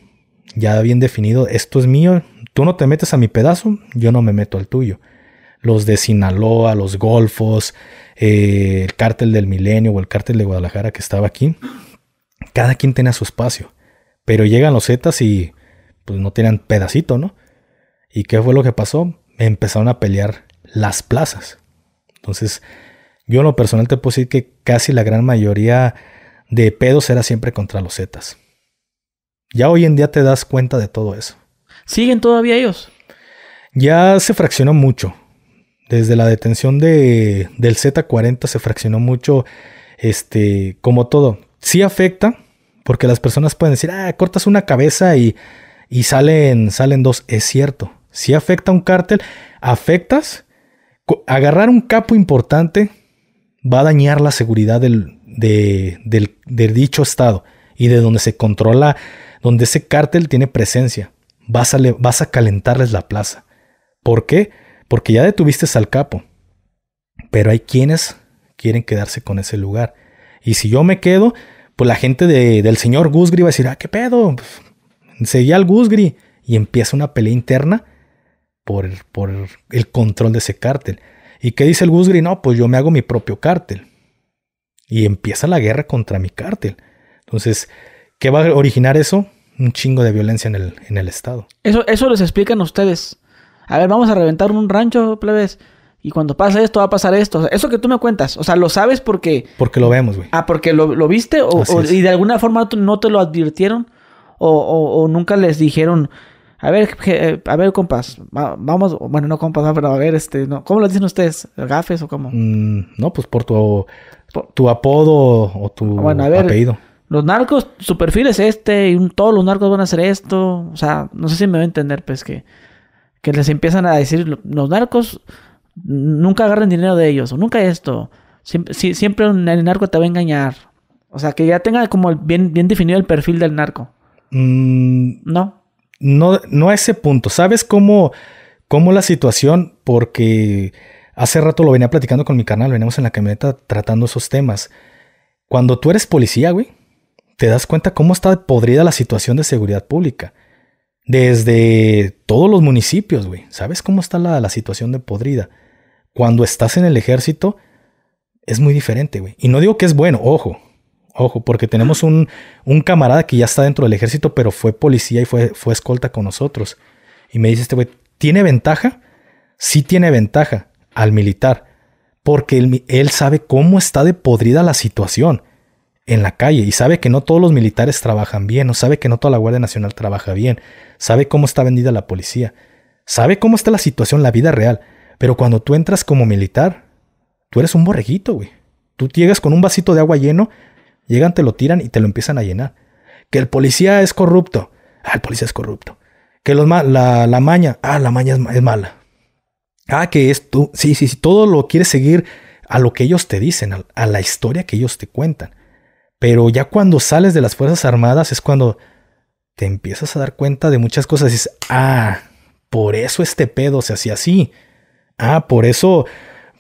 ya bien definido. Esto es mío, tú no te metes a mi pedazo, yo no me meto al tuyo. Los de Sinaloa, los Golfos, eh, el cártel del Milenio o el cártel de Guadalajara que estaba aquí, cada quien tenía su espacio. Pero llegan los Zetas y pues no tenían pedacito, ¿no? ¿Y qué fue lo que pasó? empezaron a pelear las plazas. Entonces, yo en lo personal te puedo decir que casi la gran mayoría de pedos era siempre contra los Zetas. Ya hoy en día te das cuenta de todo eso. ¿Siguen todavía ellos? Ya se fraccionó mucho. Desde la detención de, del Z40 se fraccionó mucho, este, como todo. Sí afecta, porque las personas pueden decir, ah, cortas una cabeza y, y salen, salen dos. Es cierto, si afecta a un cártel, afectas. Agarrar un capo importante va a dañar la seguridad del, de, del, dicho estado y de donde se controla, donde ese cártel tiene presencia. Vas a, vas a calentarles la plaza. ¿Por qué? Porque ya detuviste al capo. Pero hay quienes quieren quedarse con ese lugar. Y si yo me quedo, pues la gente del señor Gusgri va a decir, ah, qué pedo. Pues, seguí al Gusgri. Y empieza una pelea interna por, por el control de ese cártel. ¿Y qué dice el Gusgri? No, pues yo me hago mi propio cártel. Y empieza la guerra contra mi cártel. Entonces, ¿qué va a originar eso? Un chingo de violencia en el, en el Estado. Eso, eso les explican ustedes. A ver, vamos a reventar un rancho, plebes. Y cuando pasa esto, va a pasar esto. eso que tú me cuentas. O sea, lo sabes porque. Porque lo vemos, güey. Ah, porque lo, viste. O, y de alguna forma no te lo advirtieron. o, o nunca les dijeron. A ver, eh, a ver, compas, vamos, bueno, no compas, pero a ver, este, no, ¿cómo lo dicen ustedes? ¿Gafes o cómo? Mm, no, pues por tu, tu apodo o tu ah, bueno, apellido. Los narcos, su perfil es este, y todos los narcos van a hacer esto. O sea, no sé si me va a entender, pues que, que les empiezan a decir, los narcos nunca agarren dinero de ellos, o nunca esto. Siempre, el narco te va a engañar. O sea, que ya tenga como bien, definido el perfil del narco. Mm, no no, no a ese punto. ¿Sabes cómo, cómo la situación? Porque hace rato lo venía platicando con mi canal, veníamos en la camioneta tratando esos temas. Cuando tú eres policía, güey, te das cuenta cómo está podrida la situación de seguridad pública. Desde todos los municipios, güey. ¿Sabes cómo está la, la situación de podrida? Cuando estás en el ejército, es muy diferente, güey. Y no digo que es bueno, ojo, Ojo, porque tenemos un, camarada que ya está dentro del ejército, pero fue policía y fue, fue escolta con nosotros. Y me dice este güey, ¿tiene ventaja? Sí tiene ventaja al militar, porque él, él sabe cómo está de podrida la situación en la calle y sabe que no todos los militares trabajan bien, o sabe que no toda la Guardia Nacional trabaja bien, sabe cómo está vendida la policía, sabe cómo está la situación, la vida real. Pero cuando tú entras como militar, tú eres un borreguito, güey. Tú llegas con un vasito de agua lleno, Llegan, te lo tiran y te lo empiezan a llenar. Que el policía es corrupto. Ah, el policía es corrupto. Que los la, maña. Ah, la maña es, mala. Ah, que es tú. Sí, sí, sí. Todo lo quieres seguir a lo que ellos te dicen, a, la historia que ellos te cuentan. Pero ya cuando sales de las Fuerzas Armadas es cuando te empiezas a dar cuenta de muchas cosas. Y dices, ah, por eso este pedo se hacía así. Ah, por eso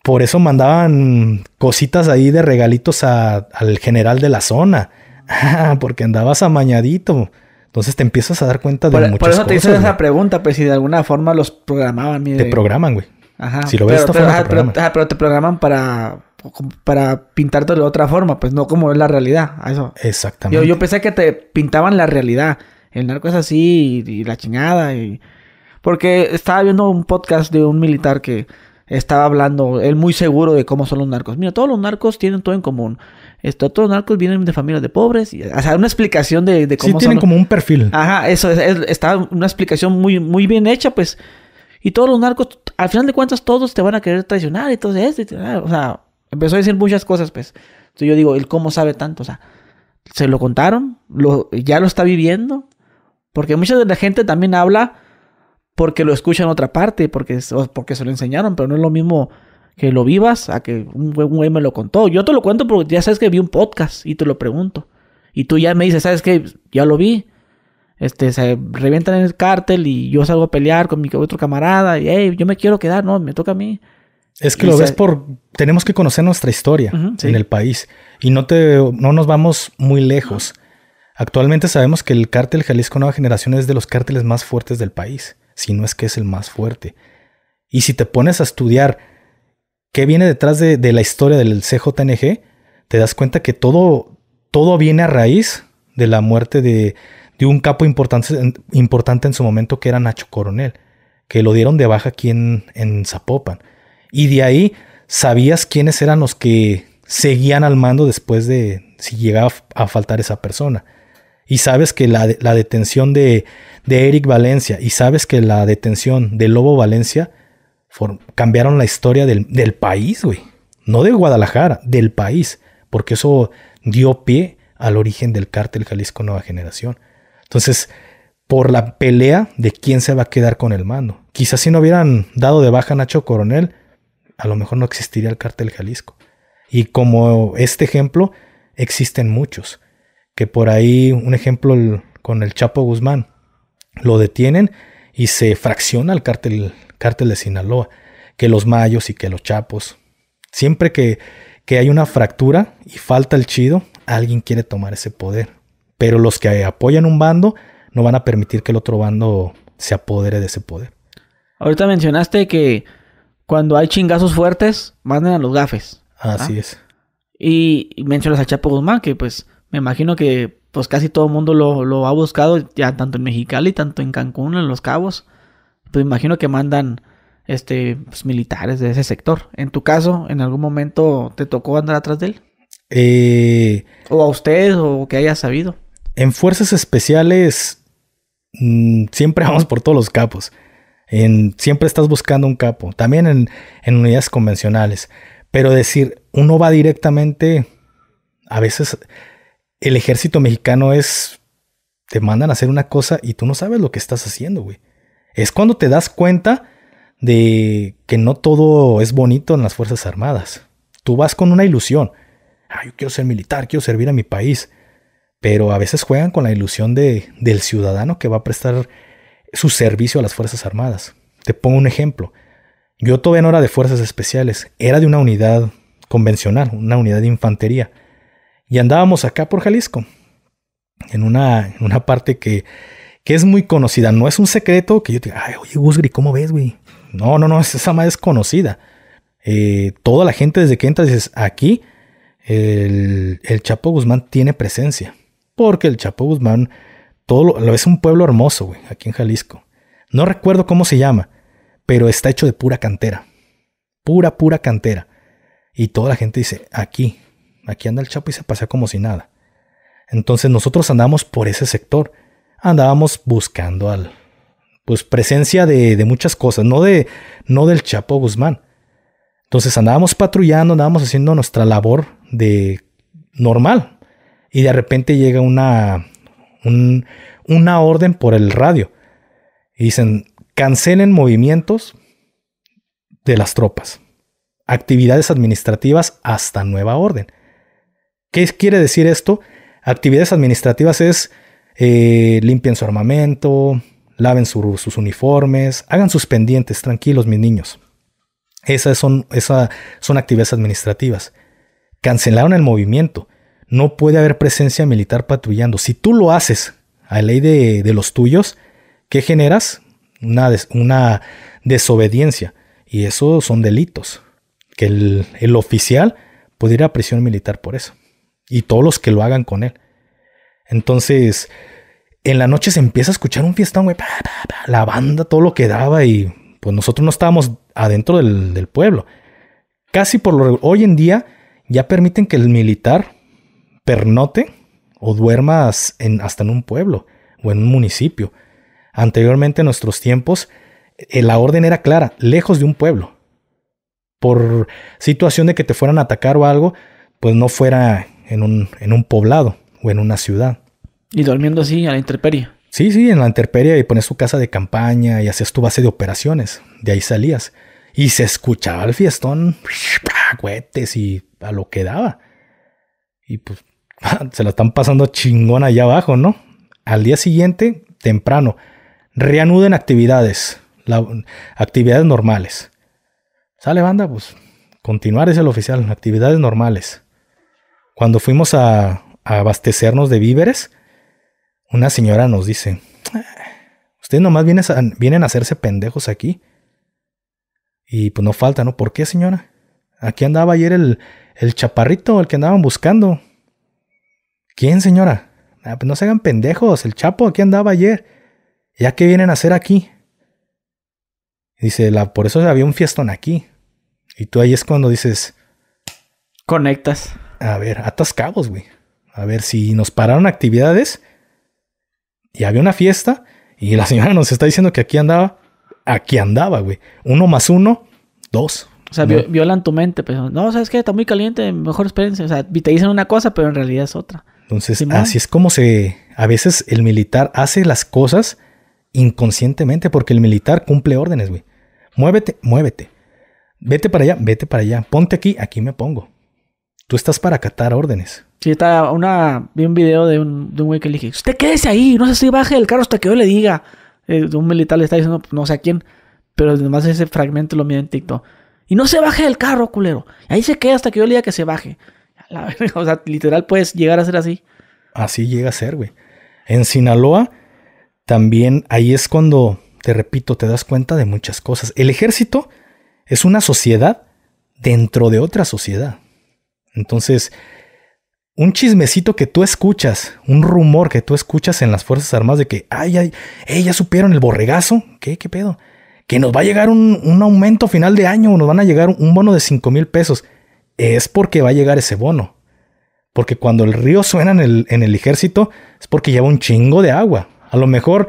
por eso mandaban cositas ahí de regalitos al general de la zona. Porque andabas amañadito. Entonces te empiezas a dar cuenta de por, muchas cosas. Por eso te hice esa pregunta, pues si de alguna forma los programaban. Te programan, güey. Ajá. Si lo ves, pero, te programan para para pintarte de otra forma, pues no como es la realidad. Eso. Exactamente. Yo, pensé que te pintaban la realidad. El narco es así y, la chingada. Y... Porque estaba viendo un podcast de un militar que estaba hablando, él muy seguro de cómo son los narcos. Mira, todos los narcos tienen todo en común. todos los narcos vienen de familias de pobres. Y, o sea, una explicación de, cómo sí, tienen como un perfil. Ajá, eso. está una explicación muy, muy bien hecha, pues. Y todos los narcos, al final de cuentas, todos te van a querer traicionar y todo eso. Ah, o sea, empezó a decir muchas cosas, pues. Entonces yo digo, ¿él cómo sabe tanto? O sea, ¿se lo contaron? ¿Lo, ¿Ya lo está viviendo? Porque mucha de la gente también habla porque lo escuchan otra parte, porque, porque se lo enseñaron, pero no es lo mismo que lo vivas a que un güey me lo contó. Yo te lo cuento porque ya sabes que vi un podcast y te lo pregunto. Y tú ya me dices, ¿sabes qué? Ya lo vi. Este, se revientan en el cártel y yo salgo a pelear con mi otro camarada y, yo me quiero quedar, no, me toca a mí. Es que lo ves por... Tenemos que conocer nuestra historia en el país y no, te, no nos vamos muy lejos. Actualmente sabemos que el cártel Jalisco Nueva Generación es de los cárteles más fuertes del país si no es que es el más fuerte. Y si te pones a estudiar qué viene detrás de, la historia del CJNG, te das cuenta que todo, todo viene a raíz de la muerte de, un capo importante, importante, en su momento que era Nacho Coronel, que lo dieron de baja aquí en, en Zapopan. Y de ahí sabías quiénes eran los que seguían al mando después de si llegaba a faltar esa persona y sabes que la, detención de, Eric Valencia y sabes que la detención de Lobo Valencia cambiaron la historia del, del país, güey. No de Guadalajara, del país, porque eso dio pie al origen del cártel Jalisco Nueva Generación. Entonces, por la pelea de quién se va a quedar con el mando. Quizás si no hubieran dado de baja a Nacho Coronel, a lo mejor no existiría el cártel Jalisco. Y como este ejemplo, existen muchos que por ahí, un ejemplo con el Chapo Guzmán, lo detienen y se fracciona el cártel, de Sinaloa, que los mayos y que los chapos. Siempre que, hay una fractura y falta el chido, alguien quiere tomar ese poder. Pero los que apoyan un bando no van a permitir que el otro bando se apodere de ese poder. Ahorita mencionaste que cuando hay chingazos fuertes, mandan a los gafes. ¿ah? Así es. Y mencionas a Chapo Guzmán, que pues me imagino que pues casi todo el mundo lo, ha buscado, ya tanto en Mexicali, tanto en Cancún, en Los Cabos. Pues imagino que mandan este pues, militares de ese sector. En tu caso, ¿en algún momento te tocó andar atrás de él? Eh, o a ustedes, o que haya sabido. En fuerzas especiales mm, siempre vamos por todos los capos. En, siempre estás buscando un capo. También en, en unidades convencionales. Pero decir, uno va directamente, a veces el ejército mexicano es, te mandan a hacer una cosa y tú no sabes lo que estás haciendo, güey. Es cuando te das cuenta de que no todo es bonito en las Fuerzas Armadas. Tú vas con una ilusión. Ah, yo quiero ser militar, quiero servir a mi país. Pero a veces juegan con la ilusión del ciudadano que va a prestar su servicio a las Fuerzas Armadas. Te pongo un ejemplo. Yo todavía no era de Fuerzas Especiales, era de una unidad convencional, una unidad de infantería. Y andábamos acá por Jalisco, en una, parte que, es muy conocida. No es un secreto que yo te diga, ay, oye, Gusgri, ¿cómo ves, güey? No, no, no, esa más es conocida. Eh, toda la gente desde que entras dices, aquí el, Chapo Guzmán tiene presencia. Porque el Chapo Guzmán, todo es un pueblo hermoso, güey, aquí en Jalisco. No recuerdo cómo se llama, pero está hecho de pura cantera. Pura, pura cantera. Y toda la gente dice, aquí, aquí anda el Chapo y se pasea como si nada. Entonces nosotros andamos por ese sector, andábamos buscando al, pues presencia de, muchas cosas, no, de, no del Chapo Guzmán. Entonces andábamos patrullando, andábamos haciendo nuestra labor de normal. Y de repente llega una, una orden por el radio. Y dicen, cancelen movimientos de las tropas. Actividades administrativas hasta nueva orden. ¿Qué quiere decir esto? Actividades administrativas es eh, limpien su armamento, laven sus uniformes, hagan sus pendientes, tranquilos mis niños. Esas son, esas son actividades administrativas. Cancelaron el movimiento. No puede haber presencia militar patrullando. Si tú lo haces a ley de, los tuyos, ¿qué generas? Una, desobediencia. Y eso son delitos. Que el, oficial pudiera ir a prisión militar por eso y todos los que lo hagan con él. Entonces, en la noche se empieza a escuchar un fiestón, güey, la banda, todo lo que daba y pues nosotros no estábamos adentro del, pueblo. Casi por lo hoy en día ya permiten que el militar pernote o duermas hasta en un pueblo o en un municipio. Anteriormente en nuestros tiempos eh, la orden era clara, lejos de un pueblo. Por situación de que te fueran a atacar o algo, pues no fuera en un, poblado o en una ciudad. ¿Y durmiendo así a la intemperie? Sí, sí, en la intemperie y pones tu casa de campaña y haces tu base de operaciones. De ahí salías. Y se escuchaba el fiestón, cohetes y a lo que daba. Y pues se la están pasando chingón allá abajo, ¿no? Al día siguiente, temprano, reanuden actividades, actividades normales. Sale banda, pues continuar es el oficial, actividades normales. Cuando fuimos a, abastecernos de víveres, una señora nos dice, ah, ustedes nomás vienen a, hacerse pendejos aquí. Y pues no falta, ¿no? ¿Por qué, señora? Aquí andaba ayer el, chaparrito, el que andaban buscando. ¿Quién, señora? Ah, pues, no se hagan pendejos, el chapo aquí andaba ayer. ¿Ya qué vienen a hacer aquí? Dice, la, por eso había un fiestón aquí. Y tú ahí es cuando dices... Conectas a ver, atascados, güey. A ver, si nos pararon actividades y había una fiesta y la señora nos está diciendo que aquí andaba, aquí andaba, güey. Uno más uno, dos. O sea, violan tu mente, pero no, ¿sabes que Está muy caliente, mejor experiencia. O sea, te dicen una cosa, pero en realidad es otra. Entonces, así es como se, a veces el militar hace las cosas inconscientemente, porque el militar cumple órdenes, güey. Muévete, muévete. Vete para allá, vete para allá. Ponte aquí, aquí me pongo. Tú estás para acatar órdenes. Sí, está una, vi un video de un, de un güey que le dije, usted quédese ahí, no sé si baje del carro hasta que yo le diga. Eh, un militar le está diciendo, no sé a quién, pero además ese fragmento lo mira en TikTok. Y no se baje del carro, culero. ahí se queda hasta que yo le diga que se baje. o sea, literal puedes llegar a ser así. Así llega a ser, güey. En Sinaloa, también ahí es cuando, te repito, te das cuenta de muchas cosas. El ejército es una sociedad dentro de otra sociedad. Entonces, un chismecito que tú escuchas, un rumor que tú escuchas en las Fuerzas Armadas de que, ay, ay, ya supieron el borregazo, ¿qué, qué pedo? Que nos va a llegar un, un aumento final de año, nos van a llegar un bono de 5 mil pesos. Es porque va a llegar ese bono. Porque cuando el río suena en el, ejército, es porque lleva un chingo de agua. A lo mejor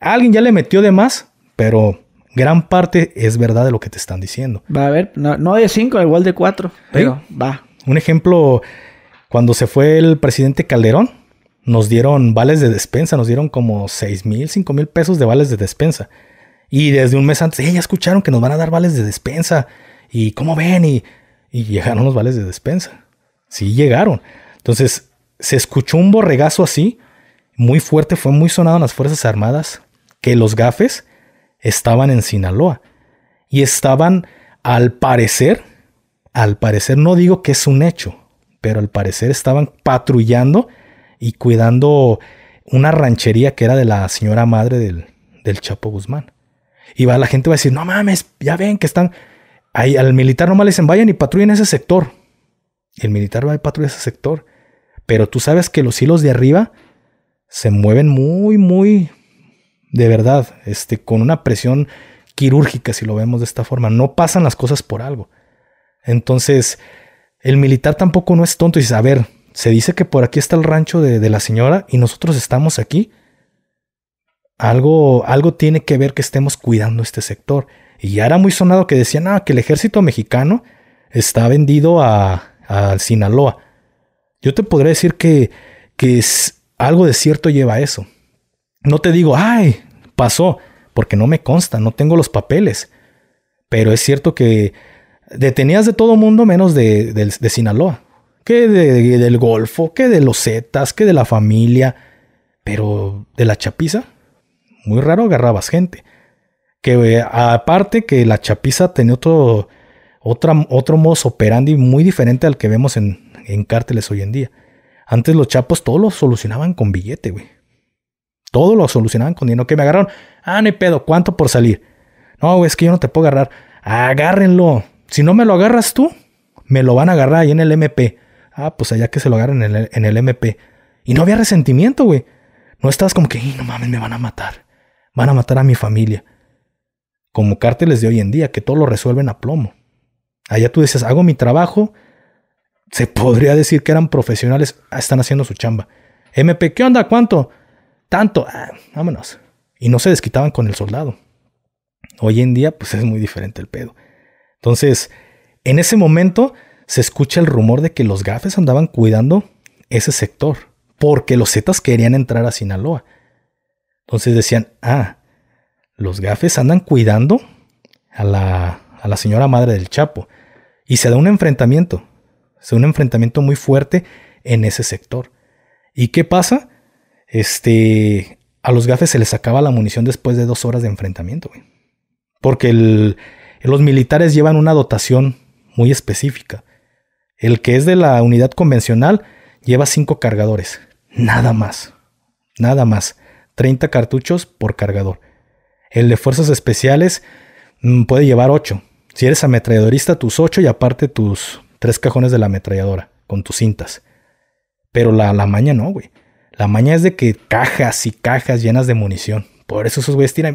alguien ya le metió de más, pero gran parte es verdad de lo que te están diciendo. Va a haber, no, de 5, igual de 4, pero va. Un ejemplo, cuando se fue el presidente Calderón, nos dieron vales de despensa, nos dieron como 6 mil, 5 mil pesos de vales de despensa. Y desde un mes antes, ya escucharon que nos van a dar vales de despensa. Y cómo ven, y, y llegaron los vales de despensa. Sí, llegaron. Entonces, se escuchó un borregazo así, muy fuerte, fue muy sonado en las Fuerzas Armadas, que los gafes estaban en Sinaloa. Y estaban, al parecer, al parecer no digo que es un hecho, pero al parecer estaban patrullando y cuidando una ranchería que era de la señora madre del, Chapo Guzmán. Y va, la gente va a decir, no mames, ya ven que están... Ahí, al militar nomás le dicen, vayan y patrullen ese sector. Y el militar va a patrulla ese sector. Pero tú sabes que los hilos de arriba se mueven muy, muy, de verdad, este, con una presión quirúrgica, si lo vemos de esta forma. No pasan las cosas por algo. Entonces, el militar tampoco no es tonto y dice, a ver, se dice que por aquí está el rancho de, la señora y nosotros estamos aquí. Algo, algo tiene que ver que estemos cuidando este sector. Y ya era muy sonado que decían ah, que el ejército mexicano está vendido a, Sinaloa. Yo te podría decir que, que es, algo de cierto lleva a eso. No te digo, ay, pasó, porque no me consta, no tengo los papeles. Pero es cierto que detenías de todo mundo menos de, Sinaloa. Que de, del Golfo, que de los Zetas, que de la familia. Pero de la chapiza, muy raro agarrabas gente. Que eh, aparte que la chapiza tenía otro, otra, otro operandi muy diferente al que vemos en, en cárteles hoy en día. Antes los chapos todos lo solucionaban con billete, güey. Todo lo solucionaban con dinero. Que me agarraron. Ah, no pedo. ¿Cuánto por salir? No, güey, es que yo no te puedo agarrar. Agárrenlo. Si no me lo agarras tú, me lo van a agarrar ahí en el MP. Ah, pues allá que se lo agarren en el, MP. Y no había resentimiento, güey. No estabas como que, no mames, me van a matar. Van a matar a mi familia. Como cárteles de hoy en día, que todo lo resuelven a plomo. Allá tú dices, hago mi trabajo. Se podría decir que eran profesionales, ah, están haciendo su chamba. MP, ¿qué onda? ¿Cuánto? Tanto. Ah, vámonos. Y no se desquitaban con el soldado. Hoy en día, pues es muy diferente el pedo. Entonces, en ese momento se escucha el rumor de que los gafes andaban cuidando ese sector, porque los zetas querían entrar a Sinaloa. Entonces decían, ah, los gafes andan cuidando a la, señora madre del Chapo. Y se da un enfrentamiento, se da un enfrentamiento muy fuerte en ese sector. ¿Y qué pasa? Este, a los gafes se les acaba la munición después de dos horas de enfrentamiento, güey. Porque el, los militares llevan una dotación muy específica. El que es de la unidad convencional lleva 5 cargadores. Nada más. Nada más. 30 cartuchos por cargador. El de fuerzas especiales mm, puede llevar 8. Si eres ametralladorista, tus 8 y aparte tus 3 cajones de la ametralladora con tus cintas. Pero la, la maña no, güey. La maña es de que cajas y cajas llenas de munición. Por eso esos güeyes tiran.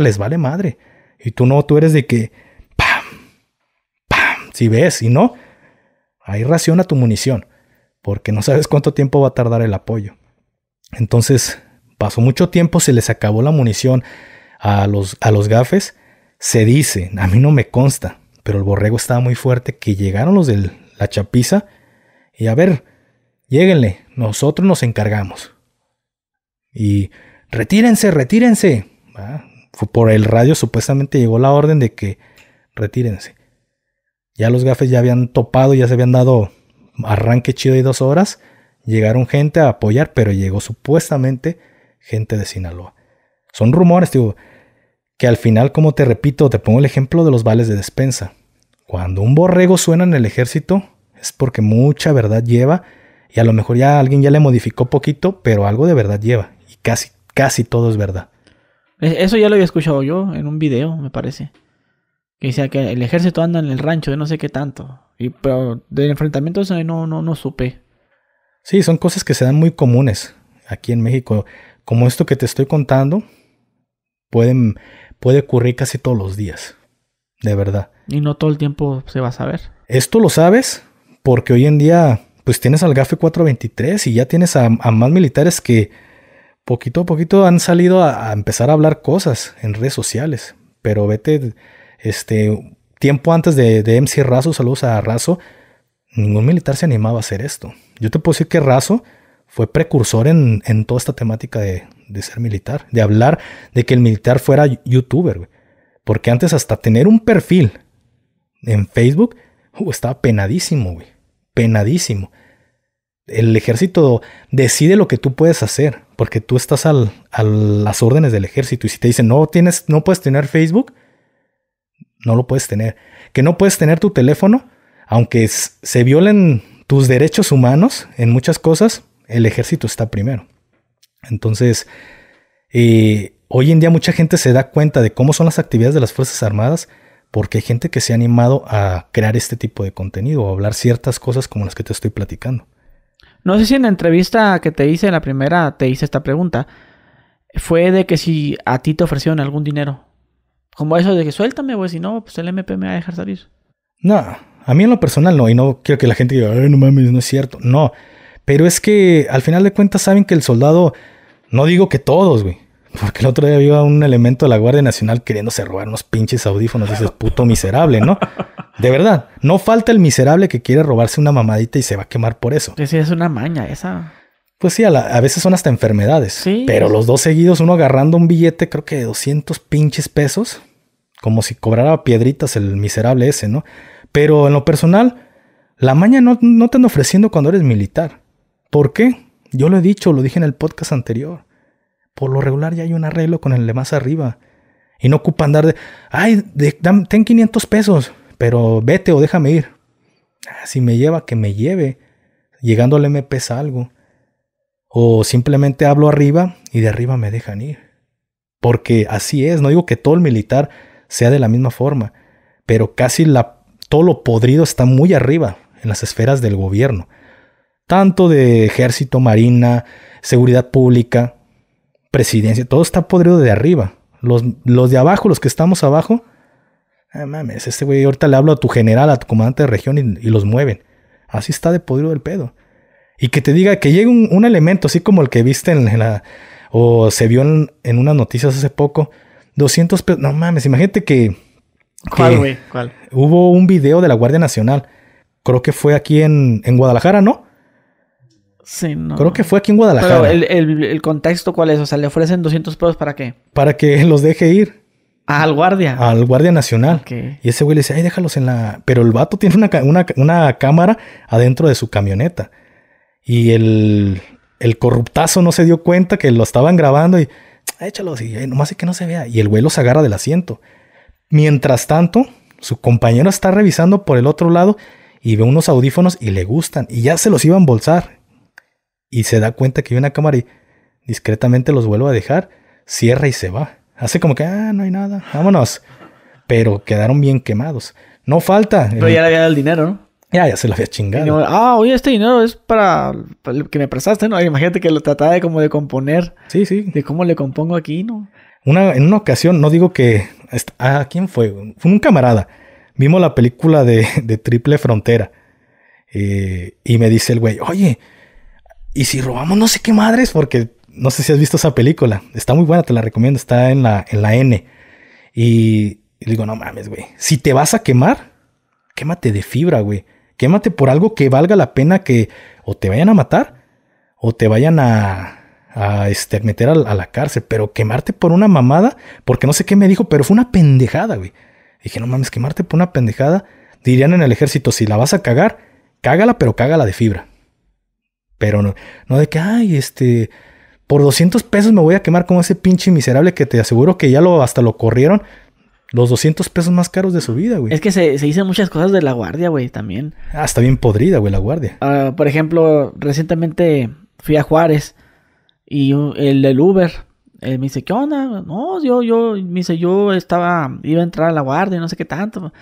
les vale madre. Y tú no, tú eres de que, pam, pam, si ves y no, ahí raciona tu munición, porque no sabes cuánto tiempo va a tardar el apoyo. Entonces, pasó mucho tiempo, se les acabó la munición a los, a los gafes. Se dice, a mí no me consta, pero el borrego estaba muy fuerte que llegaron los de la chapiza y a ver, lléguenle, nosotros nos encargamos. Y retírense, retírense. Ah, por el radio supuestamente llegó la orden de que retírense. Ya los gafes ya habían topado, ya se habían dado arranque chido y dos horas. Llegaron gente a apoyar, pero llegó supuestamente gente de Sinaloa. Son rumores, digo, que al final, como te repito, te pongo el ejemplo de los vales de despensa. Cuando un borrego suena en el ejército, es porque mucha verdad lleva y a lo mejor ya alguien ya le modificó poquito, pero algo de verdad lleva y casi, casi todo es verdad. Eso ya lo había escuchado yo en un video, me parece. Que decía que el ejército anda en el rancho de no sé qué tanto. Y, pero del enfrentamiento eso no, no, no supe. Sí, son cosas que se dan muy comunes aquí en México. Como esto que te estoy contando, pueden, puede ocurrir casi todos los días. De verdad. Y no todo el tiempo se va a saber. Esto lo sabes porque hoy en día, pues tienes al GAFE 423 y ya tienes a más militares que poquito a poquito han salido a, empezar a hablar cosas en redes sociales. Pero vete, este, tiempo antes de, MC Razo, saludos a Razo, ningún militar se animaba a hacer esto. Yo te puedo decir que Razo fue precursor en, toda esta temática de, ser militar, de hablar de que el militar fuera youtuber, güey, Porque antes hasta tener un perfil en Facebook uh, estaba penadísimo, güey. Penadísimo. El ejército decide lo que tú puedes hacer porque tú estás a las órdenes del ejército y si te dicen no tienes, no puedes tener Facebook, no lo puedes tener. Que no puedes tener tu teléfono, aunque se violen tus derechos humanos en muchas cosas, el ejército está primero. Entonces, eh, hoy en día mucha gente se da cuenta de cómo son las actividades de las Fuerzas Armadas porque hay gente que se ha animado a crear este tipo de contenido o hablar ciertas cosas como las que te estoy platicando. No sé si en la entrevista que te hice, la primera, te hice esta pregunta. Fue de que si a ti te ofrecieron algún dinero. Como eso de que suéltame, güey, si no, pues el MP me va a dejar salir. No, a mí en lo personal no, y no quiero que la gente diga, Ay, no mames, no es cierto. No, pero es que al final de cuentas saben que el soldado, no digo que todos, güey, porque el otro día vio a un elemento de la Guardia Nacional queriéndose robar unos pinches audífonos. Dices, puto miserable, ¿no? De verdad, no falta el miserable que quiere robarse una mamadita y se va a quemar por eso. Sí, es una maña esa. Pues sí, a, veces son hasta enfermedades. Sí. Pero los dos seguidos, uno agarrando un billete, creo que de 200 pinches pesos, como si cobrara piedritas el miserable ese, ¿no? Pero en lo personal, la maña no, no te ando ofreciendo cuando eres militar. ¿Por qué? Yo lo he dicho, lo dije en el podcast anterior. Por lo regular ya hay un arreglo con el de más arriba. Y no ocupa andar de, ay, ten 500 pesos, pero vete o déjame ir. Si me lleva, que me lleve. llegándole me pesa algo. O simplemente hablo arriba y de arriba me dejan ir. Porque así es, no digo que todo el militar sea de la misma forma, pero casi la, todo lo podrido está muy arriba en las esferas del gobierno. Tanto de ejército, marina, seguridad pública, presidencia, todo está podrido de arriba. Los, los de abajo, los que estamos abajo, ah, mames, este güey ahorita le hablo a tu general, a tu comandante de región y, los mueven. Así está de podrido el pedo. Y que te diga que llegue un, elemento así como el que viste en la, o se vio en, unas noticias hace poco, 200 pesos, no mames, imagínate que... ¿Cuál, güey? ¿Cuál? Hubo un video de la Guardia Nacional, creo que fue aquí en Guadalajara, ¿no? Creo que fue aquí en Guadalajara. Pero el, contexto, ¿cuál es? O sea, le ofrecen 200 pesos para qué? Para que los deje ir. Al guardia. Al guardia nacional. Y ese güey le dice, ay, déjalos en la. Pero el vato tiene una, cámara adentro de su camioneta. Y el, corruptazo no se dio cuenta que lo estaban grabando y ah, échalos y nomás es que no se vea. Y el güey los agarra del asiento. Mientras tanto, su compañero está revisando por el otro lado y ve unos audífonos y le gustan y ya se los iba a embolsar y se da cuenta que hay una cámara y discretamente los vuelvo a dejar, cierra y se va. Hace como que, ah, no hay nada, vámonos. Pero quedaron bien quemados. No falta. Pero ya le había dado el dinero, ¿no? Ya, ya se lo había chingado. ah, oye, este dinero es para, el que me prestaste, ¿no? Imagínate que lo trataba de como de componer. Sí, sí. De cómo le compongo aquí, ¿no? Una, en una ocasión, no digo que... Ah, ¿quién fue? Fue un camarada. Vimos la película de, de Triple Frontera. Eh, y me dice el güey, oye, y si robamos no sé qué madres, porque no sé si has visto esa película. Está muy buena, te la recomiendo. Está en la, en la N. Y, digo, no mames, güey. Si te vas a quemar, quémate de fibra, güey. Quémate por algo que valga la pena que o te vayan a matar o te vayan a, este, meter a, la cárcel. Pero quemarte por una mamada, porque no sé qué me dijo, pero fue una pendejada, güey. Dije, no mames, quemarte por una pendejada. Dirían en el ejército, si la vas a cagar, cágala, pero cágala de fibra. Pero no, no de que, ay, este, por 200 pesos me voy a quemar como ese pinche miserable que te aseguro que ya lo, hasta lo corrieron. Los 200 pesos más caros de su vida, güey. Es que se, se dicen muchas cosas de la guardia, güey, también. Ah, está bien podrida, güey, la guardia. Ah, por ejemplo, recientemente fui a Juárez y el del Uber él me dice, ¿qué onda? No, yo, yo, me dice, yo estaba, iba a entrar a la guardia, no sé qué tanto.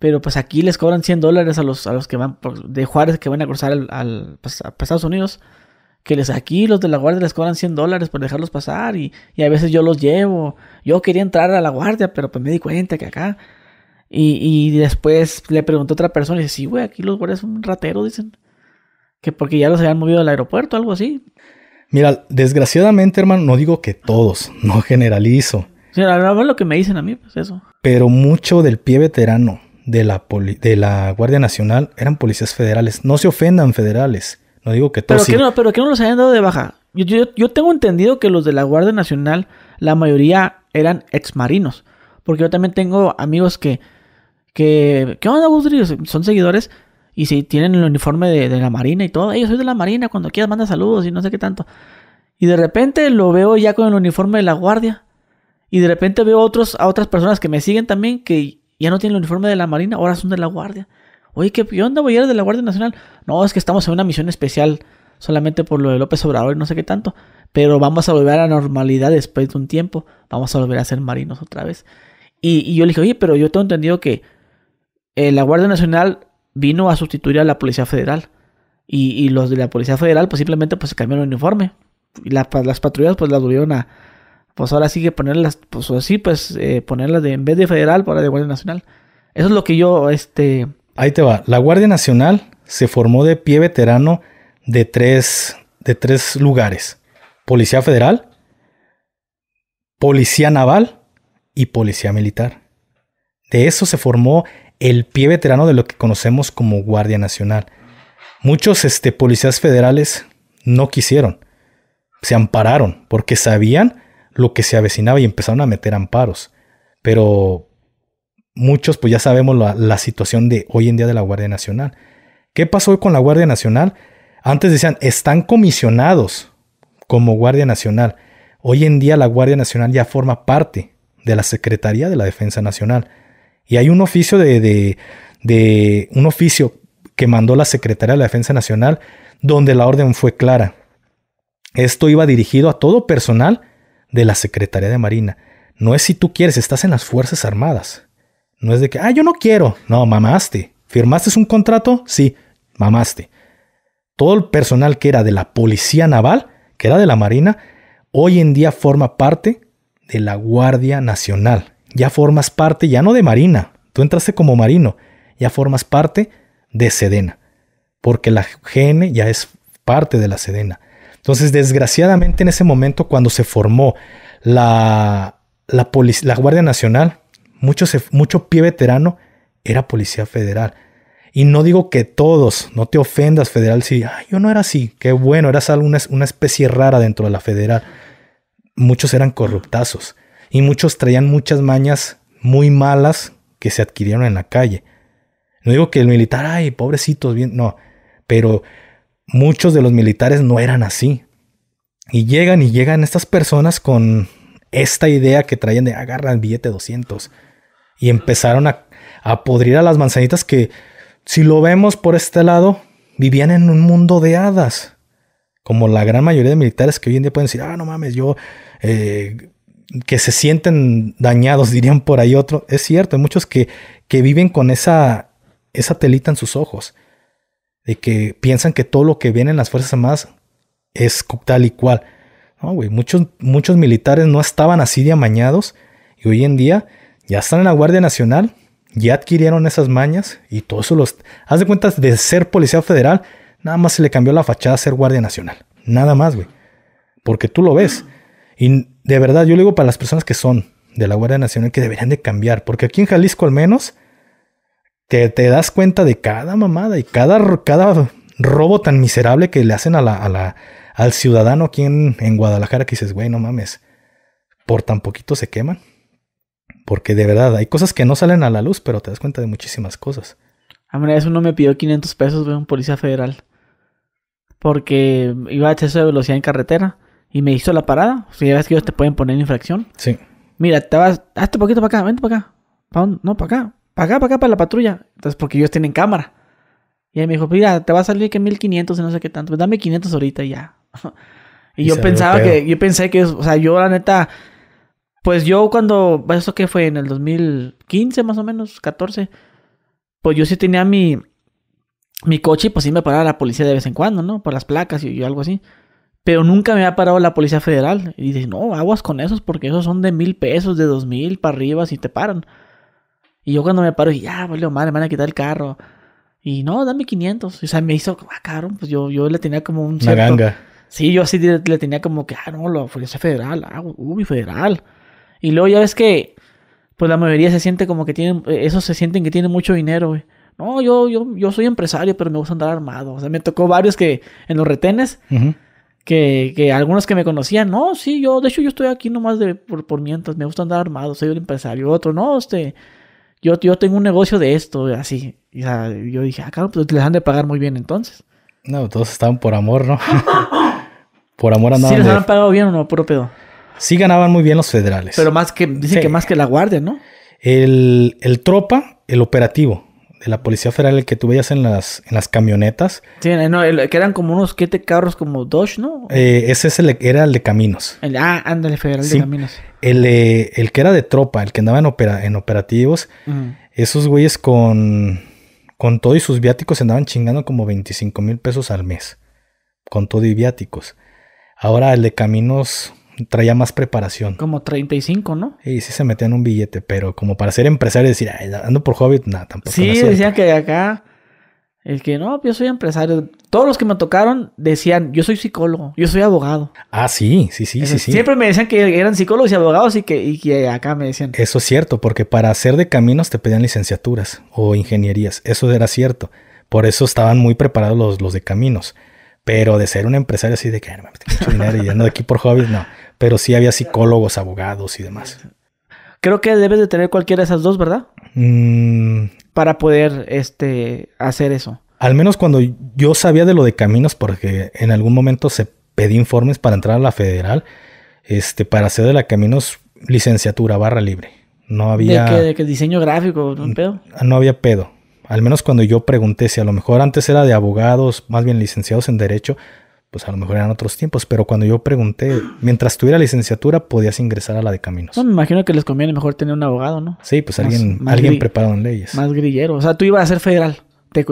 Pero pues aquí les cobran 100 dólares a los, a los que van de Juárez que van a cruzar al, pues, a pues, Estados Unidos. Que les aquí los de la guardia les cobran 100 dólares por dejarlos pasar y, a veces yo los llevo. Yo quería entrar a la guardia, pero pues me di cuenta que acá. Y, después le preguntó a otra persona y dice, sí, güey, aquí los guardias son un ratero, dicen. Que porque ya los habían movido al aeropuerto, algo así. Mira, desgraciadamente, hermano, no digo que todos, no generalizo. Sí, lo que me dicen a mí, pues eso. Pero mucho del pie veterano de la, de la Guardia Nacional eran policías federales. No se ofendan federales. No digo que todos. Pero, que no, pero que no los hayan dado de baja. Yo, tengo entendido que los de la Guardia Nacional, la mayoría eran ex marinos... Porque yo también tengo amigos que. que ¿Qué onda, Gustavo? Son seguidores. Y si tienen el uniforme de, la Marina y todo. Ellos soy de la Marina. Cuando quieras, manda saludos y no sé qué tanto. Y de repente lo veo ya con el uniforme de la Guardia. Y de repente veo otros, a otras personas que me siguen también que ya no tiene el uniforme de la Marina, ahora son de la Guardia. Oye, ¿qué, qué voy a ir de la Guardia Nacional? No, es que estamos en una misión especial solamente por lo de López Obrador y no sé qué tanto. Pero vamos a volver a la normalidad después de un tiempo. Vamos a volver a ser marinos otra vez. Y, yo le dije, oye, pero yo tengo entendido que eh, la Guardia Nacional vino a sustituir a la Policía Federal. Y, los de la Policía Federal, pues simplemente pues, cambiaron el uniforme. Y las patrullas, pues las volvieron a, pues ahora sí que ponerlas, pues así, pues eh, ponerlas de, en vez de federal, para pues de Guardia Nacional. Eso es lo que yo, este... Ahí te va. La Guardia Nacional se formó de pie veterano de tres, de tres lugares. Policía Federal, Policía Naval y Policía Militar. De eso se formó el pie veterano de lo que conocemos como Guardia Nacional. Muchos este, policías federales no quisieron, se ampararon porque sabían lo que se avecinaba y empezaron a meter amparos. Pero muchos, pues ya sabemos la, situación de hoy en día de la Guardia Nacional. ¿Qué pasó con la Guardia Nacional? Antes decían, están comisionados como Guardia Nacional. Hoy en día la Guardia Nacional ya forma parte de la Secretaría de la Defensa Nacional. Y hay un oficio de, un oficio que mandó la Secretaría de la Defensa Nacional donde la orden fue clara. Esto iba dirigido a todo personal de la Secretaría de Marina. No es si tú quieres, estás en las Fuerzas Armadas. No es de que, ah, yo no quiero. No, mamaste. ¿Firmaste un contrato? Sí, mamaste. Todo el personal que era de la Policía Naval, que era de la Marina, hoy en día forma parte de la Guardia Nacional. Ya formas parte, ya no de Marina, tú entraste como marino, ya formas parte de Sedena, porque la GN e ya es parte de la Sedena. Entonces, desgraciadamente en ese momento, cuando se formó la, la, la Guardia Nacional, mucho, mucho pie veterano era policía federal. Y no digo que todos, no te ofendas federal, si yo no era así, qué bueno, eras una especie rara dentro de la federal. Muchos eran corruptazos y muchos traían muchas mañas muy malas que se adquirieron en la calle. No digo que el militar, ay, pobrecitos, bien, no, pero muchos de los militares no eran así. Y llegan y llegan estas personas con esta idea que traían de agarra el billete 200. Y empezaron a, podrir a las manzanitas que, si lo vemos por este lado, vivían en un mundo de hadas. Como la gran mayoría de militares que hoy en día pueden decir, ah, no mames, yo... Eh, que se sienten dañados, dirían por ahí otro. Es cierto, hay muchos que, que viven con esa, esa telita en sus ojos de que piensan que todo lo que viene en las Fuerzas Armadas es tal y cual. No, güey, muchos, muchos militares no estaban así de amañados y hoy en día ya están en la Guardia Nacional, ya adquirieron esas mañas y todo eso los... Haz de cuentas de ser policía federal, nada más se le cambió la fachada a ser Guardia Nacional. Nada más, güey. Porque tú lo ves. Y de verdad, yo le digo para las personas que son de la Guardia Nacional que deberían de cambiar, porque aquí en Jalisco al menos te, das cuenta de cada mamada y cada, cada robo tan miserable que le hacen a la, al ciudadano aquí en, Guadalajara que dices, güey, no mames, por tan poquito se queman. Porque de verdad, hay cosas que no salen a la luz, pero te das cuenta de muchísimas cosas. Ah, a mí eso no me pidió 500 pesos, güey, un policía federal. Porque iba a exceso de velocidad en carretera y me hizo la parada. O ya ves que ellos te pueden poner infracción. Sí. Mira, te vas, hazte poquito para acá, vente para acá. no, para acá paga acá, para la patrulla. Entonces, porque ellos tienen cámara. Y él me dijo, mira, te va a salir que 1500 y no sé qué tanto. dame 500 ahorita y ya. y, yo pensaba que, yo pensé que, o sea, yo la neta, pues yo cuando, eso que fue en el 2015 más o menos, 14, pues yo sí tenía mi, mi coche, pues sí me paraba la policía de vez en cuando, ¿no? Por las placas y, algo así. Pero nunca me ha parado la policía federal. Y dice, no, aguas con esos porque esos son de mil pesos, de dos mil para arriba si te paran. Y yo cuando me paro, Y ya, valió madre, me van a quitar el carro. Y no, dame 500. O sea, me hizo, ah, caro... pues yo, yo le tenía como un cierto... ganga. Sí, yo así le, tenía como que, ah, no, la policía federal, ah, uy, federal. Y luego ya ves que, pues la mayoría se siente como que tienen, eh, esos se sienten que tienen mucho dinero, No, yo, yo, yo soy empresario, pero me gusta andar armado. O sea, me tocó varios que en los retenes, que, que, algunos que me conocían, no, sí, yo, de hecho, yo estoy aquí nomás de, por, por mientras, me gusta andar armado, soy un empresario. Otro, no, este, yo, tengo un negocio de esto, así. Y yo dije, ah, claro... pues les han de pagar muy bien entonces. No, todos estaban por amor, ¿no? por amor andaban. ¿Sí les han pagado bien o no, puro pedo? Sí ganaban muy bien los federales. Pero más que, dicen que más que la guardia, ¿no? El, el tropa, el operativo de la policía federal, el que tú veías en las, en las camionetas. Sí, no, que eran como unos siete carros como Dodge, ¿no? Eh, ese es el, era el de caminos. ah, ándale, federal de caminos. El, el, que era de tropa, el que andaba en, en operativos, mm. esos güeyes con, con todo y sus viáticos andaban chingando como 25 mil pesos al mes. Con todo y viáticos. Ahora el de caminos traía más preparación. Como 35, ¿no? Y sí se metían un billete, pero como para ser empresario y decir, Ay, ando por hobby, nada, tampoco. Sí, decían que acá, el que no, yo soy empresario. Todos los que me tocaron decían, yo soy psicólogo, yo soy abogado. Ah, sí, sí, sí, sí, sí. Siempre me decían que eran psicólogos y abogados y que, y que acá me decían. Eso es cierto, porque para hacer de caminos te pedían licenciaturas o ingenierías. Eso era cierto. Por eso estaban muy preparados los, de caminos. Pero de ser un empresario así de que no, me mucho dinero y aquí por hobbies, no. Pero sí había psicólogos, abogados y demás. Creo que debes de tener cualquiera de esas dos, ¿verdad? Mm. Para poder este, hacer eso. Al menos cuando yo sabía de lo de caminos, porque en algún momento se pedí informes para entrar a la federal, este, para hacer de la caminos licenciatura, barra libre. No había. ¿De qué? de diseño gráfico? ¿no, pedo? no había pedo. Al menos cuando yo pregunté si a lo mejor antes era de abogados, más bien licenciados en Derecho, pues a lo mejor eran otros tiempos, pero cuando yo pregunté, mientras tuviera licenciatura podías ingresar a la de caminos. me imagino que les conviene mejor tener un abogado, ¿no? Sí, pues alguien, alguien preparado en leyes. Más grillero, o sea, tú ibas a ser federal, ¿te,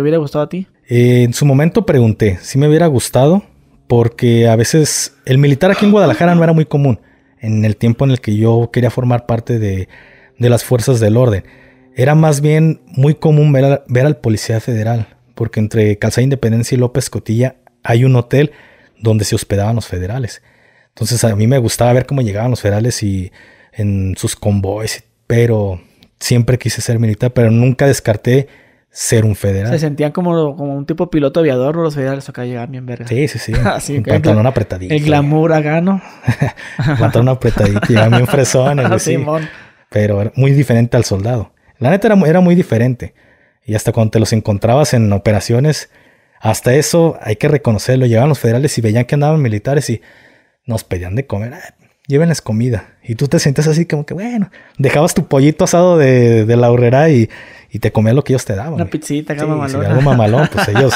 hubiera gustado a ti? Eh, en su momento pregunté, sí me hubiera gustado, porque a veces el militar aquí en Guadalajara no era muy común, en el tiempo en el que yo quería formar parte de, de las fuerzas del orden. Era más bien muy común ver, ver al policía federal, porque entre Calzada Independencia y López Cotilla hay un hotel donde se hospedaban los federales. Entonces a mí me gustaba ver cómo llegaban los federales y en sus convoys, pero siempre quise ser militar, pero nunca descarté ser un federal. Se sentían como, como un tipo piloto aviador, los federales acá llegaban bien verga. Sí, sí, sí. Así, ah, pantalón apretadito. El glamour gano. pantalón apretadito, llegaban bien fresón. El Simón. Pero muy diferente al soldado. La neta era, era muy diferente. Y hasta cuando te los encontrabas en operaciones, hasta eso hay que reconocerlo. Llevaban los federales y veían que andaban militares y nos pedían de comer. Ah, llévenles comida. Y tú te sientes así como que, bueno, dejabas tu pollito asado de, la horrera y, te comías lo que ellos te daban. Una pizzita, algo mamalón, pues ellos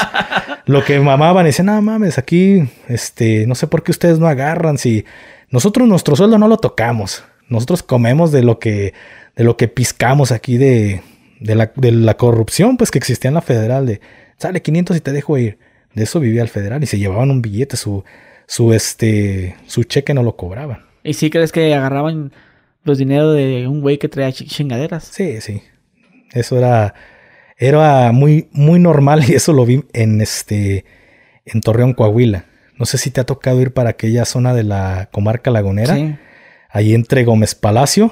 lo que mamaban y decían, no mames, aquí, este, no sé por qué ustedes no agarran. Si nosotros nuestro sueldo no lo tocamos. Nosotros comemos de lo que, de lo que piscamos aquí de, la, de la corrupción pues que existía en la federal, de, sale 500 y te dejo ir. De eso vivía el federal y se llevaban un billete, su, su, este, su cheque no lo cobraban. ¿Y si crees que agarraban los dineros de un güey que traía chingaderas? Sí, sí. Eso era, era muy, muy normal y eso lo vi en, este, en Torreón, Coahuila. No sé si te ha tocado ir para aquella zona de la comarca lagunera. Sí. Ahí entre Gómez Palacio.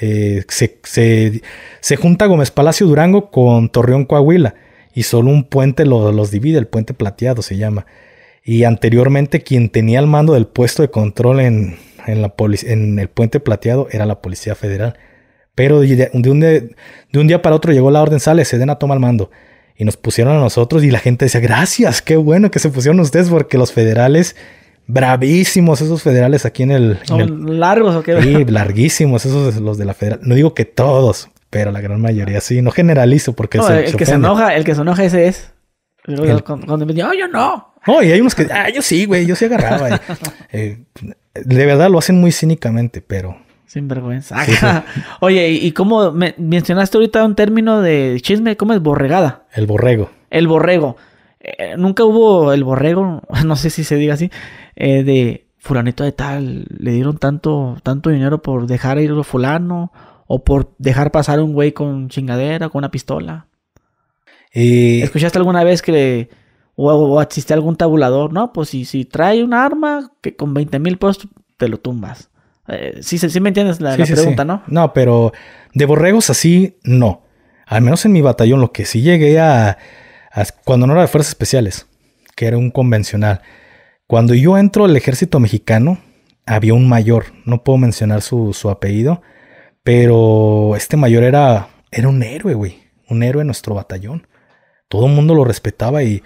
Eh, se, se junta Gómez Palacio Durango con Torreón, Coahuila y solo un puente los divide, el puente plateado se llama. Y anteriormente quien tenía el mando del puesto de control en, el puente plateado era la Policía Federal. Pero de, un día para otro llegó la orden, sale, se den a tomar el mando. Y nos pusieron a nosotros y la gente decía, gracias, qué bueno que se pusieron ustedes porque los federales, bravísimos esos federales aquí en el... Son largos o qué? Sí, larguísimos esos los de la federal. No digo que todos, pero la gran mayoría sí. No generalizo porque el, que se enoja, el que se enoja ese es. cuando me yo no. No, hay unos que, ah, yo sí, güey, yo sí agarraba. Eh, de verdad lo hacen muy cínicamente, pero. Sin vergüenza. Oye, ¿y cómo me mencionaste ahorita un término de chisme? ¿Cómo es borregada? El borrego. El borrego. Eh, nunca hubo el borrego, no sé si se diga así, eh, de fulanito de tal, le dieron tanto, tanto dinero por dejar ir a fulano o por dejar pasar un güey con chingadera, con una pistola. Eh, ¿Escuchaste alguna vez que o, o, a algún tabulador? No, pues si, si trae un arma que con 20 mil pesos te lo tumbas. Eh, si sí, me entiendes la, pregunta, ¿no? No, pero de borregos así, no. Al menos en mi batallón, lo que sí llegué a, cuando no era de fuerzas especiales, que era un convencional. Cuando yo entro al ejército mexicano, había un mayor, no puedo mencionar su, su apellido, pero este mayor era, era un héroe, güey. Un héroe en nuestro batallón. Todo el mundo lo respetaba y,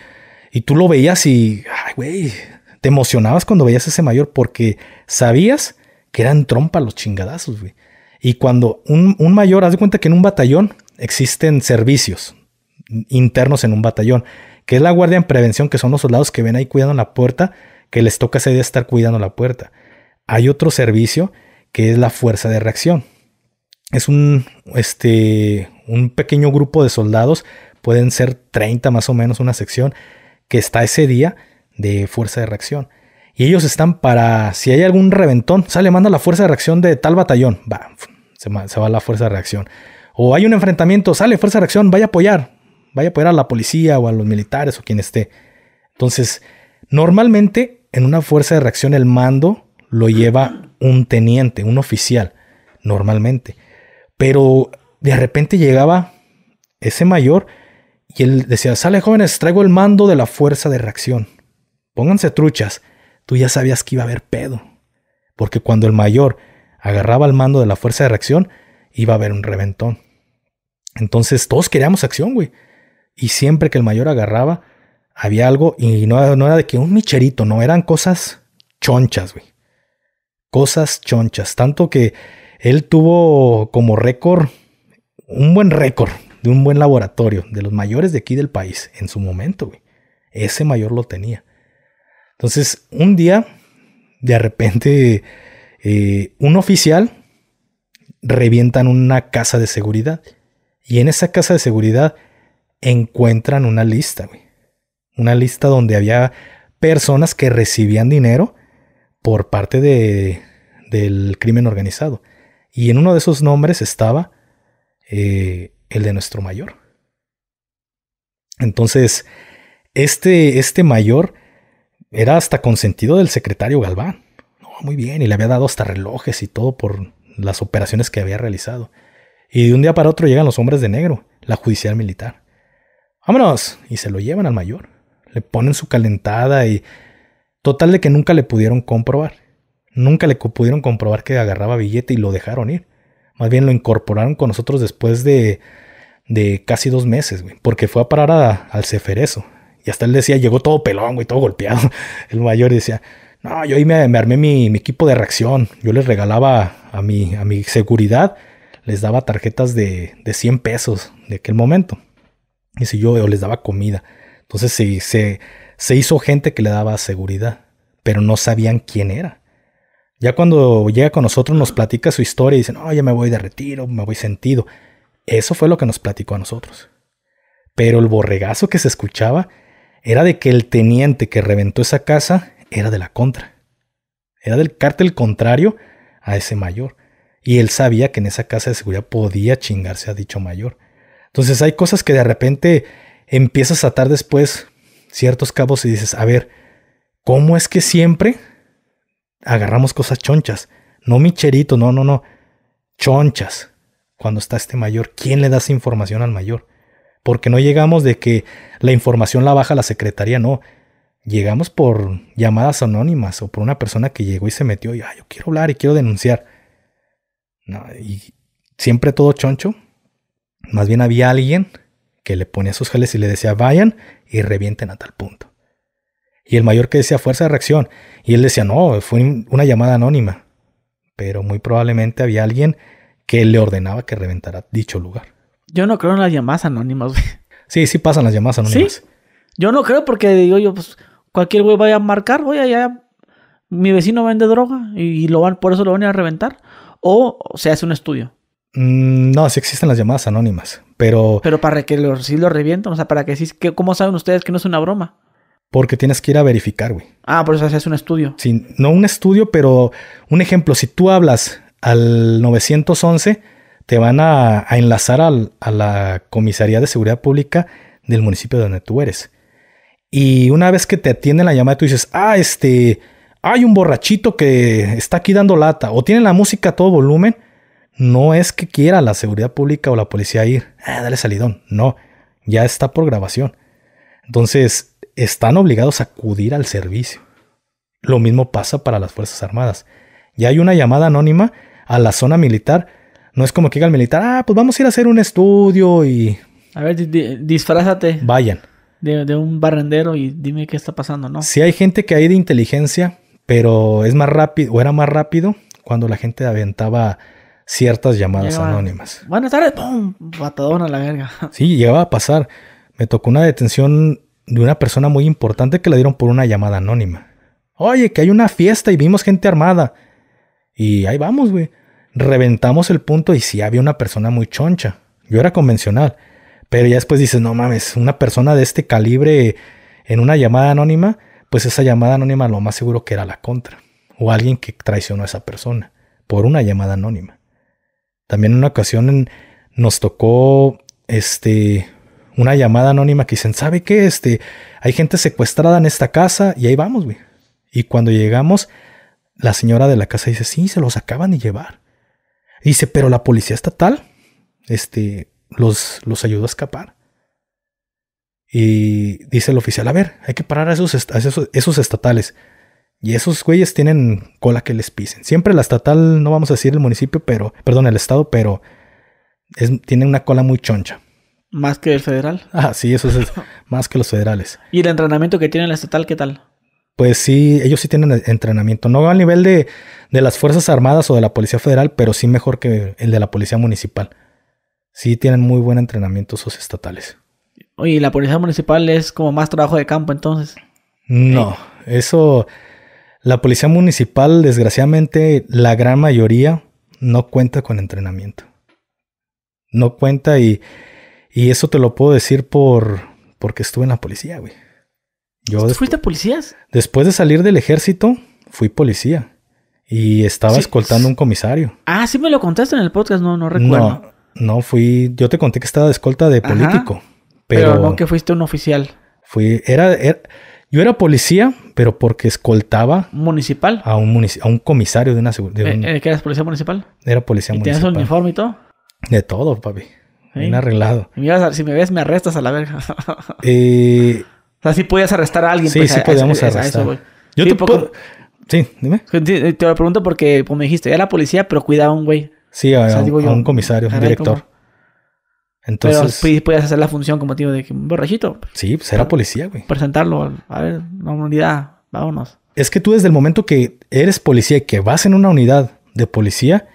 tú lo veías y, ay, güey, te emocionabas cuando veías a ese mayor porque sabías que eran trompa los chingadazos, güey. Y cuando un, un mayor, haz de cuenta que en un batallón existen servicios internos en un batallón, que es la guardia en prevención, que son los soldados que ven ahí cuidando la puerta, que les toca ese día estar cuidando la puerta. Hay otro servicio que es la fuerza de reacción, es un, este, un pequeño grupo de soldados, pueden ser 30 más o menos una sección, que está ese día de fuerza de reacción. Y ellos están para, si hay algún reventón, sale, manda la fuerza de reacción de tal batallón, va, se, se va la fuerza de reacción. O hay un enfrentamiento, sale fuerza de reacción, vaya a apoyar, vaya a apoyar a la policía o a los militares o quien esté. Entonces, normalmente en una fuerza de reacción el mando lo lleva un teniente, un oficial, normalmente. Pero de repente llegaba ese mayor y él decía, sale jóvenes, traigo el mando de la fuerza de reacción. Pónganse truchas. Tú ya sabías que iba a haber pedo. Porque cuando el mayor agarraba el mando de la fuerza de reacción, iba a haber un reventón. Entonces todos queríamos acción, güey. Y siempre que el mayor agarraba, había algo y no, era de que un micherito, no, eran cosas chonchas, güey. Cosas chonchas. Tanto que él tuvo como récord, un buen récord de un buen laboratorio, de los mayores de aquí del país en su momento, Ese mayor lo tenía. Entonces, un día, de repente, eh, un oficial revientan una casa de seguridad. Y en esa casa de seguridad encuentran una lista, Una lista donde había personas que recibían dinero por parte del crimen organizado. Y en uno de esos nombres estaba eh, el de nuestro mayor. Entonces, este, este mayor era hasta consentido del secretario Galván. muy bien, y le había dado hasta relojes y todo por las operaciones que había realizado. Y de un día para otro llegan los hombres de negro, la judicial militar. Vámonos, y se lo llevan al mayor. Le ponen su calentada y total de que nunca le pudieron comprobar. Nunca le pudieron comprobar que agarraba billete y lo dejaron ir. Más bien lo incorporaron con nosotros después de, de casi dos meses, güey, porque fue a parar a, al Ceferezo. Y hasta él decía, llegó todo pelón, güey, todo golpeado. El mayor decía, no, yo ahí me, armé mi, equipo de reacción. Yo les regalaba a mi, a mi seguridad, les daba tarjetas de, de 100 pesos de aquel momento. Y si yo les daba comida. Entonces se, se, se hizo gente que le daba seguridad, pero no sabían quién era. Ya cuando llega con nosotros nos platica su historia y dice, no, ya me voy de retiro, me voy sentido. Eso fue lo que nos platicó a nosotros. Pero el borregazo que se escuchaba era de que el teniente que reventó esa casa era de la contra. Era del cártel contrario a ese mayor. Y él sabía que en esa casa de seguridad podía chingarse a dicho mayor. Entonces hay cosas que de repente empiezas a atar después ciertos cabos y dices, a ver, ¿cómo es que siempre agarramos cosas chonchas. No micherito, no, no, no. Chonchas. Cuando está este mayor, ¿quién le da esa información al mayor? Porque no llegamos de que la información la baja la secretaría, no. Llegamos por llamadas anónimas o por una persona que llegó y se metió y, ah, yo quiero hablar y quiero denunciar. y siempre todo choncho. Más bien había alguien que le ponía sus jales y le decía, vayan y revienten a tal punto. Y el mayor que decía fuerza de reacción. Y él decía, no, fue una llamada anónima. Pero muy probablemente había alguien que le ordenaba que reventara dicho lugar. Yo no creo en las llamadas anónimas, güey. Sí, sí pasan las llamadas anónimas. ¿Sí? Yo no creo porque digo yo, pues cualquier güey vaya a marcar, voy allá mi vecino vende droga y, lo van, por eso lo van a reventar. O se hace un estudio. Mm, no, sí existen las llamadas anónimas, pero... Pero para que lo, sí lo revientan, o sea, para que sí, que, ¿cómo saben ustedes que no es una broma? Porque tienes que ir a verificar, güey. Ah, por eso haces un estudio. Sí, no un estudio, pero un ejemplo, si tú hablas al 911, te van a, enlazar a la Comisaría de Seguridad Pública del municipio donde tú eres. Y una vez que te atienden la llamada, tú dices, ah, este, hay un borrachito que está aquí dando lata o tiene la música a todo volumen. No es que quiera la seguridad pública o la policía ir, ah, dale salidón. No, ya está por grabación. Entonces, están obligados a acudir al servicio. Lo mismo pasa para las Fuerzas Armadas. Ya hay una llamada anónima a la zona militar. No es como que diga el militar, ah, pues vamos a ir a hacer un estudio y... A ver, disfrázate. Vayan. De, un barrendero y dime qué está pasando, ¿no? Sí hay gente que hay de inteligencia, pero es más rápido, o era más rápido cuando la gente aventaba ciertas llamadas anónimas. Buenas tardes, ¡pum! batadona la verga. Sí, llegaba a pasar. Me tocó una detención de una persona muy importante que le dieron por una llamada anónima. Oye, que hay una fiesta y vimos gente armada. Y ahí vamos, güey. Reventamos el punto y sí había una persona muy choncha. Yo era convencional. Pero ya después dices, no mames, una persona de este calibre en una llamada anónima, pues esa llamada anónima lo más seguro que era la contra. O alguien que traicionó a esa persona por una llamada anónima. También en una ocasión nos tocó este, una llamada anónima que dicen, ¿sabe qué? Este, hay gente secuestrada en esta casa y ahí vamos, güey. Y cuando llegamos, la señora de la casa dice, sí, se los acaban de llevar. Dice, pero la policía estatal, este, los, los ayudó a escapar. Y dice el oficial, a ver, hay que parar a esos, esos, estatales. Y esos güeyes tienen cola que les pisen. Siempre la estatal, no vamos a decir el municipio, pero, perdón, el estado, pero tienen tiene una cola muy choncha. ¿Más que el federal? Ah, sí, eso es más que los federales. ¿Y el entrenamiento que tiene la estatal, qué tal? Pues sí, ellos sí tienen entrenamiento. No a nivel de, las Fuerzas Armadas o de la Policía Federal, pero sí mejor que el de la Policía Municipal. Sí tienen muy buen entrenamiento esos estatales. Oye, ¿y la Policía Municipal es como más trabajo de campo entonces? No, eso... La Policía Municipal, desgraciadamente, la gran mayoría no cuenta con entrenamiento. No cuenta y y eso te lo puedo decir por porque estuve en la policía, güey. Yo ¿Tú fuiste policías? Después de salir del ejército, fui policía. Y estaba escoltando a un comisario. Ah, sí me lo contaste en el podcast, no, no recuerdo. No, no fui. Yo te conté que estaba de escolta de político. pero, aunque que fuiste un oficial. Fui, era, yo era policía, pero porque escoltaba. ¿Municipal? A un, comisario de una seguridad. Eh, eh, ¿Qué eras policía municipal? Era policía ¿Y municipal. ¿Tenías uniforme y todo? De todo, papi. Bien arreglado. si me ves, me arrestas a la verga. Eh, o sea, si podías arrestar a alguien. Sí, pues, sí podíamos arrestar. Yo tampoco... te Sí, dime. Te lo pregunto porque, pues, me dijiste, era la policía, pero cuidaba a un güey. Sí, a, un comisario, un director. Entonces. Pero podías hacer la función como tío de que un borrachito. Sí, pues era policía, güey. Presentarlo, a ver, una unidad, vámonos. Es que tú desde el momento que eres policía y que vas en una unidad de policía,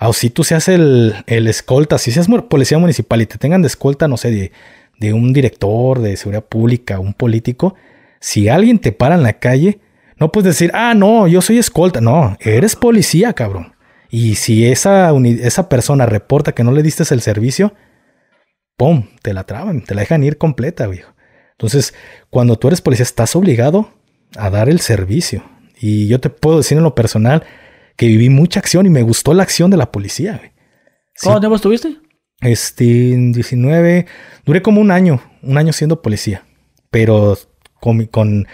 Ah, o si tú seas el, escolta, si seas policía municipal y te tengan de escolta, no sé, de, de un director de seguridad pública, un político, si alguien te para en la calle, no puedes decir, ah, no, yo soy escolta. No, eres policía, cabrón. Y si esa, esa persona reporta que no le diste el servicio, ¡pum! Te la traban, te la dejan ir completa, viejo. Entonces, cuando tú eres policía, estás obligado a dar el servicio. Y yo te puedo decir en lo personal, que viví mucha acción y me gustó la acción de la policía. ¿Cuándo ¿Cuánto estuviste? Este, en 19, duré como un año, un año siendo policía, pero con, con,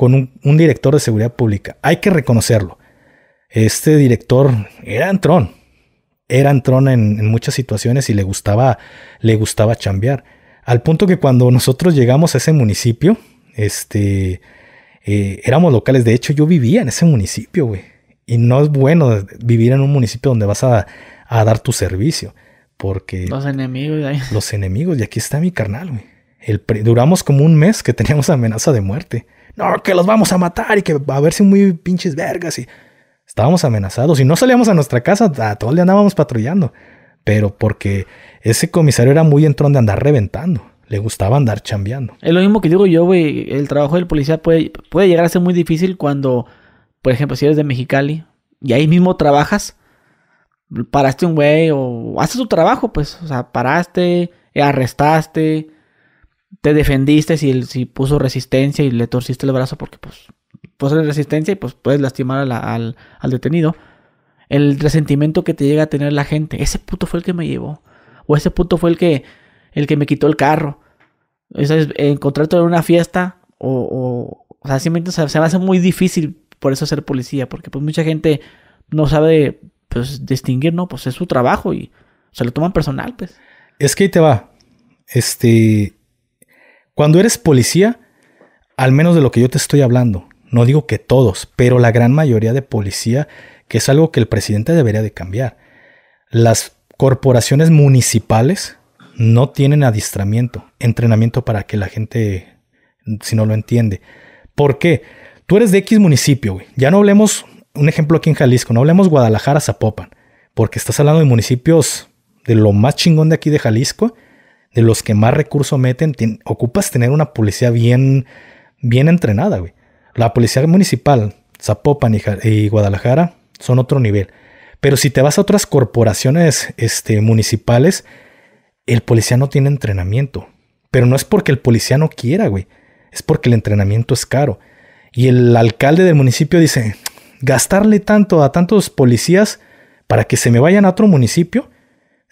un, director de seguridad pública. Hay que reconocerlo. Este director era antrón. era antrón en, muchas situaciones y le gustaba, le gustaba chambear. Al punto que cuando nosotros llegamos a ese municipio, este, eh, éramos locales. De hecho, yo vivía en ese municipio, güey. Y no es bueno vivir en un municipio donde vas a, dar tu servicio. Porque. Los enemigos. Los enemigos. Y aquí está mi carnal, güey. duramos como un mes que teníamos amenaza de muerte. No, que los vamos a matar y que a ver si muy pinches vergas. Y estábamos amenazados y no salíamos a nuestra casa. A todo el día andábamos patrullando. Pero porque ese comisario era muy entrón de andar reventando. Le gustaba andar chambeando. Es lo mismo que digo yo, güey. El trabajo del policía puede, puede llegar a ser muy difícil cuando por ejemplo, si eres de Mexicali y ahí mismo trabajas, paraste un güey o haces tu trabajo, pues, o sea, paraste, arrestaste, te defendiste si, si puso resistencia y le torciste el brazo porque, pues, puso resistencia y, pues, puedes lastimar al, detenido. El resentimiento que te llega a tener la gente, ese puto fue el que me llevó. O ese puto fue el que, el que me quitó el carro. Es, encontrarte en una fiesta o, o, sea, simplemente se, se, me hace muy difícil por eso ser policía, porque pues mucha gente no sabe pues distinguir, ¿no? Pues es su trabajo y se lo toman personal, pues. Es que ahí te va. Este, cuando eres policía, al menos de lo que yo te estoy hablando, no digo que todos, pero la gran mayoría de policía, que es algo que el presidente debería de cambiar. Las corporaciones municipales no tienen adiestramiento, entrenamiento para que la gente, si no lo entiende. ¿Por qué? Tú eres de X municipio, güey. Ya no hablemos, un ejemplo aquí en Jalisco, no hablemos Guadalajara, Zapopan, porque estás hablando de municipios de lo más chingón de aquí de Jalisco, de los que más recursos meten, ocupas tener una policía bien, bien entrenada, güey. La policía municipal, Zapopan y, y, Guadalajara, son otro nivel. Pero si te vas a otras corporaciones este, municipales, el policía no tiene entrenamiento. Pero no es porque el policía no quiera, güey. Es porque el entrenamiento es caro. Y el alcalde del municipio dice, gastarle tanto a tantos policías para que se me vayan a otro municipio,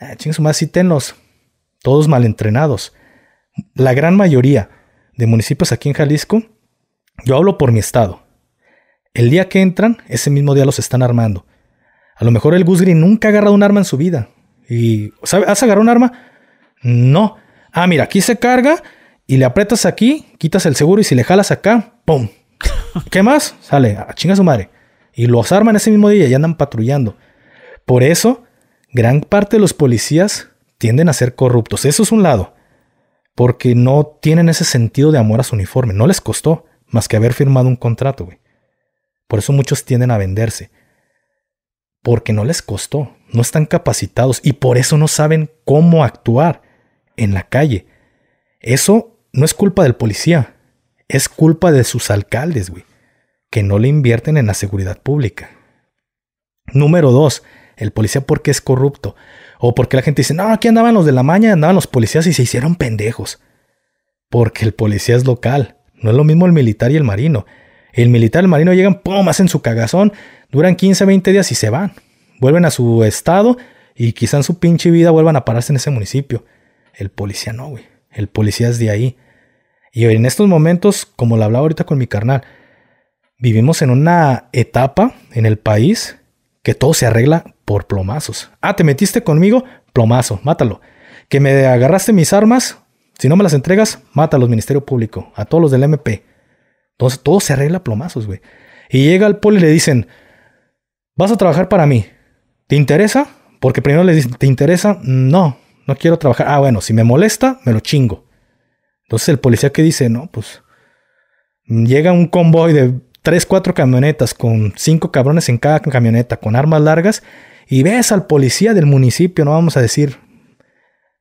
eh, chingos más, sí tenlos, todos malentrenados. La gran mayoría de municipios aquí en Jalisco, yo hablo por mi estado. El día que entran, ese mismo día los están armando. A lo mejor el Gusgrin nunca ha agarrado un arma en su vida. Y, ¿Sabes? ¿Has agarrado un arma? No. Ah, mira, aquí se carga y le aprietas aquí, quitas el seguro y si le jalas acá, ¡pum! ¿Qué más? Sale, a chinga su madre. Y los arman ese mismo día y andan patrullando. Por eso, gran parte de los policías tienden a ser corruptos. Eso es un lado. Porque no tienen ese sentido de amor a su uniforme. No les costó más que haber firmado un contrato, güey. Por eso muchos tienden a venderse. Porque no les costó. No están capacitados y por eso no saben cómo actuar en la calle. Eso no es culpa del policía. Es culpa de sus alcaldes, güey, que no le invierten en la seguridad pública. Número dos, el policía porque es corrupto. O porque la gente dice, no, aquí andaban los de la maña, andaban los policías y se hicieron pendejos. Porque el policía es local. No es lo mismo el militar y el marino. El militar y el marino llegan, pum, hacen su cagazón, duran 15, 20 días y se van. Vuelven a su estado y quizás en su pinche vida vuelvan a pararse en ese municipio. El policía no, güey. El policía es de ahí. Y en estos momentos, como lo hablaba ahorita con mi carnal, vivimos en una etapa en el país que todo se arregla por plomazos. Ah, te metiste conmigo, plomazo, mátalo. Que me agarraste mis armas, si no me las entregas, mátalo. Ministerio Público, a todos los del MP. Entonces todo se arregla a plomazos, güey. Y llega al poli y le dicen, vas a trabajar para mí. ¿Te interesa? Porque primero le dicen, ¿te interesa? No, no quiero trabajar. Ah, bueno, si me molesta, me lo chingo. Entonces el policía que dice, no, pues llega un convoy de 3, 4 camionetas con cinco cabrones en cada camioneta con armas largas y ves al policía del municipio, no vamos a decir,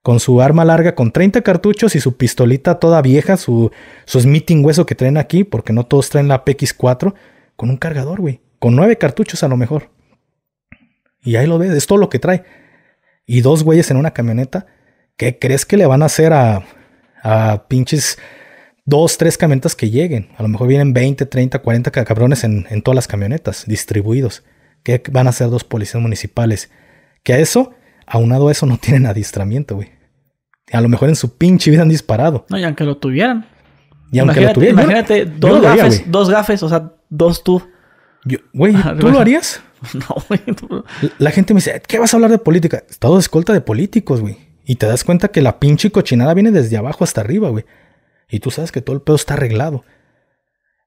con su arma larga, con 30 cartuchos y su pistolita toda vieja, su, su huesos que traen aquí, porque no todos traen la PX4, con un cargador, güey, con nueve cartuchos a lo mejor. Y ahí lo ves, es todo lo que trae. Y dos güeyes en una camioneta, ¿qué crees que le van a hacer a, a pinches dos, tres camionetas que lleguen. A lo mejor vienen 20, 30, 40 cabrones en, todas las camionetas distribuidos. que van a ser dos policías municipales? Que a eso, aunado a eso, no tienen adiestramiento, güey. A lo mejor en su pinche vida han disparado. No, y aunque lo tuvieran. Y aunque lo tuvieran. Imagínate, dos, gafes, o sea, dos tú. Güey, ¿tú lo harías? No, güey. La gente me dice, ¿qué vas a hablar de política? Estado de escolta de políticos, güey. Y te das cuenta que la pinche cochinada viene desde abajo hasta arriba, güey. Y tú sabes que todo el pedo está arreglado.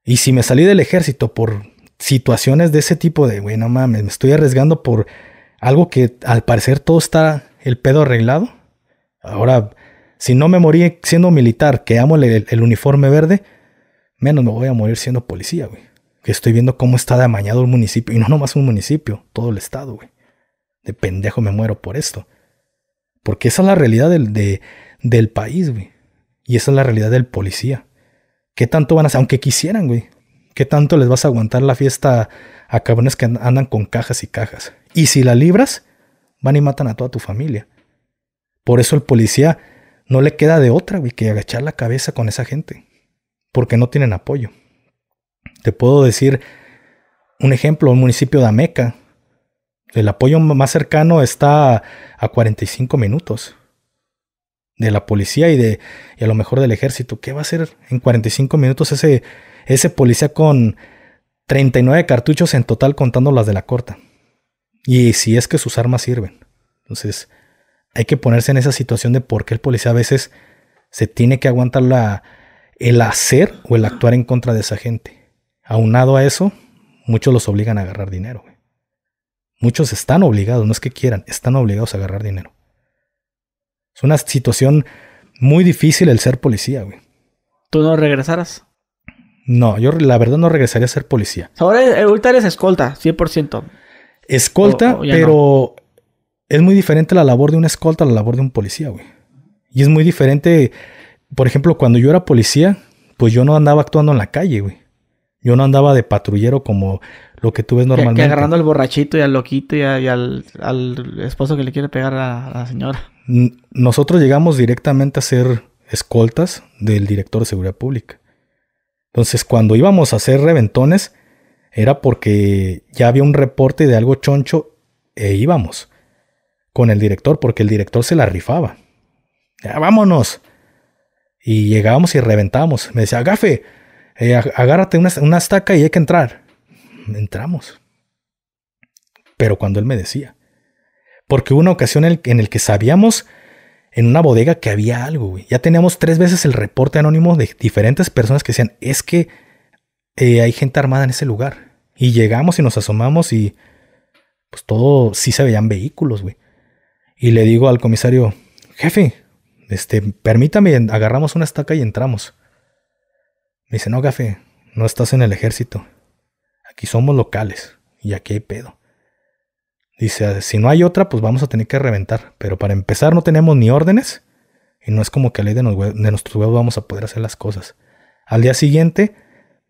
Y si me salí del ejército por situaciones de ese tipo de, güey, no mames, me estoy arriesgando por algo que al parecer todo está el pedo arreglado. Ahora, si no me morí siendo militar, que amo el, uniforme verde, menos me voy a morir siendo policía, güey. Que estoy viendo cómo está de amañado el municipio, y no nomás un municipio, todo el estado, güey. De pendejo me muero por esto. Porque esa es la realidad del, del país, güey. Y esa es la realidad del policía. ¿Qué tanto van a hacer? Aunque quisieran, güey. ¿Qué tanto les vas a aguantar la fiesta a cabrones que andan con cajas y cajas? Y si la libras, van y matan a toda tu familia. Por eso el policía no le queda de otra, güey, que agachar la cabeza con esa gente. Porque no tienen apoyo. Te puedo decir un ejemplo, el municipio de Ameca, el apoyo más cercano está a, 45 minutos de la policía y de a lo mejor del ejército. ¿Qué va a hacer en 45 minutos ese, ese policía con 39 cartuchos en total contando las de la corta? Y si es que sus armas sirven. Entonces, hay que ponerse en esa situación de por qué el policía a veces se tiene que aguantar la, el hacer o el actuar en contra de esa gente. Aunado a eso, muchos los obligan a agarrar dinero. Muchos están obligados, no es que quieran, están obligados a agarrar dinero. Es una situación muy difícil el ser policía, güey. ¿Tú no regresarás? No, yo la verdad no regresaría a ser policía. Ahora, eh, ahorita eres escolta, 100%. Escolta, pero es muy diferente la labor de un escolta a la labor de un policía, güey. Y es muy diferente, por ejemplo, cuando yo era policía, pues yo no andaba actuando en la calle, güey. Yo no andaba de patrullero como lo que tú ves normalmente. Que, agarrando al borrachito y al loquito y, al, esposo que le quiere pegar a, la señora. Nosotros llegamos directamente a ser escoltas del director de seguridad pública. Entonces, cuando íbamos a hacer reventones, era porque ya había un reporte de algo choncho e íbamos con el director, porque el director se la rifaba. Ya, vámonos. Y llegábamos y reventamos. Me decía, gafe, eh, agárrate una, estaca y hay que entrar. Entramos. Pero cuando él me decía. Porque hubo una ocasión en el, que sabíamos en una bodega que había algo, Ya teníamos tres veces el reporte anónimo de diferentes personas que decían, es que eh, hay gente armada en ese lugar. Y llegamos y nos asomamos y pues todo sí se veían vehículos, güey. Y le digo al comisario, jefe, este, permítame, agarramos una estaca y entramos. Me dice, no, Gafe, no estás en el ejército. Aquí somos locales y aquí hay pedo. Dice, si no hay otra, pues vamos a tener que reventar. Pero para empezar no tenemos ni órdenes y no es como que a ley de nuestros huevos vamos a poder hacer las cosas. Al día siguiente,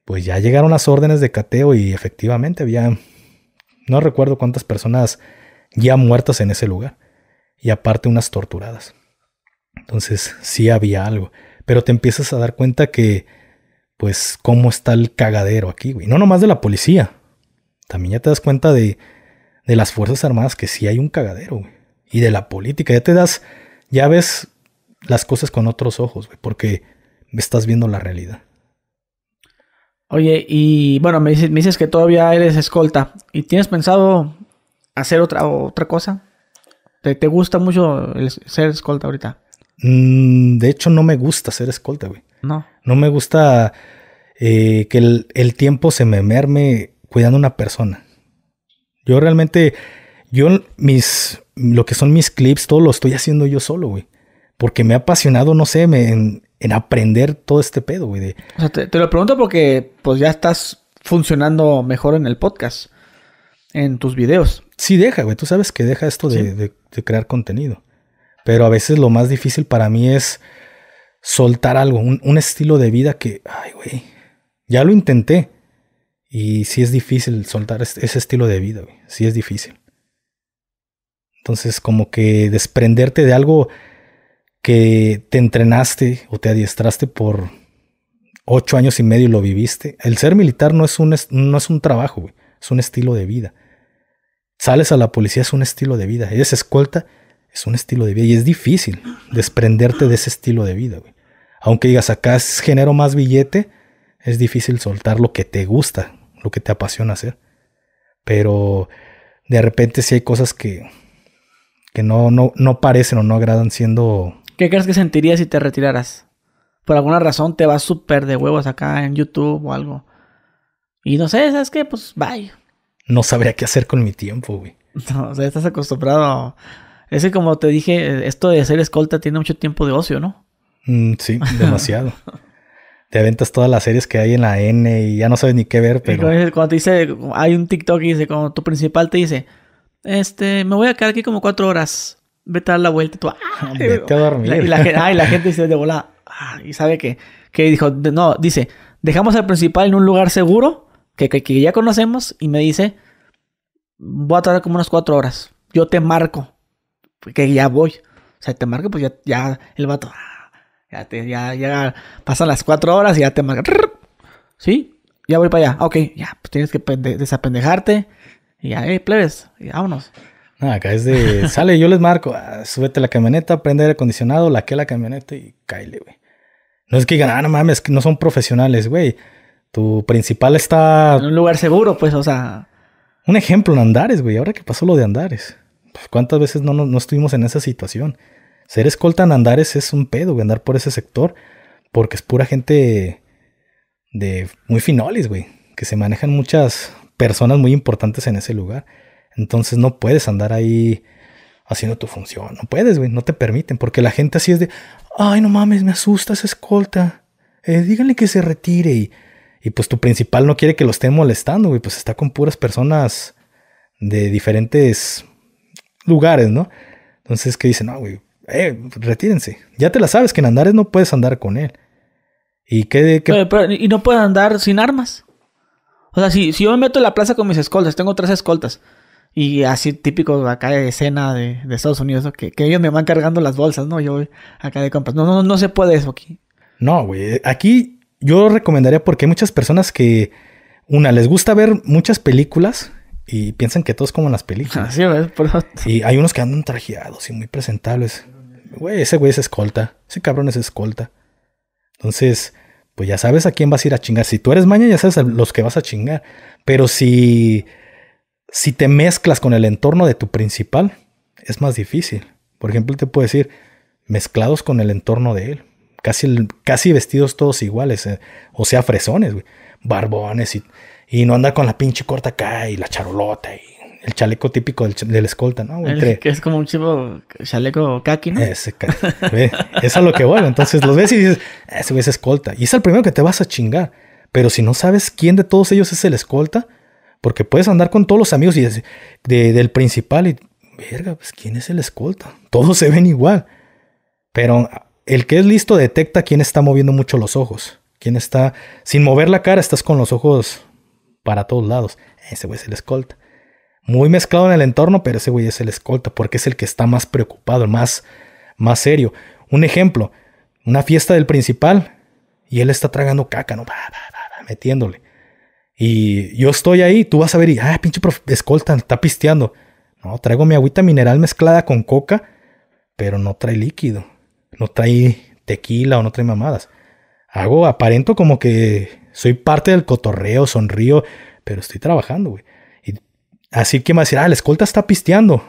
pues ya llegaron las órdenes de cateo y efectivamente había, no recuerdo cuántas personas ya muertas en ese lugar. Y aparte unas torturadas. Entonces sí había algo. Pero te empiezas a dar cuenta que pues cómo está el cagadero aquí, güey. No nomás de la policía. También ya te das cuenta de, de las Fuerzas Armadas que sí hay un cagadero, güey. Y de la política. Ya te das, ya ves las cosas con otros ojos, güey, porque estás viendo la realidad. Oye, y bueno, me dices, que todavía eres escolta. ¿Y tienes pensado hacer otra, otra cosa? ¿Te, te gusta mucho ser escolta ahorita? Mm, de hecho, no me gusta ser escolta, güey. No. No me gusta eh, que el, tiempo se me merme cuidando a una persona. Yo realmente, yo mis, lo que son mis clips, todo lo estoy haciendo yo solo, güey. Porque me ha apasionado, no sé, en, aprender todo este pedo, güey. O sea, te, lo pregunto porque pues ya estás funcionando mejor en el podcast, en tus videos. Sí, deja, güey. Tú sabes que deja esto de crear contenido. Pero a veces lo más difícil para mí es soltar algo, un, estilo de vida que, ay, güey, ya lo intenté. Y sí es difícil soltar ese estilo de vida, güey. Sí es difícil. Entonces, como que desprenderte de algo que te entrenaste o te adiestraste por ocho años y medio y lo viviste. El ser militar no es un, no es un trabajo, güey. es un estilo de vida. Sales a la policía, es un estilo de vida. Eres escolta, es un estilo de vida y es difícil desprenderte de ese estilo de vida, güey. Aunque digas, acá genero más billete, es difícil soltar lo que te gusta, lo que te apasiona hacer. Pero de repente si hay cosas que, que no, no, parecen o no agradan siendo... ¿Qué crees que sentirías si te retiraras? Por alguna razón te vas súper de huevos acá en YouTube o algo. Y no sé, ¿sabes qué? Pues bye. No sabría qué hacer con mi tiempo, güey. No, o sea, estás acostumbrado ese, como te dije, esto de ser escolta tiene mucho tiempo de ocio, ¿no? Mm, sí, demasiado. te aventas todas las series que hay en la N y ya no sabes ni qué ver, pero... Cuando dice, hay un TikTok y dice, como tu principal te dice, este, me voy a quedar aquí como cuatro horas, vete a dar la vuelta y tú... Ah, a dormir. Y la, gente dice, de ah, y sabe que, que dijo, no, dice, dejamos al principal en un lugar seguro, que, que ya conocemos, y me dice, voy a tardar como unas cuatro horas, yo te marco que ya voy. O sea, te marco pues ya, el vato, ah, ya, te, ya, pasan las cuatro horas y ya te marca. ¿Sí? Ya voy para allá. Ok, ya, pues tienes que desapendejarte. Y ya, eh, plebes, y vámonos. No, acá es de, sale, yo les marco, ah, súbete la camioneta, prende aire acondicionado, laque la camioneta y cáele, güey. No es que digan, ah, no mames, que no son profesionales, güey. Tu principal está... En un lugar seguro, pues, o sea... Un ejemplo en Andares, güey. Ahora que pasó lo de Andares. Pues, ¿cuántas veces no, estuvimos en esa situación? Ser escolta en Andares es un pedo, güey, andar por ese sector, porque es pura gente de muy finolis, güey, que se manejan muchas personas muy importantes en ese lugar. Entonces no puedes andar ahí haciendo tu función, no puedes, güey, no te permiten, porque la gente así es de, ay, no mames, me asusta esa escolta, eh, díganle que se retire y, y pues tu principal no quiere que lo esté molestando, güey, pues está con puras personas de diferentes lugares, ¿no? Entonces, que dicen, no, güey, eh, retírense. Ya te la sabes que en Andares no puedes andar con él. ¿Y qué, y no puedes andar sin armas. O sea, si, si yo me meto en la plaza con mis escoltas, tengo tres escoltas. Y así típico acá de escena de, Estados Unidos, que, que, ellos me van cargando las bolsas, ¿no? Yo acá de compras. No, no, no se puede eso aquí. No, güey. Aquí yo recomendaría porque hay muchas personas que, una, les gusta ver muchas películas y piensan que todo es como en las películas. Así Y hay unos que andan trajeados y muy presentables. Güey, ese güey es escolta. Ese cabrón es escolta. Entonces, pues ya sabes a quién vas a ir a chingar. Si tú eres maña, ya sabes a los que vas a chingar. Pero si, si te mezclas con el entorno de tu principal, es más difícil. Por ejemplo, te puedo decir, mezclados con el entorno de él. Casi, casi vestidos todos iguales. Eh, o sea, fresones, güey. Barbones y y no andar con la pinche corta acá y la charolota y el chaleco típico del, escolta, ¿no? que es como un chivo chaleco kaki, ¿no? Ese es a lo que voy. Entonces los ves y dices, ese es escolta. Y es el primero que te vas a chingar. Pero si no sabes quién de todos ellos es el escolta, porque puedes andar con todos los amigos y del principal y, verga, pues quién es el escolta. Todos se ven igual. Pero el que es listo detecta quién está moviendo mucho los ojos. Quién está, sin mover la cara, estás con los ojos para todos lados. Ese güey es el escolta. Muy mezclado en el entorno, pero ese güey es el escolta porque es el que está más preocupado, más, más serio. Un ejemplo, una fiesta del principal y él está tragando caca, ¿no? metiéndole. Y yo estoy ahí, tú vas a ver y, ah, pinche escolta, está pisteando. No, traigo mi agüita mineral mezclada con coca, pero no trae líquido. No trae tequila o no trae mamadas. Hago, aparento como que soy parte del cotorreo, sonrío, pero estoy trabajando, güey. Y así que me va a decir, ah, la escolta está pisteando.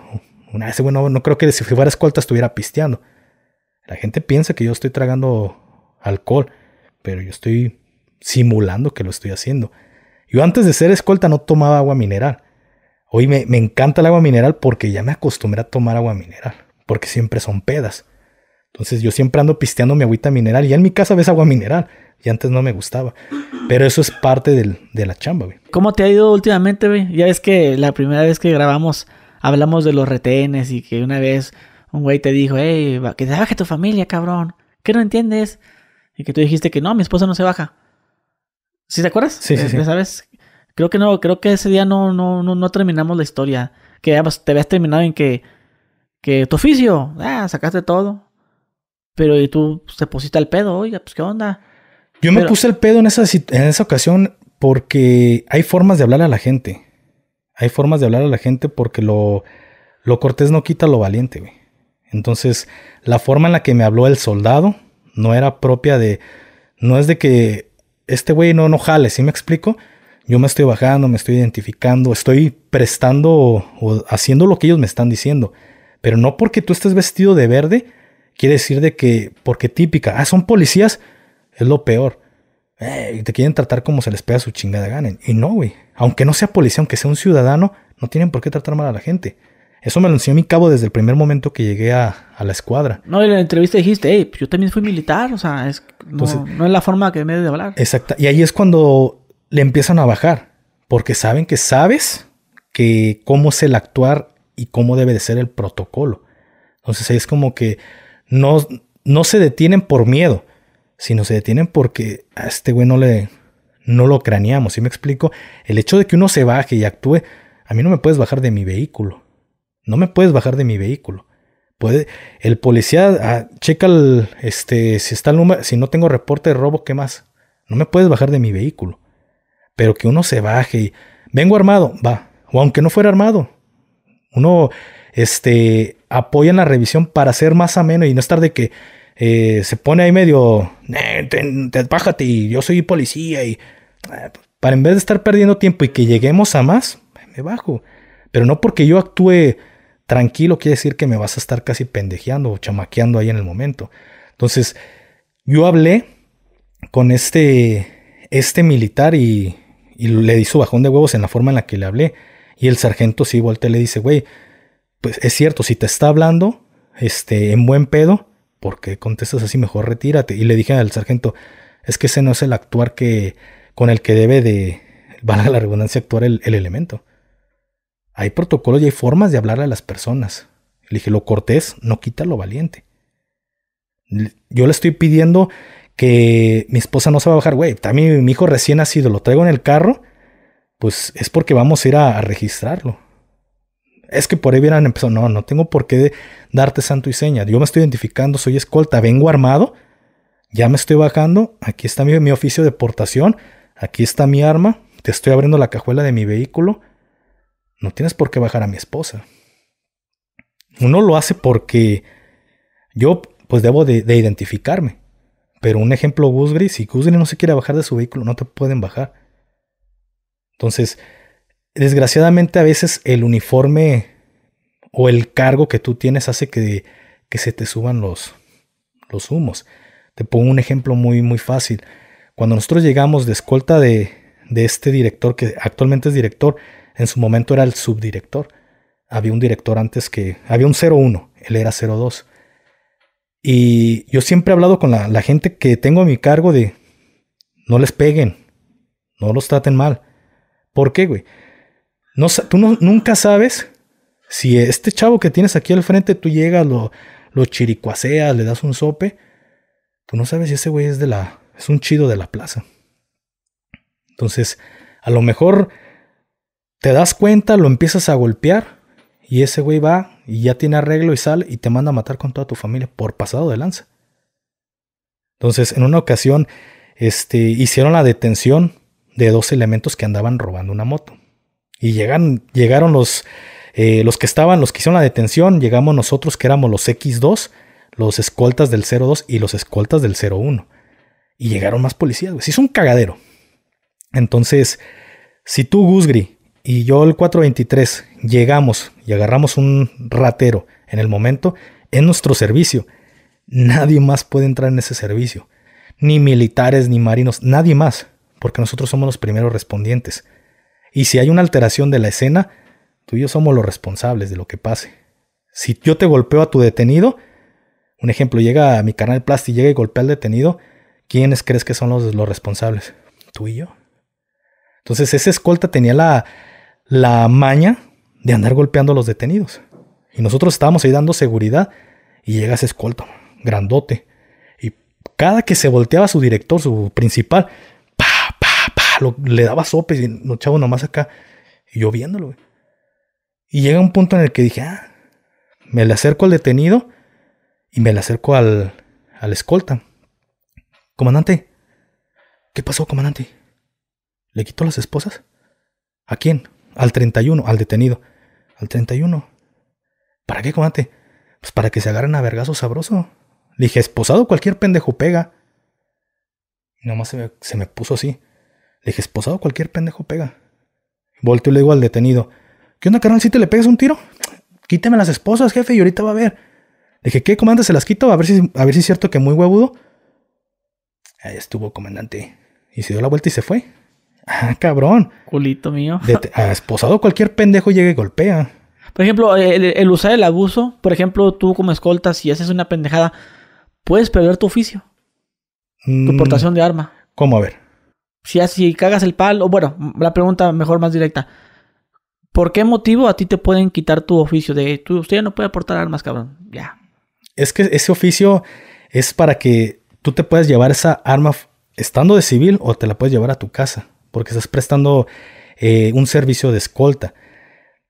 Una vez, bueno, no creo que si fuera escolta estuviera pisteando. La gente piensa que yo estoy tragando alcohol, pero yo estoy simulando que lo estoy haciendo. Yo antes de ser escolta no tomaba agua mineral. Hoy me, me, encanta el agua mineral porque ya me acostumbré a tomar agua mineral, porque siempre son pedas. Entonces yo siempre ando pisteando mi agüita mineral y en mi casa ves agua mineral. Y antes no me gustaba. Pero eso es parte del, de la chamba, güey. ¿Cómo te ha ido últimamente, güey? Ya ves que la primera vez que grabamos hablamos de los retenes y que una vez un güey te dijo, hey, que te baje tu familia, cabrón. ¿Qué no entiendes? Y que tú dijiste que no, mi esposa no se baja. ¿Sí te acuerdas? Sí, sí, eh, sí. ¿Sabes? Creo que no, creo que ese día no, no, terminamos la historia. Que pues, te habías terminado en que, que tu oficio, ah, sacaste todo. Pero y tú Se pues, pusiste al pedo, oiga, pues qué onda. Yo me puse el pedo en esa, en esa ocasión porque hay formas de hablar a la gente. Hay formas de hablar a la gente porque lo, lo cortés no quita lo valiente, güey. Entonces, la forma en la que me habló el soldado no era propia de. No es de que este güey no, no jale, ¿sí me explico? Yo me estoy bajando, me estoy identificando, estoy prestando o, o haciendo lo que ellos me están diciendo. Pero no porque tú estés vestido de verde, quiere decir de que, porque típica, ah, son policías, es lo peor. Eh, te quieren tratar como se les pega su chingada ganen. Y no, güey. Aunque no sea policía, aunque sea un ciudadano, no tienen por qué tratar mal a la gente. Eso me lo enseñó mi cabo desde el primer momento que llegué a, la escuadra. No, en la entrevista dijiste, hey, pues yo también fui militar, o sea, es, no, es la forma que me de hablar. Exacto. Y ahí es cuando le empiezan a bajar, porque saben que sabes que cómo es el actuar y cómo debe de ser el protocolo. Entonces ahí es como que no, no se detienen por miedo si no se detienen porque a este güey no le no lo craneamos, ¿sí me explico? El hecho de que uno se baje y actúe, a mí no me puedes bajar de mi vehículo. No me puedes bajar de mi vehículo. Puede, el policía ah, checa el, este, si está el si no tengo reporte de robo, ¿qué más? No me puedes bajar de mi vehículo. Pero que uno se baje y vengo armado, va. O aunque no fuera armado, uno este, apoya en la revisión para ser más ameno y no estar de que eh, se pone ahí medio, eh, bájate y yo soy policía y ah, pues, para en vez de estar perdiendo tiempo y que lleguemos a más, me bajo. Pero no porque yo actúe tranquilo quiere decir que me vas a estar casi pendejeando o chamaqueando ahí en el momento. Entonces, yo hablé con este, este militar y, le di su bajón de huevos en la forma en la que le hablé. Y el sargento sí voltea y le dice, güey, pues es cierto, si te está hablando, este, en buen pedo, ¿por qué contestas así? Mejor retírate. Y le dije al sargento, es que ese no es el actuar que con el que debe de, valga la redundancia, actuar el, el elemento. Hay protocolos y hay formas de hablarle a las personas. Le dije, lo cortés no quita lo valiente. Yo le estoy pidiendo que mi esposa no se va a bajar, güey. También mi hijo recién nacido lo traigo en el carro, pues es porque vamos a ir a registrarlo es que por ahí hubieran empezado. No, no tengo por qué darte santo y seña. Yo me estoy identificando, soy escolta, vengo armado, ya me estoy bajando. Aquí está mi, oficio de portación, aquí está mi arma, te estoy abriendo la cajuela de mi vehículo. No tienes por qué bajar a mi esposa. Uno lo hace porque yo pues debo de, identificarme. Pero un ejemplo, Gusgri, si Gusgri no se quiere bajar de su vehículo, no te pueden bajar. Entonces, desgraciadamente a veces el uniforme o el cargo que tú tienes hace que, que se te suban los, los humos. Te pongo un ejemplo muy, muy fácil. Cuando nosotros llegamos de escolta de, este director, que actualmente es director, en su momento era el subdirector. Había un director antes que... Había un 01, él era 02. Y yo siempre he hablado con la, la gente que tengo a mi cargo de... No les peguen, no los traten mal. ¿Por qué, güey? No, tú no, nunca sabes si este chavo que tienes aquí al frente, tú llegas, lo, lo le das un sope. Tú no sabes si ese güey es de la. es un chido de la plaza. Entonces, a lo mejor te das cuenta, lo empiezas a golpear, y ese güey va y ya tiene arreglo y sale y te manda a matar con toda tu familia por pasado de lanza. Entonces, en una ocasión, este, hicieron la detención de dos elementos que andaban robando una moto. Y llegaron, los, eh, los que estaban, los que hicieron la detención, llegamos nosotros que éramos los X2, los escoltas del 02 y los escoltas del 01. Y llegaron más policías, güey. es un cagadero. Entonces, si tú, Gusgri, y yo el 423 llegamos y agarramos un ratero en el momento, en nuestro servicio. Nadie más puede entrar en ese servicio. Ni militares, ni marinos, nadie más. Porque nosotros somos los primeros respondientes. Y si hay una alteración de la escena, tú y yo somos los responsables de lo que pase. Si yo te golpeo a tu detenido, un ejemplo, llega a mi canal Plasti, llega y golpea al detenido, ¿quiénes crees que son los, los responsables? Tú y yo. Entonces ese escolta tenía la, la maña de andar golpeando a los detenidos. Y nosotros estábamos ahí dando seguridad y llega ese escolta, grandote. Y cada que se volteaba su director, su principal, le daba sopes y no echaba nomás acá, y yo viéndolo, Y llega un punto en el que dije, ah, me le acerco al detenido y me le acerco al, al escolta. Comandante, ¿qué pasó, comandante? ¿Le quitó las esposas? ¿A quién? Al 31, al detenido. Al 31. ¿Para qué, comandante? Pues para que se agarren a vergazo sabroso. Le dije, esposado cualquier pendejo pega. Y nomás se se me puso así. Le dije, esposado cualquier pendejo pega. Volteo y le digo al detenido, ¿qué onda, carnal? ¿Si te le pegas un tiro? Quítame las esposas, jefe, y ahorita va a ver. Le dije, ¿qué, comandante? ¿Se las quito? A ver si, a ver si es cierto que muy huevudo. Ahí estuvo, comandante. Y se dio la vuelta y se fue. Ah, cabrón. Culito mío. esposado cualquier pendejo llega y golpea. Por ejemplo, eh, el, usar el abuso, por ejemplo, tú como escolta, si haces una pendejada, puedes perder tu oficio. Tu mm, portación de arma. ¿Cómo? A ver si, así cagas el palo, bueno, la pregunta mejor más directa. ¿Por qué motivo a ti te pueden quitar tu oficio de tú, usted no puede aportar armas, cabrón? Ya. Es que ese oficio es para que tú te puedas llevar esa arma estando de civil o te la puedes llevar a tu casa, porque estás prestando eh, un servicio de escolta.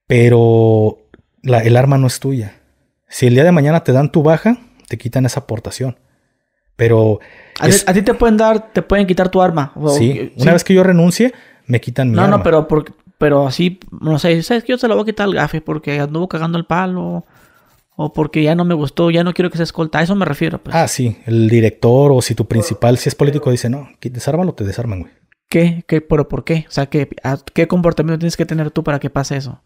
Pero el arma no es tuya. Si el día de mañana te dan tu baja, te quitan esa aportación. Pero. A, ti te pueden dar, te pueden quitar tu arma. sí, una vez que yo renuncie, me quitan mi arma. No, no, pero, pero así, no sé, ¿sabes que Yo se lo voy a quitar al gafe porque anduvo cagando el palo. O porque ya no me gustó, ya no quiero que se escolta. A eso me refiero. Pues. Ah, sí. El director o si tu principal, si es político, dice, no, desármalo, te desarman, güey. ¿Qué? ¿Qué? ¿Pero por qué? O sea, ¿qué, ¿qué comportamiento tienes que tener tú para que pase eso?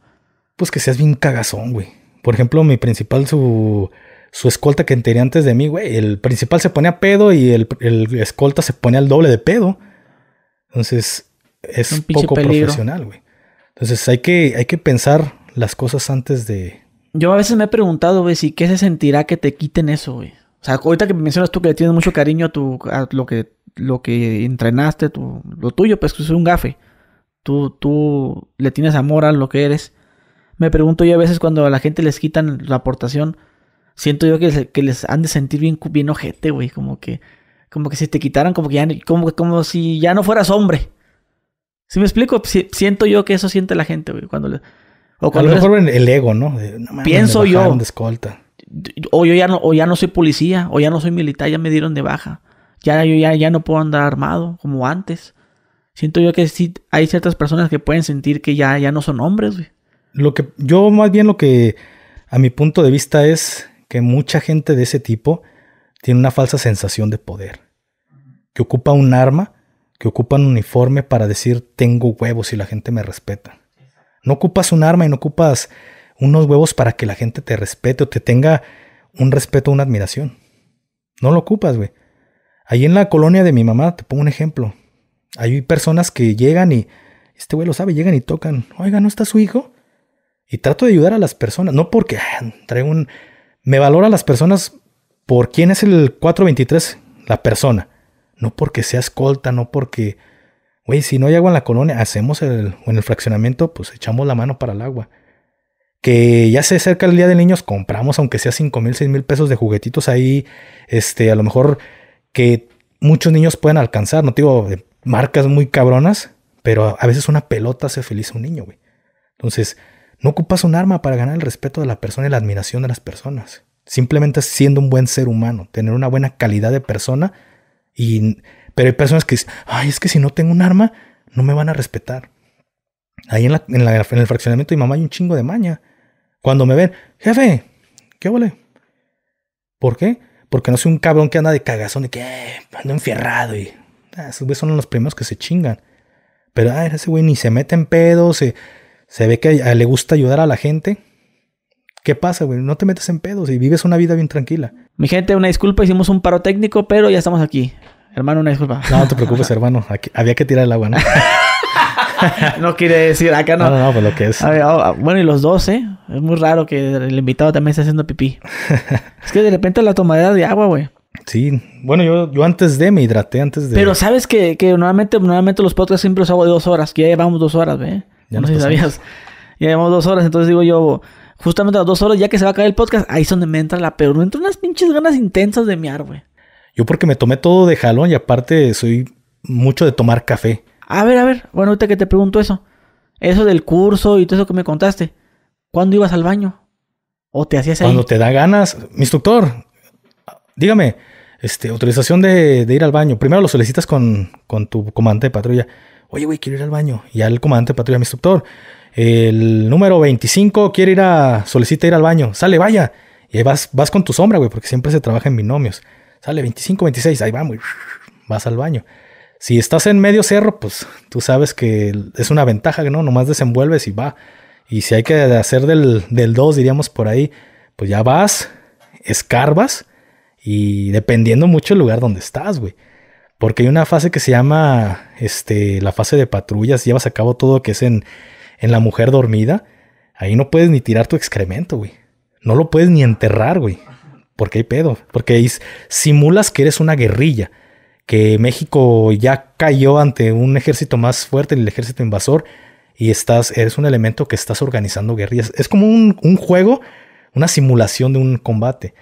Pues que seas bien cagazón, güey. Por ejemplo, mi principal, su su escolta que tenía antes de mí, güey. El principal se pone a pedo y el, escolta se pone al doble de pedo. Entonces, es un poco profesional, güey. Entonces, hay que, hay que pensar las cosas antes de. Yo a veces me he preguntado, güey, si qué se sentirá que te quiten eso, güey. O sea, ahorita que mencionas tú que le tienes mucho cariño a, tu, a lo, que, lo que entrenaste, tu, lo tuyo, pues que es un gafe. Tú, tú le tienes amor a lo que eres. Me pregunto yo a veces cuando a la gente les quitan la aportación siento yo que, les, han de sentir bien, bien ojete, güey. Como que, como que si te quitaran, como que ya, como, como si ya no fueras hombre. Si me explico? siento yo que eso siente la gente, güey. Cuando le, o cuando a lo mejor el ego, ¿no? pienso yo. escolta. O yo ya no, o ya no soy policía, o ya no soy militar, ya me dieron de baja. Ya, yo ya, ya no puedo andar armado como antes. Siento yo que sí hay ciertas personas que pueden sentir que ya, ya no son hombres, güey. Lo que, yo más bien lo que, a mi punto de vista, es que mucha gente de ese tipo tiene una falsa sensación de poder, que ocupa un arma, que ocupa un uniforme para decir tengo huevos y la gente me respeta. No ocupas un arma y no ocupas unos huevos para que la gente te respete o te tenga un respeto, una admiración. No lo ocupas, güey. Ahí en la colonia de mi mamá, te pongo un ejemplo. Hay personas que llegan y, este güey lo sabe, llegan y tocan, oiga, ¿no está su hijo? Y trato de ayudar a las personas, no porque ah, traigo un, me valora a las personas por quién es el 423, la persona. No porque sea escolta, no porque... Güey, si no hay agua en la colonia, hacemos el, en el fraccionamiento, pues echamos la mano para el agua. Que ya se acerca el Día de Niños, compramos, aunque sea 5 mil, 6 mil pesos de juguetitos ahí, este, a lo mejor que muchos niños puedan alcanzar, no digo eh, marcas muy cabronas, pero a veces una pelota hace feliz a un niño, güey. Entonces, no ocupas un arma para ganar el respeto de la persona y la admiración de las personas. Simplemente siendo un buen ser humano, tener una buena calidad de persona. Y, pero hay personas que dicen, ay, es que si no tengo un arma, no me van a respetar. Ahí en, la, el fraccionamiento de mi mamá hay un chingo de maña. Cuando me ven, jefe, ¿qué huele? ¿Por qué? Porque no soy un cabrón que anda de cagazón y que eh, ando enfierrado y ah, esos güeyes son los primeros que se chingan. Pero ay, ese güey ni se mete en pedos, se, se ve que le gusta ayudar a la gente. ¿Qué pasa, güey? No te metes en pedos y vives una vida bien tranquila. Mi gente, una disculpa, hicimos un paro técnico, pero ya estamos aquí. Hermano, una disculpa. No, no te preocupes, hermano. había que tirar el agua, ¿no? no quiere decir acá, no. No, no, pues lo que es. Ah, bueno, y los dos, ¿eh? Es muy raro que el invitado también esté haciendo pipí. es que de repente la tomadera de agua, güey. Sí, bueno, yo, yo antes de me hidraté, antes de. Pero sabes que, que normalmente, los podcasts siempre los hago de dos horas, que ya llevamos dos horas, ¿ve? Ya no sé si sabías. Ya llevamos dos horas, entonces digo yo, justamente a las dos horas, ya que se va a caer el podcast, ahí es donde me entra la peor. Me entran unas pinches ganas intensas de miar, güey. Yo porque me tomé todo de jalón y aparte soy mucho de tomar café. A ver, a ver, bueno, ahorita que te pregunto eso. Eso del curso y todo eso que me contaste. ¿Cuándo ibas al baño? ¿O te hacías ahí? Cuando te da ganas. Mi instructor, dígame, este, autorización de, ir al baño. Primero lo solicitas con, con tu comandante de patrulla. Oye, güey, quiero ir al baño. Y al comandante de patrulla, mi instructor. El número 25 quiere ir a. solicita ir al baño. Sale, vaya. Y ahí vas, vas con tu sombra, güey, porque siempre se trabaja en binomios. Sale 25, 26, ahí vamos. Vas al baño. Si estás en medio cerro, pues tú sabes que es una ventaja, ¿no? Nomás desenvuelves y va. Y si hay que hacer del, del 2, diríamos por ahí, pues ya vas, escarbas y dependiendo mucho el lugar donde estás, güey. Porque hay una fase que se llama este, la fase de patrullas, llevas a cabo todo lo que es en, la mujer dormida. Ahí no puedes ni tirar tu excremento, güey. No lo puedes ni enterrar, güey. Porque hay pedo. Porque es, simulas que eres una guerrilla. Que México ya cayó ante un ejército más fuerte, el ejército invasor. Y estás, eres un elemento que estás organizando guerrillas. Es como un, un juego, una simulación de un combate.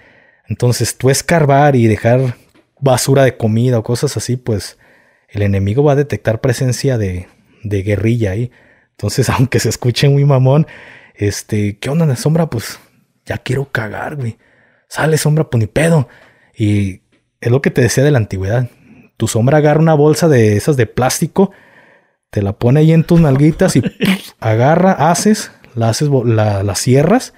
Entonces tú escarbar y dejar basura de comida o cosas así, pues el enemigo va a detectar presencia de, de guerrilla ahí. Entonces, aunque se escuche muy mamón, este, ¿qué onda la sombra? Pues ya quiero cagar, güey. Sale sombra, pues pedo. Y es lo que te decía de la antigüedad. Tu sombra agarra una bolsa de esas de plástico, te la pone ahí en tus nalguitas y agarra, haces, la haces, la cierras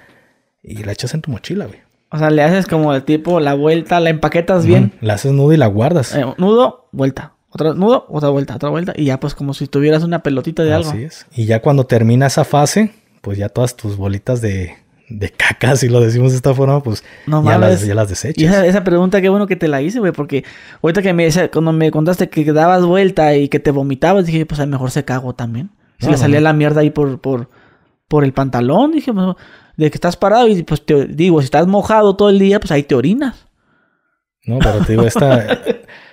y la echas en tu mochila, güey. O sea, le haces como el tipo la vuelta, la empaquetas bien. La haces nudo y la guardas. Eh, nudo, vuelta. Otra nudo, otra vuelta, otra vuelta. Y ya pues como si tuvieras una pelotita de algo. Así es. Y ya cuando termina esa fase, pues ya todas tus bolitas de, de caca, si lo decimos de esta forma, pues ya, las, ya, desechas. Y esa, pregunta, qué bueno que te la hice, güey, porque ahorita que me, cuando me contaste que dabas vuelta y que te vomitabas, dije, pues a lo mejor se cago también. Si le salía la mierda ahí por, por, por el pantalón, dije, pues, de que estás parado y pues te digo, si estás mojado todo el día, pues ahí te orinas. No, pero te digo, esta,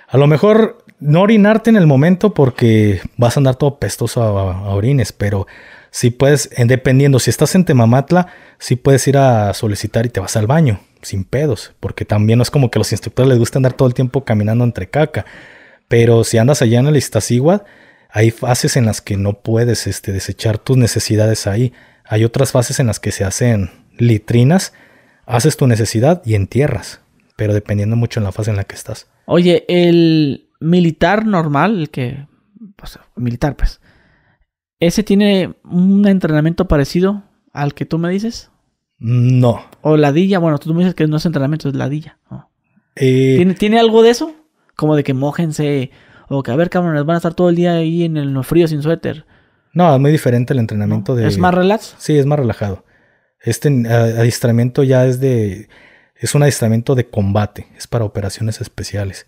a lo mejor no orinarte en el momento porque vas a andar todo pestoso a, orines, pero si puedes, dependiendo, si estás en Temamatla, si puedes ir a solicitar y te vas al baño, sin pedos, porque también no es como que a los instructores les gusta andar todo el tiempo caminando entre caca, pero si andas allá en el Iztaccíhuatl, hay fases en las que no puedes este, desechar tus necesidades ahí. Hay otras fases en las que se hacen litrinas, haces tu necesidad y entierras, pero dependiendo mucho en la fase en la que estás. Oye, el militar normal, el que... Pues, militar pues. ¿Ese tiene un entrenamiento parecido al que tú me dices? No. O ladilla, bueno, tú me dices que no es entrenamiento, es ladilla. Eh, ¿Tiene, ¿Tiene, algo de eso? Como de que mojense, o que a ver, cabrones, van a estar todo el día ahí en el frío sin suéter. No, es muy diferente el entrenamiento de... ¿Es más relajado? Sí, es más relajado. Este adiestramiento ya es de... Es un adiestramiento de combate, es para operaciones especiales.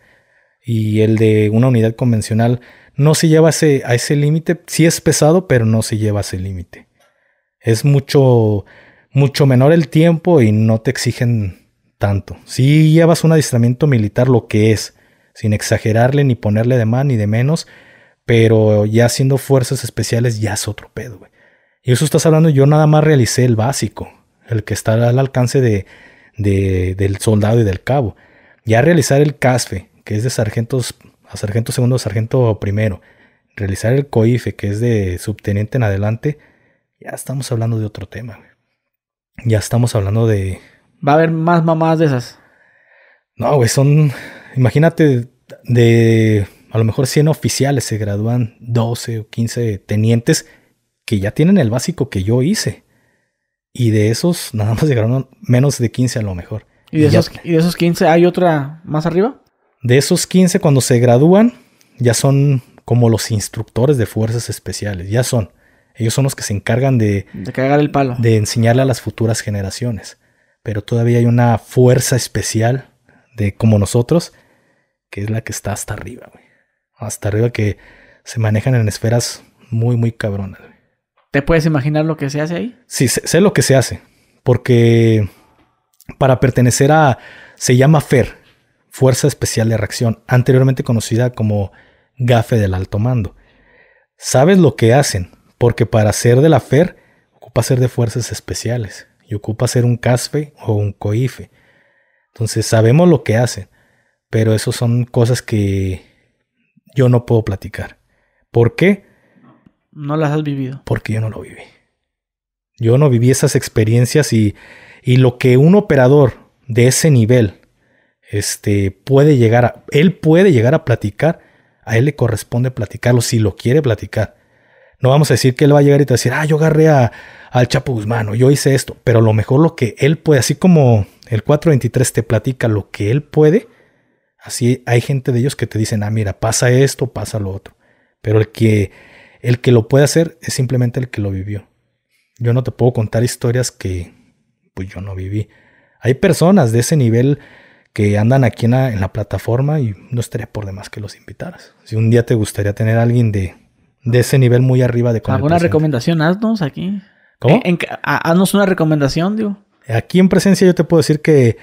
Y el de una unidad convencional no se lleva a ese, límite. Sí es pesado, pero no se lleva a ese límite. Es mucho, mucho menor el tiempo y no te exigen tanto. Si llevas un adiestramiento militar, lo que es, sin exagerarle ni ponerle de más ni de menos, pero ya haciendo fuerzas especiales ya es otro pedo, güey. Y eso estás hablando, yo nada más realicé el básico, el que está al alcance de, del soldado y del cabo. Ya realizar el CASFE, que es de sargentos a sargento segundo, sargento primero. Realizar el COIFE, que es de subteniente en adelante. Ya estamos hablando de otro tema. Güey. Ya estamos hablando de... Va a haber más mamadas de esas. No, güey, son... Imagínate de a lo mejor 100 oficiales, se gradúan 12 o 15 tenientes que ya tienen el básico que yo hice. Y de esos nada más llegaron menos de 15 a lo mejor. ¿Y de, esos, esos 15 hay otra más arriba? De esos 15 cuando se gradúan ya son como los instructores de fuerzas especiales, ya son. Ellos son los que se encargan de... De el palo. De enseñarle a las futuras generaciones. Pero todavía hay una fuerza especial de como nosotros, que es la que está hasta arriba, güey hasta arriba que se manejan en esferas muy, muy cabronas. ¿Te puedes imaginar lo que se hace ahí? Sí, sé, lo que se hace, porque para pertenecer a, se llama FER, Fuerza Especial de Reacción, anteriormente conocida como GAFE del Alto Mando. Sabes lo que hacen, porque para ser de la FER ocupa ser de fuerzas especiales y ocupa ser un CASFE o un COIFE. Entonces sabemos lo que hacen, pero eso son cosas que yo no puedo platicar. ¿Por qué? No las has vivido. Porque yo no lo viví. Yo no viví esas experiencias y, lo que un operador de ese nivel este, puede llegar a, él puede llegar a platicar, a él le corresponde platicarlo si lo quiere platicar. No vamos a decir que él va a llegar y te va a decir, ah, yo agarré al Chapo Guzmán yo hice esto, pero lo mejor lo que él puede, así como el 423 te platica lo que él puede, Así hay gente de ellos que te dicen, ah, mira, pasa esto, pasa lo otro. Pero el que, el que lo puede hacer es simplemente el que lo vivió. Yo no te puedo contar historias que pues yo no viví. Hay personas de ese nivel que andan aquí en la, plataforma y no estaría por demás que los invitaras. Si un día te gustaría tener a alguien de, ese nivel muy arriba de ¿Alguna recomendación haznos aquí? ¿Cómo? Eh, haznos una recomendación, digo. Aquí en presencia yo te puedo decir que...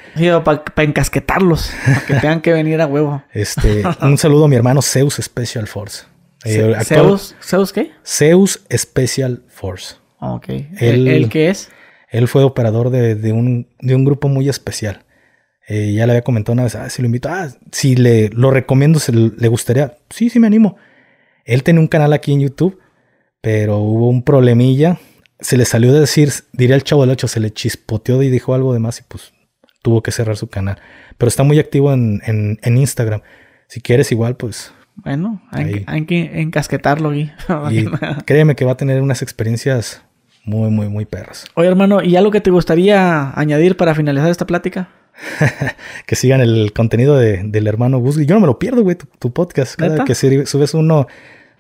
Para encasquetarlos, que tengan que venir a huevo. Este, un saludo a mi hermano Zeus Special Force. Eh, ¿Zeus? ¿Zeus qué? Zeus Special Force. Ah, ok. ¿El, ¿El qué es? Él fue operador de, de, un, grupo muy especial. Eh, ya le había comentado una vez, ah, si lo invito, ah, si le, lo recomiendo, se le gustaría. Sí, sí, me animo. Él tenía un canal aquí en YouTube, pero hubo un problemilla se le salió de decir, diría el chavo del 8, se le chispoteó y dijo algo de más y pues tuvo que cerrar su canal. Pero está muy activo en, en, Instagram. Si quieres igual, pues... Bueno, hay, que encasquetarlo, créeme que va a tener unas experiencias muy, muy, muy perras. Oye, hermano, ¿y algo que te gustaría añadir para finalizar esta plática? que sigan el contenido del hermano Busgui. Yo no me lo pierdo, güey, tu, podcast. Cada que subes uno,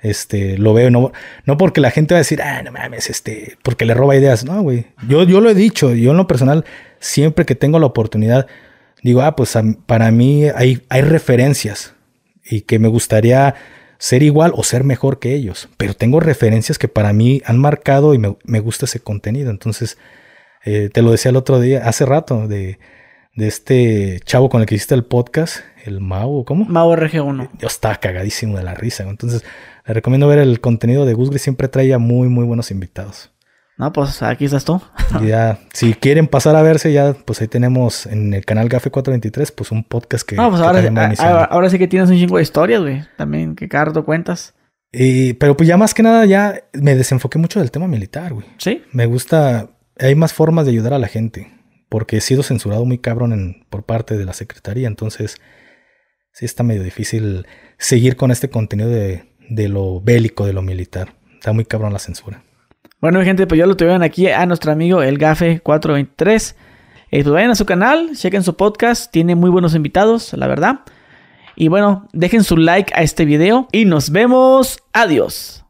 este, lo veo, no, no porque la gente va a decir, ah, no mames, este, porque le roba ideas. No, güey. Yo, yo lo he dicho, yo en lo personal, siempre que tengo la oportunidad, digo, ah, pues para mí hay, hay referencias y que me gustaría ser igual o ser mejor que ellos. Pero tengo referencias que para mí han marcado y me, gusta ese contenido. Entonces, eh, te lo decía el otro día, hace rato, de de este chavo con el que hiciste el podcast, el Mau, ¿cómo? Mau RG1. Yo estaba cagadísimo de la risa. Entonces, le recomiendo ver el contenido de Gusgri. Siempre traía muy, muy buenos invitados. No, pues aquí estás tú. ya, si quieren pasar a verse, ya, pues ahí tenemos en el canal Gafe 423, pues un podcast que. No, pues, ahora, sí, que tienes un chingo de historias, güey. También que Cardo cuentas. Y, pero pues ya más que nada, ya me desenfoqué mucho del tema militar, güey. Sí. Me gusta. Hay más formas de ayudar a la gente porque he sido censurado muy cabrón por parte de la Secretaría, entonces sí está medio difícil seguir con este contenido de, lo bélico, de lo militar. Está muy cabrón la censura. Bueno, gente, pues ya lo tuvieron aquí a nuestro amigo el Gafe423. Eh, pues vayan a su canal, chequen su podcast, tiene muy buenos invitados, la verdad. Y bueno, dejen su like a este video y nos vemos. Adiós.